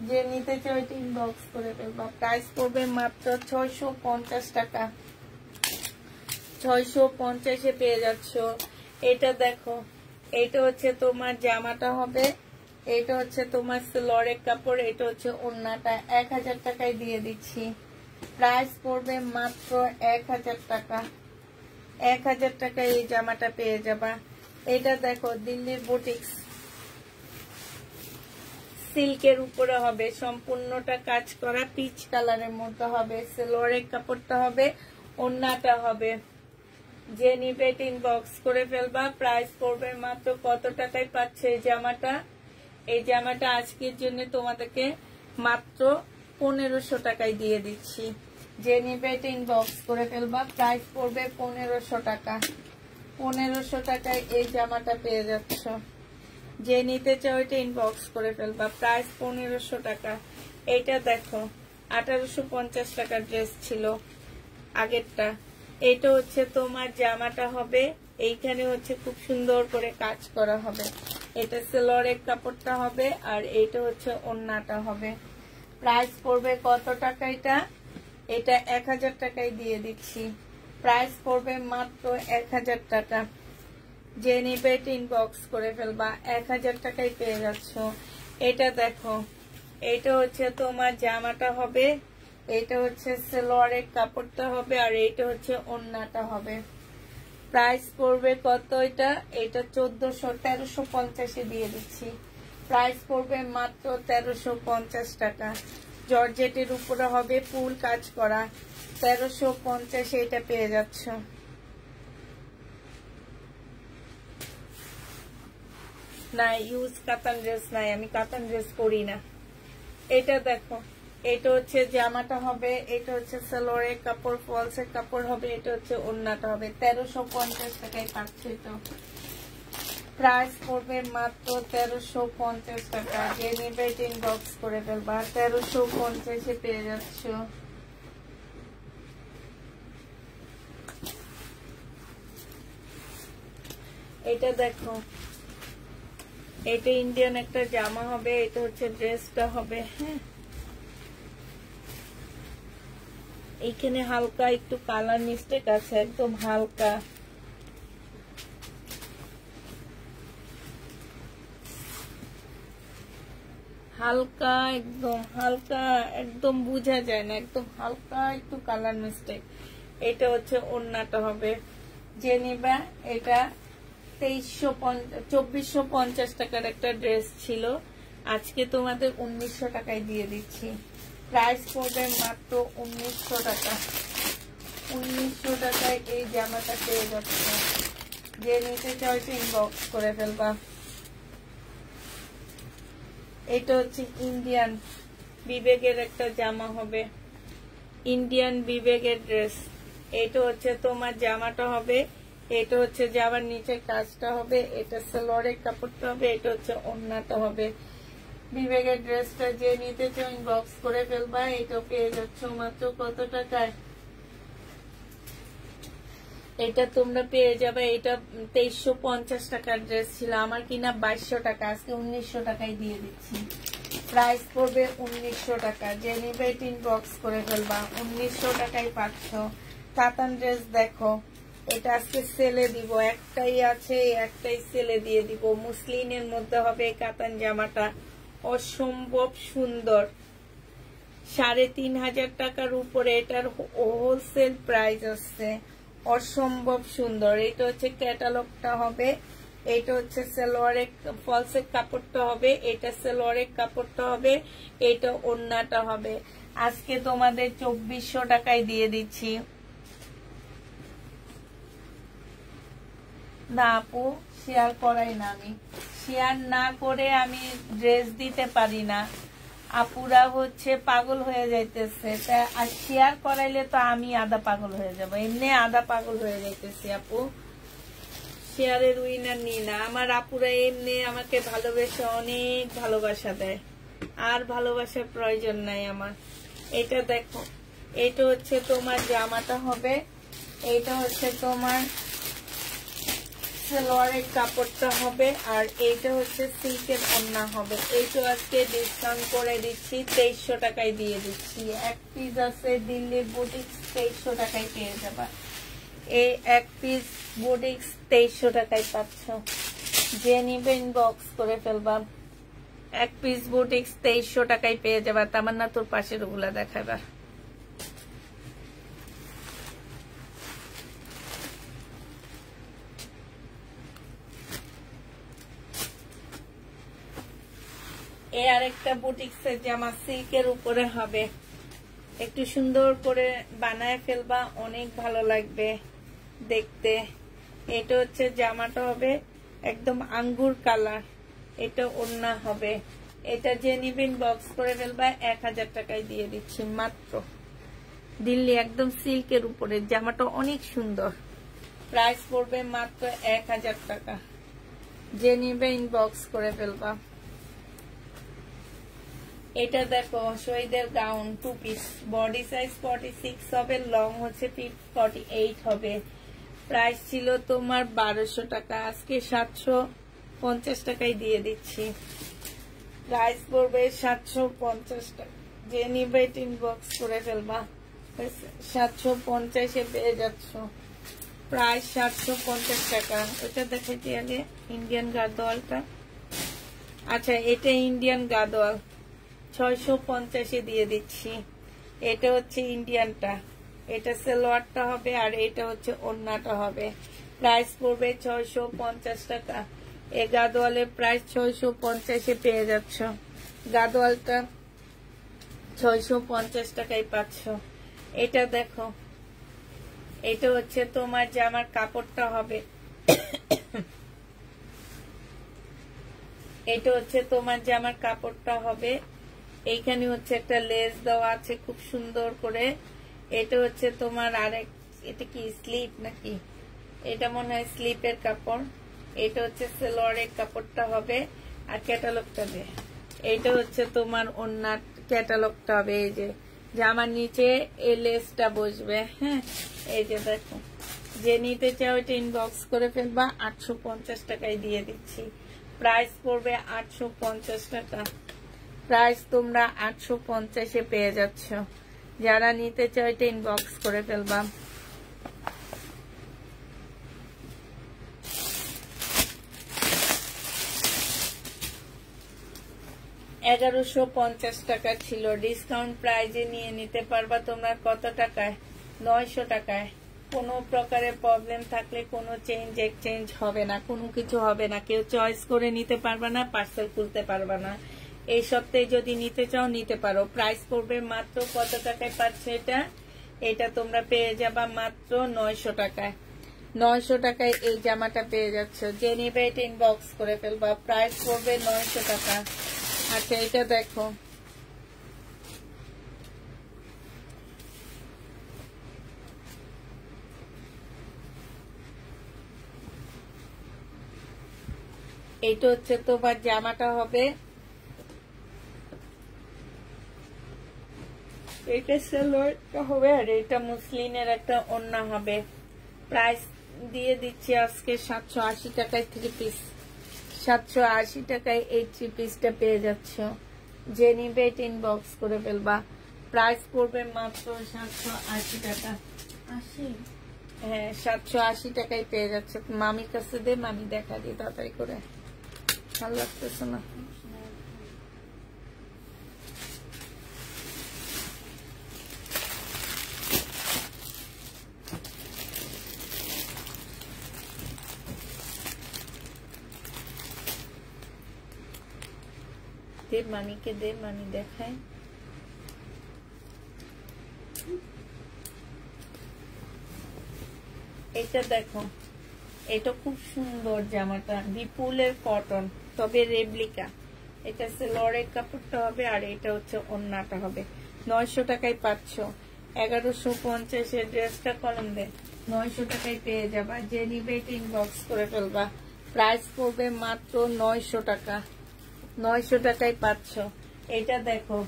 যে নিতে চাও তিন বক্স করে ফেলবা প্রাইস পড়বে মাত্র ছয়শো পঞ্চাশ টাকা ছয়শো পঞ্চাশে পেয়ে যাচ্ছ এটা দেখো এটা হচ্ছে তোমার জামাটা হবে এটা হচ্ছে তোমার স্লোরের কাপড় এটা হচ্ছে ওন্নাটা এক হাজার টাকায় দিয়ে দিচ্ছি প্রাইস পড়বে মাত্র এক হাজার টাকা এক হাজার টাকায় এই জামাটা পেয়ে যাবা এটা দেখো দিল্লির বুটিক্স সিল্কের উপরে হবে সম্পূর্ণটা কাজ করা পিচ কালারের মধ্যে হবে স্লোরের কাপড়টা হবে ওন্নাটা হবে যে নিবে তিন বক্স করে ফেলবা প্রাইস পড়বে মাত্র কত টাকায় পাচ্ছে এই জামাটা এই জামাটা আজকের জন্য তোমাদেরকে মাত্র পনেরোশো টাকায় দিয়ে দিচ্ছি যে নিবে তিন বক্স করে ফেলবা প্রাইস পড়বে পনেরোশো টাকা পনেরোশো টাকায় এই জামাটা পেয়ে যাচ্ছ যে নিতে চাও এটা ইনবক্স করে ফেলবা প্রাইস পনেরোশো টাকা এটা দেখো আঠারোশো পঞ্চাশ টাকার ড্রেস ছিল আগেরটা এটা হচ্ছে তোমার জামাটা হবে এইখানে হচ্ছে খুব সুন্দর করে কাজ করা হবে এটা সেলোয়ারের কাপড়টা হবে আর এটা হচ্ছে অন্যটা হবে প্রাইস পড়বে কত টাকা এটা এটা এক হাজার টাকায় দিয়ে দিচ্ছি প্রাইস পড়বে মাত্র এক হাজার টাকা যে নিবে ইনবক্স করে ফেলবা এক হাজার টাকায় পেয়ে যাচ্ছ এটা দেখো এটা হচ্ছে তোমার জামাটা হবে এইটা হচ্ছে সেলোয়ারের কাপড়টা হবে আর এইটা হচ্ছে ওন্নাটা হবে প্রাইস পড়বে কত এটা এটা চোদ্দশো তেরোশো পঞ্চাশে দিয়ে দিচ্ছি প্রাইস পড়বে মাত্র তেরোশো পঞ্চাশ টাকা জর্জেটের উপরে হবে ফুল কাজ করা তেরোশো পঞ্চাশে এটা পেয়ে যাচ্ছ না ইউজ কাতান ড্রেস নাই আমি কাতান ড্রেস করি না এটা দেখো এটা হচ্ছে জামাটা হবে এটা হচ্ছে সালোয়ারে কাপড় ফলস এর কাপড় হবে এটা হচ্ছে ওন্নাটা হবে তেরোশো পঞ্চাশ টাকায় পাচ্ছে তো প্রাইস পড়বে মাত্র তেরোশো পঞ্চাশ টাকা যে বক্স করে ফেলবা তেরোশো পঞ্চাশে পেয়ে যাচ্ছ এটা দেখো এটা ইন্ডিয়ান একটা জামা হবে এটা হচ্ছে ড্রেসটা হবে হ্যাঁ এইখানে হালকা একটু কালার মিস্টেক আছে একদম হালকা হালকা একদম হালকা একদম বোঝা যায় না একদম হালকা একটু কালার মিস্টেক এটা হচ্ছে ওন্নাটা হবে যে নিবা এটা তেইশশো চব্বিশশো পঞ্চাশ টাকার একটা ড্রেস ছিল আজকে তোমাদের উনিশশো টাকায় দিয়ে দিচ্ছি প্রাইস পড়বে মাত্র উনিশশো টাকা উনিশশো টাকায় এই জামাটা পেয়ে যাচ্ছে যে নিতে চাও একটু ইনবক্স করে ফেলবা এটা হচ্ছে ইন্ডিয়ান বিবেকের একটা জামা হবে ইন্ডিয়ান বিবেকের ড্রেস এটা হচ্ছে তোমার জামাটা হবে এটা হচ্ছে জামার নিচে কাজটা হবে এটা হচ্ছে সালোয়ারের কাপড়টা হবে এটা হচ্ছে অন্যটা হবে বিবেকের ড্রেসটা যে নিতে চাই ইনবক্স করে ফেলবা এটা পেয়ে যাচ্ছ মাত্র কত টাকায় এটা তোমরা পেয়ে যাবে এটা তেইশশো পঞ্চাশ টাকার ড্রেস ছিল আমার কিনা বাইশশো টাকা আজকে উনিশশো টাকায় দিয়ে দিচ্ছি প্রাইস পড়বে উনিশশো টাকা যে বক্স করে ফেলবা উনিশশো টাকায় পাচ্ছ কাতান ড্রেস দেখো এটা আজকে সেলে দিব একটাই আছে একটাই সেলে দিয়ে দিব মুসলিনের মধ্যে হবে কাতান জামাটা অসম্ভব সুন্দর সাড়ে তিন হাজার টাকার উপরে এটার হোলসেল প্রাইস আছে অসম্ভব সুন্দর এটা হচ্ছে ক্যাটালগটা হবে এটা হচ্ছে সেলোয়ারের ফলসের কাপড়টা হবে এটা সেলোয়ারের কাপড়টা হবে এটা অন্যটা হবে আজকে তোমাদের চব্বিশশো টাকায় দিয়ে দিচ্ছি না আপু শেয়ার করাই না আমি শেয়ার না করে আমি ড্রেস দিতে পারি না আপুরা হচ্ছে পাগল হয়ে যাইতেছে আর শেয়ার করাইলে তো আমি আদা পাগল হয়ে যাব এমনি আদা পাগল হয়ে যাইতেছি আপু শেয়ারের উইনার নি না আমার আপুরা এমনি আমাকে ভালোবেসে অনেক ভালোবাসা দেয় আর ভালোবাসার প্রয়োজন নাই আমার এটা দেখো এটা হচ্ছে তোমার জামাটা হবে এইটা হচ্ছে তোমার সালোয়ারের কাপড়টা হবে আর এইটা হচ্ছে সিল্কের অন্যা হবে এইটা আজকে ডিসকাউন্ট করে দিচ্ছি তেইশশো টাকায় দিয়ে দিচ্ছি এক পিস আছে দিল্লির বুটিক্স তেইশশো টাকায় পেয়ে যাবা এই এক পিস বুটিক্স তেইশশো টাকায় পাচ্ছ যে নিবে ইনবক্স করে ফেলবা এক পিস বুটিক্স তেইশশো টাকায় পেয়ে যাবা তামান্না তোর পাশের ওগুলা দেখাবা এ আর একটা বুটিক্সের জামা সিল্কের উপরে হবে একটু সুন্দর করে বানায় ফেলবা অনেক ভালো লাগবে দেখতে এটা হচ্ছে জামাটা হবে একদম আঙ্গুর কালার এটা অন্য হবে এটা যে নিবেন বক্স করে ফেলবা এক হাজার টাকায় দিয়ে দিচ্ছি মাত্র দিল্লি একদম সিল্কের উপরে জামাটা অনেক সুন্দর প্রাইস পড়বে মাত্র এক হাজার টাকা যে নিবেন বক্স করে ফেলবা এটা দেখো শহীদের gown two piece body size forty six হবে লং হচ্ছে ফর্টি এইট হবে প্রাইস ছিল তোমার বারোশো টাকা আজকে সাতশো পঞ্চাশ টাকায় দিয়ে দিচ্ছি প্রাইস পড়বে সাতশো পঞ্চাশ টাকা যে নিবে বক্স করে ফেলবা সাতশো পঞ্চাশে পেয়ে যাচ্ছ প্রায় সাতশো পঞ্চাশ টাকা ওটা দেখেছি আগে ইন্ডিয়ান গাদোয়ালটা আচ্ছা এটা ইন্ডিয়ান গাদোয়াল ছয়শো পঞ্চাশে দিয়ে দিচ্ছি এটা হচ্ছে ইন্ডিয়ানটা এটা সেলোয়ারটা হবে আর এটা হচ্ছে অন্যটা হবে প্রাইস পড়বে ছয়শো পঞ্চাশ টাকা এ গাদোয়ালের প্রাইস ছয়শো পঞ্চাশে পেয়ে যাচ্ছ গাদোয়ালটা ছয়শো পঞ্চাশ টাকায় পাচ্ছ এটা দেখো এটা হচ্ছে তোমার জামার কাপড়টা হবে *coughs* এটা হচ্ছে তোমার জামার কাপড়টা হবে এইখানে হচ্ছে একটা লেস দেওয়া আছে খুব সুন্দর করে এটা হচ্ছে তোমার আরেক এটা কি স্লিপ নাকি এটা মনে হয় স্লিপের কাপড় এটা হচ্ছে সেলোয়ারের কাপড়টা হবে আর ক্যাটালগটা দে এটা হচ্ছে তোমার অন্য ক্যাটালগটা হবে এই যে জামার নিচে এই লেসটা বসবে হ্যাঁ এই যে দেখো যে নিতে চাও এটা ইনবক্স করে ফেলবা আটশো টাকায় দিয়ে দিচ্ছি প্রাইস পড়বে আটশো টাকা প্রাইস তোমরা আটশো পঞ্চাশে পেয়ে যাচ্ছ যারা নিতে চাই এটা ইনবক্স করে ফেলবাম এগারোশো পঞ্চাশ টাকা ছিল ডিসকাউন্ট প্রাইজে নিয়ে নিতে পারবা তোমরা কত টাকায় নয়শো টাকায় কোনো প্রকারের প্রবলেম থাকলে কোনো চেঞ্জ এক্সচেঞ্জ হবে না কোনো কিছু হবে না কেউ চয়েস করে নিতে পারবা না পার্সেল খুলতে পারবা না এই সপ্তাহে যদি নিতে চাও নিতে পারো প্রাইস পড়বে মাত্র কত টাকায় পাচ্ছে এটা এটা তোমরা পেয়ে যাবা মাত্র নয়শো টাকায় নয়শো টাকায় এই জামাটা পেয়ে যাচ্ছ যে নিবে এটা ইনবক্স করে ফেলবা প্রাইস পড়বে নয়শো টাকা আচ্ছা এটা দেখো এইটা হচ্ছে তোমার জামাটা হবে এটা সেলোয়ারটা হবে আর এটা মুসলিনের একটা অন্য হবে প্রাইস দিয়ে দিচ্ছি আজকে সাতশো আশি টাকায় থ্রি পিস সাতশো আশি টাকায় এই থ্রি পিসটা পেয়ে যাচ্ছ যে নিবে এটা ইনবক্স করে ফেলবা প্রাইস পড়বে মাত্র সাতশো আশি টাকা আশি হ্যাঁ সাতশো আশি টাকায় পেয়ে যাচ্ছে মামির কাছে দে মামি দেখা দিই তাড়াতাড়ি করে ভালো লাগতেছে না দেব মানিকে দে মানি দেখায় এটা দেখো এটা খুব সুন্দর জামাটা বিপুলের কটন তবে রেবলিকা এটা সেলোয়ারের কাপড়টা হবে আর এটা হচ্ছে অন্যটা হবে নয়শো টাকায় পাচ্ছ এগারোশো পঞ্চাশের ড্রেসটা কলম দে নয়শো টাকায় পেয়ে যাবা যে নিবে করে ফেলবা প্রাইস পড়বে মাত্র নয়শো টাকা নয়শো টাকায় পাঁচশ এটা দেখো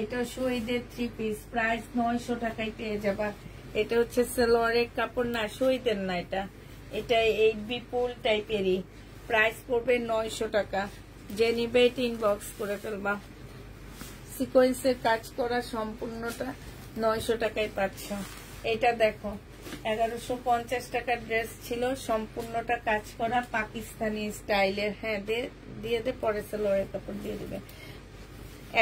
এটা শহীদের থ্রি পিস প্রাইস নয়শো টাকায় পেয়ে যাবা এটা হচ্ছে সেলোয়ারের কাপড় না শহীদের না এটা এটা এইট বি পুল টাইপেরই প্রাইস পড়বে নয়শো টাকা যে নিবে বক্স ইনবক্স করে ফেলবা সিকোয়েন্সের কাজ করা সম্পূর্ণটা নয়শো টাকায় পাচ্ছ এটা দেখো এগারোশো পঞ্চাশ টাকার ড্রেস ছিল সম্পূর্ণটা কাজ করা পাকিস্তানি স্টাইলের হ্যাঁ দিয়ে দে পরে সালোয়ারের কাপড় দিয়ে দেবে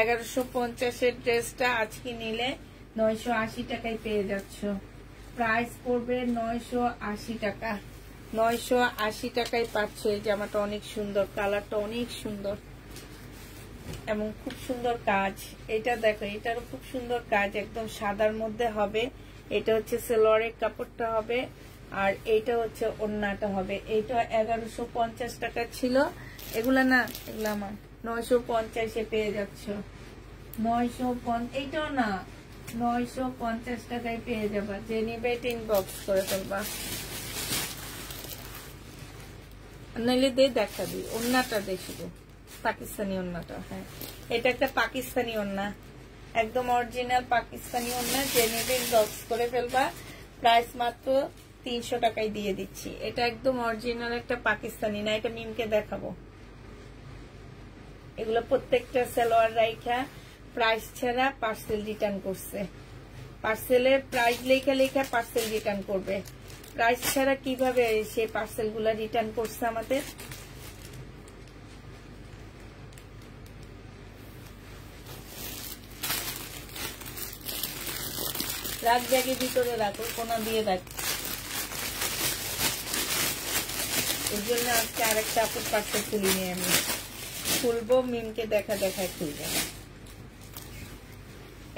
এগারোশো পঞ্চাশের ড্রেসটা আজকে নিলে নয়শো আশি টাকায় পেয়ে যাচ্ছ প্রাইস পড়বে নয়শো আশি টাকা নয়শো আশি টাকায় পাচ্ছ এই জামাটা অনেক সুন্দর কালারটা অনেক সুন্দর এবং খুব সুন্দর কাজ এটা দেখো এটারও খুব সুন্দর কাজ একদম সাদার মধ্যে হবে এটা হচ্ছে সেলোয়ারের কাপড়টা হবে আর এইটা হচ্ছে অন্যটা হবে এইটা এগারোশো পঞ্চাশ টাকা ছিল এগুলা না এগুলো আমার নয়শো পঞ্চাশে পেয়ে যাচ্ছ নয়শো এইটাও না নয়শো পঞ্চাশ টাকায় পেয়ে যাবা যে নিবে টিন বক্স করে ফেলবা নাইলে দে দেখাবি অন্যটা দে শুধু পাকিস্তানি অন্যটা হ্যাঁ এটা একটা পাকিস্তানি অন্যা একদম অরিজিনাল পাকিস্তানি অন্য যে নেবে করে ফেলবা প্রাইস মাত্র তিনশো টাকায় দিয়ে দিচ্ছি এটা একদম অরিজিনাল একটা পাকিস্তানি না এটা মিমকে দেখাবো এগুলো প্রত্যেকটা সেলোয়ার রাইখা প্রাইস ছাড়া পার্সেল রিটার্ন করছে পার্সেলের প্রাইস লেখা লেখা পার্সেল রিটার্ন করবে প্রাইস ছাড়া কিভাবে সে গুলা রিটার্ন করছে আমাদের রাগ ব্যাগের ভিতরে রাখো কোনা দিয়ে রাখ ওর জন্য আজকে আপুর কাপড় পাটতে খুলিনি আমি খুলবো মিমকে দেখা দেখায় খুলবে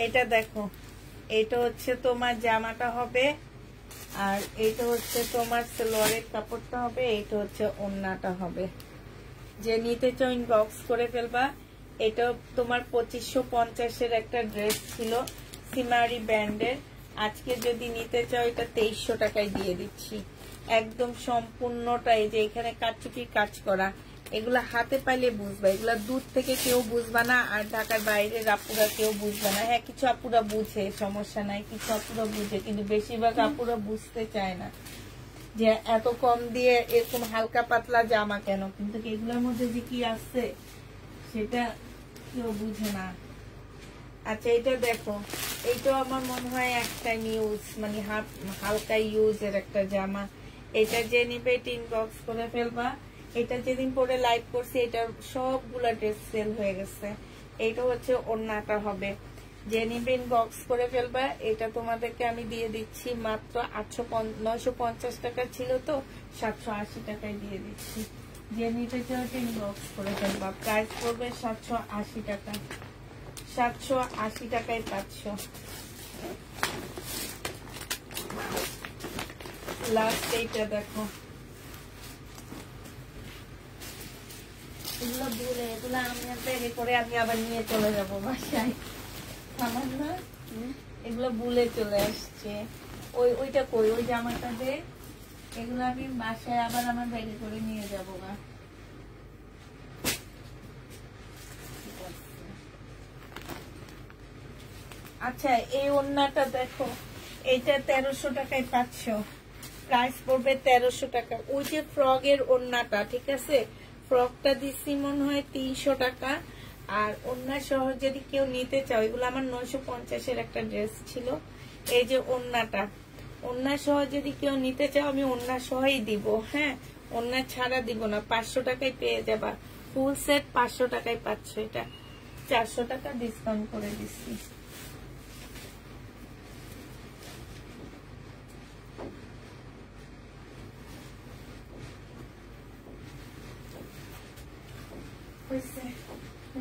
এটা দেখো এটা হচ্ছে তোমার জামাটা হবে আর এটা হচ্ছে তোমার সেলোয়ারের কাপড়টা হবে এটা হচ্ছে অন্যটা হবে যে নিতে চাও ইনবক্স করে ফেলবা এটা তোমার পঁচিশশো পঞ্চাশের একটা ড্রেস ছিল সিমারি ব্যান্ডের আজকে যদি নিতে চাও এটা তেইশশো টাকায় দিয়ে দিচ্ছি একদম সম্পূর্ণটা এই যে এখানে কাটচুপির কাজ করা এগুলা হাতে পাইলে বুঝবা এগুলা দূর থেকে কেউ বুঝবা না আর ঢাকার বাইরের আপুরা কেউ বুঝবে না হ্যাঁ কিছু আপুরা বুঝে সমস্যা নাই কিছু আপুরা বুঝে কিন্তু বেশিরভাগ আপুরা বুঝতে চায় না যে এত কম দিয়ে এরকম হালকা পাতলা জামা কেন কিন্তু এগুলোর মধ্যে যে কি আসছে সেটা কেউ বুঝে না আচ্ছা এটা দেখো এইটাও আমার মনে হয় একটা ইউজ মানে হাফ হালকা ইউজের একটা জামা এটা যে নিবে টিন বক্স করে ফেলবা এটা যেদিন পরে লাইভ করছি এটা সবগুলা ড্রেস সেল হয়ে গেছে এইটা হচ্ছে অন্যটা হবে যে নিবে ইনবক্স করে ফেলবা এটা তোমাদেরকে আমি দিয়ে দিচ্ছি মাত্র আটশো নয়শো পঞ্চাশ টাকা ছিল তো সাতশো আশি টাকায় দিয়ে দিচ্ছি যে টিন বক্স করে ফেলবা প্রাইস পড়বে সাতশো আশি টাকা সাতশো আশি টাকায় পাঁচশো লাস্ট এইটা দেখো এগুলো ভুলে এগুলো আমি রেডি করে আমি আবার নিয়ে চলে যাব বাসায় আমার না এগুলো ভুলে চলে আসছে ওই ওইটা কই ওই জামাটা দে এগুলো আমি বাসায় আবার আমার ব্যাগে করে নিয়ে যাবো না আচ্ছা এই ওন্নাটা দেখো এটা তেরোশো টাকায় পাচ্ছ প্রাইস পড়বে তেরোশো টাকা ওই যে ফ্রগের ওন্নাটা ঠিক আছে ফ্রকটা দিচ্ছি মনে হয় তিনশো টাকা আর অন্য সহ যদি কেউ নিতে চাও এগুলো আমার নয়শো পঞ্চাশের একটা ড্রেস ছিল এই যে অন্যটা অন্য সহ যদি কেউ নিতে চাও আমি অন্য সহই দিব হ্যাঁ অন্য ছাড়া দিব না পাঁচশো টাকায় পেয়ে যাবা ফুল সেট পাঁচশো টাকায় পাচ্ছ এটা চারশো টাকা ডিসকাউন্ট করে দিচ্ছি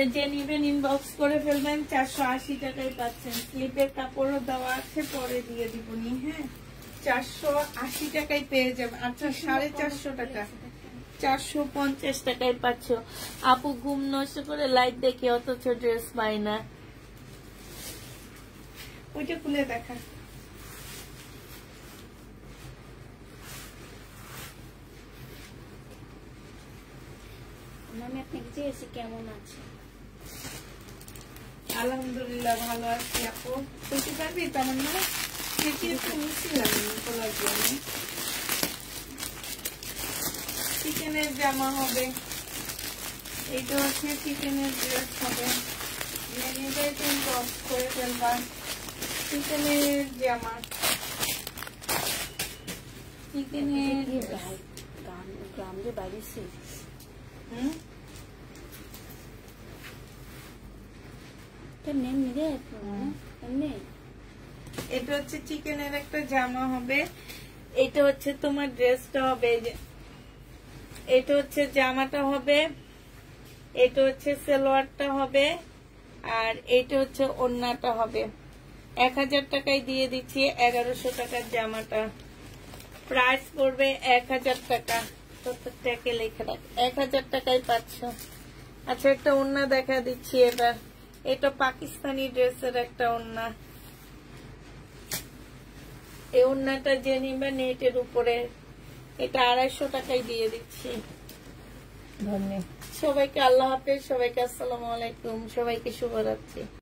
এটা যে নিবেন ইনবক্স করে ফেলবেন চারশো আশি টাকায় পাচ্ছেন স্লিপের কাপড়ও দেওয়া আছে পরে দিয়ে দিবনি হ্যাঁ চারশো আশি টাকায় পেয়ে যাবেন আচ্ছা সাড়ে চারশো টাকা চারশো পঞ্চাশ টাকায় পাচ্ছ আপু ঘুম নষ্ট করে লাইট দেখে অথচ ড্রেস পাই না ওইটা খুলে দেখা আমি আপনাকে চেয়েছি কেমন আছে আলহামদুলিল্লাহ ভালো আছি আপু বলতে পারবি তেমন না থেকে শুনেছিলাম বলার জন্য চিকেনের জামা হবে এইটা হচ্ছে চিকেনের ড্রেস হবে লেগিংটাই তুমি টপ করে ফেলবা চিকেনের জামা চিকেনের গ্রামের বাড়ি হুম মানে এটা হচ্ছে চিকেনের একটা জামা হবে এটা হচ্ছে তোমার ড্রেসটা হবে এটা হচ্ছে জামাটা হবে এটা হচ্ছে সেলোয়ারটা হবে আর এটা হচ্ছে ওন্নাটা হবে এক হাজার টাকায় দিয়ে দিচ্ছি এগারোশো টাকার জামাটা প্রাইস পড়বে এক হাজার টাকা প্রত্যেকটাকে লেখা রাখ এক হাজার টাকায় পাচ্ছ আচ্ছা একটা ওন্না দেখা দিচ্ছি এবার এটা পাকিস্তানি ড্রেসের একটা ওন্না এই ওন্নাটা যে নিবে নেটের উপরে এটা আড়াইশো টাকায় দিয়ে দিচ্ছি ধন্যবাদ সবাইকে আল্লাহ হাফেজ সবাইকে আসসালামু আলাইকুম সবাইকে শুভরাত্রি